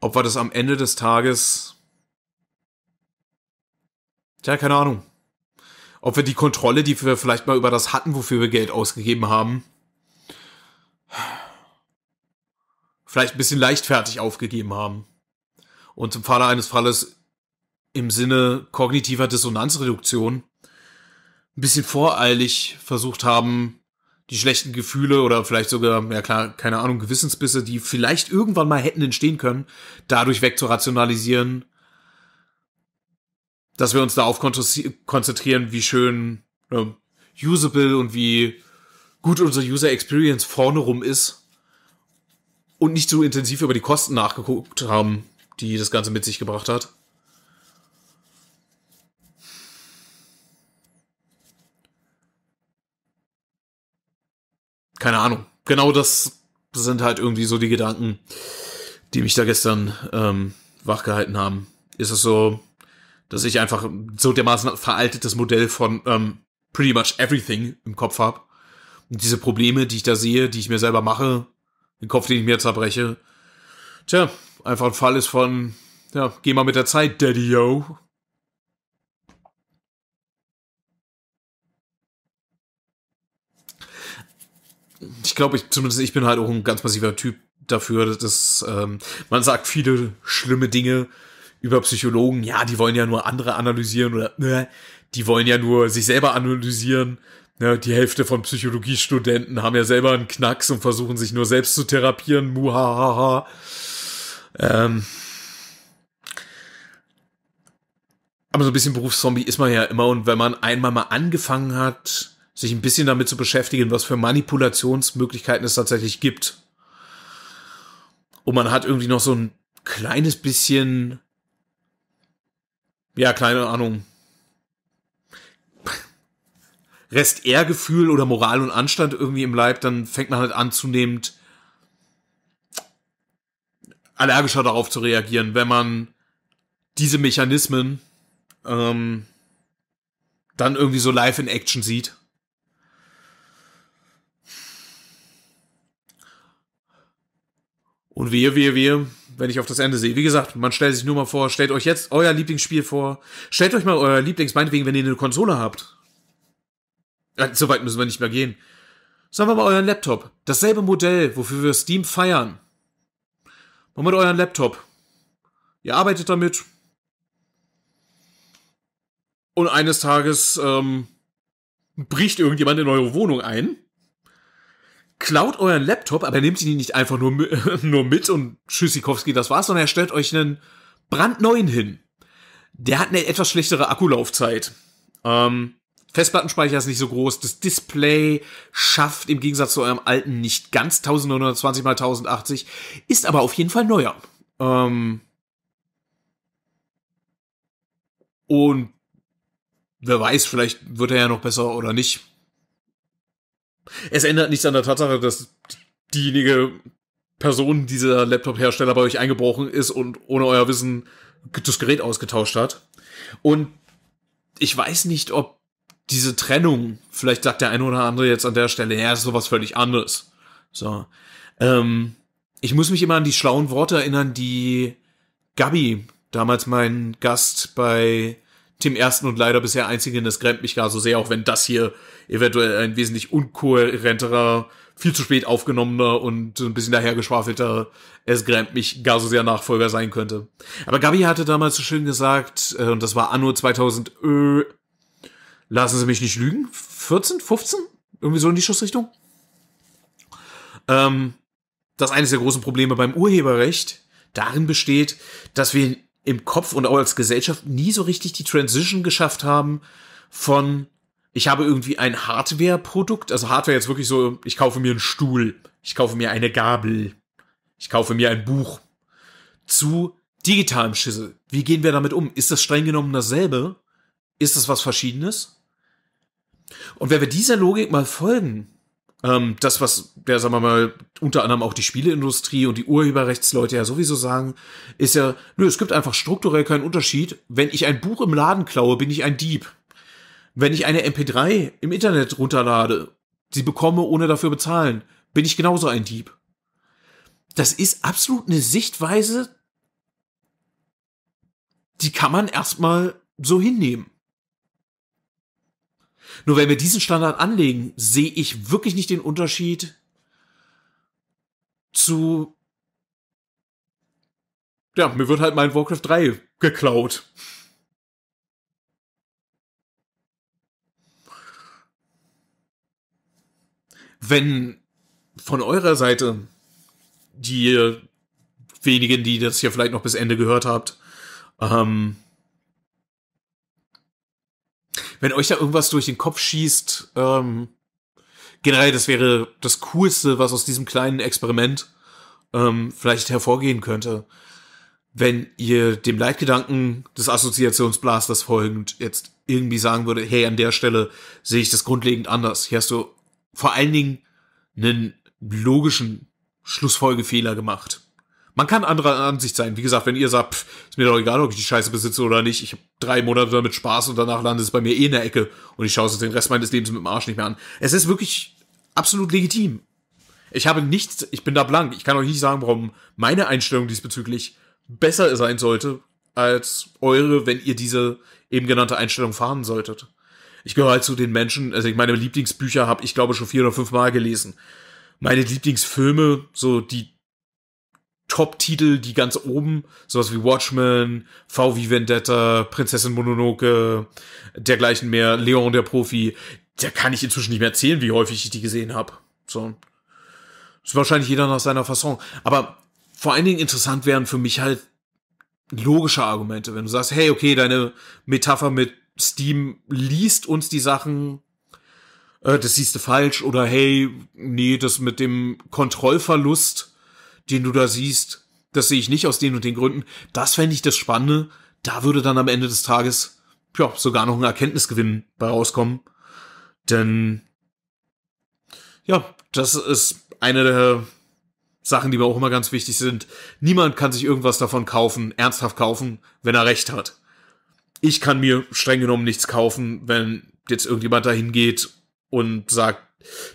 ob wir das am Ende des Tages, tja, keine Ahnung, ob wir die Kontrolle, die wir vielleicht mal über das hatten, wofür wir Geld ausgegeben haben, vielleicht ein bisschen leichtfertig aufgegeben haben. Und im Falle eines Falles im Sinne kognitiver Dissonanzreduktion ein bisschen voreilig versucht haben, die schlechten Gefühle oder vielleicht sogar, ja klar, keine Ahnung, Gewissensbisse, die vielleicht irgendwann mal hätten entstehen können, dadurch wegzurationalisieren, dass wir uns darauf konzentrieren, wie schön äh, usable und wie gut unsere User Experience vorne rum ist und nicht so intensiv über die Kosten nachgeguckt haben, die das Ganze mit sich gebracht hat. keine Ahnung. Genau das sind halt irgendwie so die Gedanken, die mich da gestern ähm, wachgehalten haben. Ist es so, dass ich einfach so dermaßen veraltetes Modell von ähm, pretty much everything im Kopf habe. Und diese Probleme, die ich da sehe, die ich mir selber mache, den Kopf, den ich mir zerbreche. Tja, einfach ein Fall ist von, ja, geh mal mit der Zeit, Daddy-Yo. ich glaube, ich, zumindest ich bin halt auch ein ganz massiver Typ dafür, dass ähm, man sagt viele schlimme Dinge über Psychologen, ja, die wollen ja nur andere analysieren oder äh, die wollen ja nur sich selber analysieren. Ne, die Hälfte von Psychologiestudenten haben ja selber einen Knacks und versuchen sich nur selbst zu therapieren. Muhahaha. Ähm, aber so ein bisschen Berufszombie ist man ja immer und wenn man einmal mal angefangen hat, sich ein bisschen damit zu beschäftigen, was für Manipulationsmöglichkeiten es tatsächlich gibt. Und man hat irgendwie noch so ein kleines bisschen, ja, keine Ahnung, Rest Ehrgefühl oder Moral und Anstand irgendwie im Leib, dann fängt man halt an zunehmend allergischer darauf zu reagieren, wenn man diese Mechanismen ähm, dann irgendwie so live in Action sieht. Und wir, wir, wir, wenn ich auf das Ende sehe. Wie gesagt, man stellt sich nur mal vor, stellt euch jetzt euer Lieblingsspiel vor. Stellt euch mal euer Lieblings, meinetwegen, wenn ihr eine Konsole habt. Ja, so weit müssen wir nicht mehr gehen. Sagen wir mal euren Laptop. Dasselbe Modell, wofür wir Steam feiern. Und mit euren Laptop. Ihr arbeitet damit. Und eines Tages ähm, bricht irgendjemand in eure Wohnung ein klaut euren Laptop, aber nehmt ihn nicht einfach nur, nur mit und Tschüssikowski, das war's, sondern er stellt euch einen brandneuen hin. Der hat eine etwas schlechtere Akkulaufzeit. Ähm, Festplattenspeicher ist nicht so groß. Das Display schafft im Gegensatz zu eurem alten nicht ganz 1920 x 1080, ist aber auf jeden Fall neuer. Ähm und wer weiß, vielleicht wird er ja noch besser oder nicht. Es ändert nichts an der Tatsache, dass diejenige Person dieser Laptop-Hersteller bei euch eingebrochen ist und ohne euer Wissen das Gerät ausgetauscht hat. Und ich weiß nicht, ob diese Trennung, vielleicht sagt der eine oder andere jetzt an der Stelle, ja, ist sowas völlig anderes. So. Ähm, ich muss mich immer an die schlauen Worte erinnern, die Gabi, damals mein Gast bei Tim Ersten und leider bisher einzigen, das grämt mich gar so sehr, auch wenn das hier eventuell ein wesentlich unkohärenterer, viel zu spät aufgenommener und ein bisschen dahergeschwafelter, es grämt mich gar so sehr Nachfolger sein könnte. Aber Gabi hatte damals so schön gesagt, äh, und das war Anno 2000, äh, lassen Sie mich nicht lügen, 14, 15? Irgendwie so in die Schussrichtung? Ähm, dass eines der großen Probleme beim Urheberrecht darin besteht, dass wir im Kopf und auch als Gesellschaft nie so richtig die Transition geschafft haben von ich habe irgendwie ein Hardware-Produkt, also Hardware jetzt wirklich so, ich kaufe mir einen Stuhl, ich kaufe mir eine Gabel, ich kaufe mir ein Buch, zu digitalem Schüssel. Wie gehen wir damit um? Ist das streng genommen dasselbe? Ist das was Verschiedenes? Und wenn wir dieser Logik mal folgen, ähm, das, was ja, sagen wir mal, unter anderem auch die Spieleindustrie und die Urheberrechtsleute ja sowieso sagen, ist ja, nö, es gibt einfach strukturell keinen Unterschied. Wenn ich ein Buch im Laden klaue, bin ich ein Dieb. Wenn ich eine MP3 im Internet runterlade, sie bekomme, ohne dafür bezahlen, bin ich genauso ein Dieb. Das ist absolut eine Sichtweise, die kann man erstmal so hinnehmen. Nur wenn wir diesen Standard anlegen, sehe ich wirklich nicht den Unterschied zu. Ja, mir wird halt mein Warcraft 3 geklaut. Wenn von eurer Seite die wenigen, die das hier vielleicht noch bis Ende gehört habt, ähm, wenn euch da irgendwas durch den Kopf schießt, ähm, generell, das wäre das Coolste, was aus diesem kleinen Experiment ähm, vielleicht hervorgehen könnte, wenn ihr dem Leitgedanken des Assoziationsblasters folgend jetzt irgendwie sagen würde, hey, an der Stelle sehe ich das grundlegend anders. Hier hast du vor allen Dingen einen logischen Schlussfolgefehler gemacht. Man kann anderer Ansicht sein. Wie gesagt, wenn ihr sagt, pff, ist mir doch egal, ob ich die Scheiße besitze oder nicht, ich habe drei Monate damit Spaß und danach landet es bei mir eh in der Ecke und ich schaue es den Rest meines Lebens mit dem Arsch nicht mehr an. Es ist wirklich absolut legitim. Ich habe nichts, ich bin da blank. Ich kann euch nicht sagen, warum meine Einstellung diesbezüglich besser sein sollte als eure, wenn ihr diese eben genannte Einstellung fahren solltet. Ich gehöre halt zu den Menschen, also ich meine Lieblingsbücher habe ich glaube schon vier oder fünf Mal gelesen. Meine Lieblingsfilme, so die Top-Titel, die ganz oben, sowas wie Watchmen, V wie Vendetta, Prinzessin Mononoke, dergleichen mehr, Leon der Profi, der kann ich inzwischen nicht mehr erzählen, wie häufig ich die gesehen habe. So. Ist wahrscheinlich jeder nach seiner Fasson. Aber vor allen Dingen interessant wären für mich halt logische Argumente, wenn du sagst, hey, okay, deine Metapher mit Steam liest uns die Sachen, äh, das siehst du falsch, oder hey, nee, das mit dem Kontrollverlust den du da siehst, das sehe ich nicht aus den und den Gründen. Das fände ich das Spannende. Da würde dann am Ende des Tages ja, sogar noch ein Erkenntnisgewinn bei rauskommen. Denn ja, das ist eine der Sachen, die mir auch immer ganz wichtig sind. Niemand kann sich irgendwas davon kaufen, ernsthaft kaufen, wenn er recht hat. Ich kann mir streng genommen nichts kaufen, wenn jetzt irgendjemand dahin geht und sagt,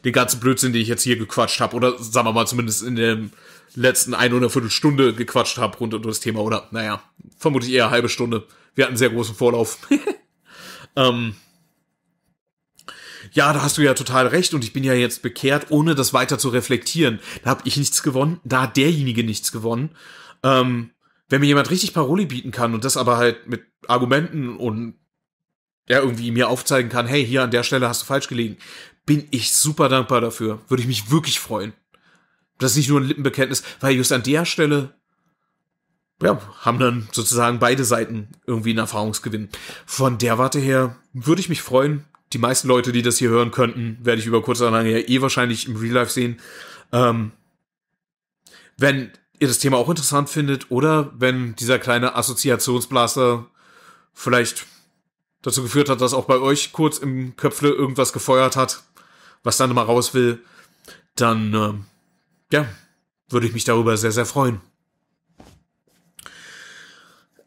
den ganzen Blödsinn, den ich jetzt hier gequatscht habe, oder sagen wir mal zumindest in dem letzten ein oder Viertelstunde gequatscht habe rund um das Thema. Oder, naja, vermutlich eher halbe Stunde. Wir hatten einen sehr großen Vorlauf. ähm, ja, da hast du ja total recht und ich bin ja jetzt bekehrt, ohne das weiter zu reflektieren. Da habe ich nichts gewonnen, da hat derjenige nichts gewonnen. Ähm, wenn mir jemand richtig Paroli bieten kann und das aber halt mit Argumenten und ja, irgendwie mir aufzeigen kann, hey, hier an der Stelle hast du falsch gelegen, bin ich super dankbar dafür. Würde ich mich wirklich freuen. Das ist nicht nur ein Lippenbekenntnis, weil just an der Stelle ja, haben dann sozusagen beide Seiten irgendwie einen Erfahrungsgewinn. Von der Warte her würde ich mich freuen. Die meisten Leute, die das hier hören könnten, werde ich über kurz oder lange ja eh wahrscheinlich im Real Life sehen. Ähm, wenn ihr das Thema auch interessant findet oder wenn dieser kleine Assoziationsblaster vielleicht dazu geführt hat, dass auch bei euch kurz im Köpfle irgendwas gefeuert hat, was dann mal raus will, dann ähm, ja, würde ich mich darüber sehr, sehr freuen.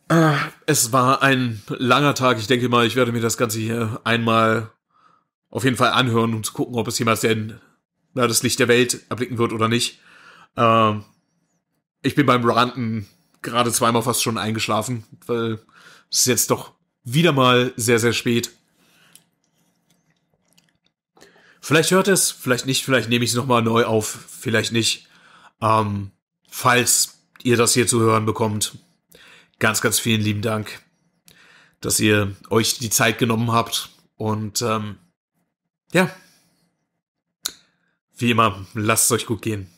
Äh, es war ein langer Tag. Ich denke mal, ich werde mir das Ganze hier einmal auf jeden Fall anhören, um zu gucken, ob es jemals denn na, das Licht der Welt erblicken wird oder nicht. Äh, ich bin beim Ranten gerade zweimal fast schon eingeschlafen, weil es ist jetzt doch wieder mal sehr, sehr spät. Vielleicht hört es, vielleicht nicht, vielleicht nehme ich es nochmal neu auf, vielleicht nicht. Ähm, falls ihr das hier zu hören bekommt, ganz, ganz vielen lieben Dank, dass ihr euch die Zeit genommen habt. Und ähm, ja, wie immer, lasst es euch gut gehen.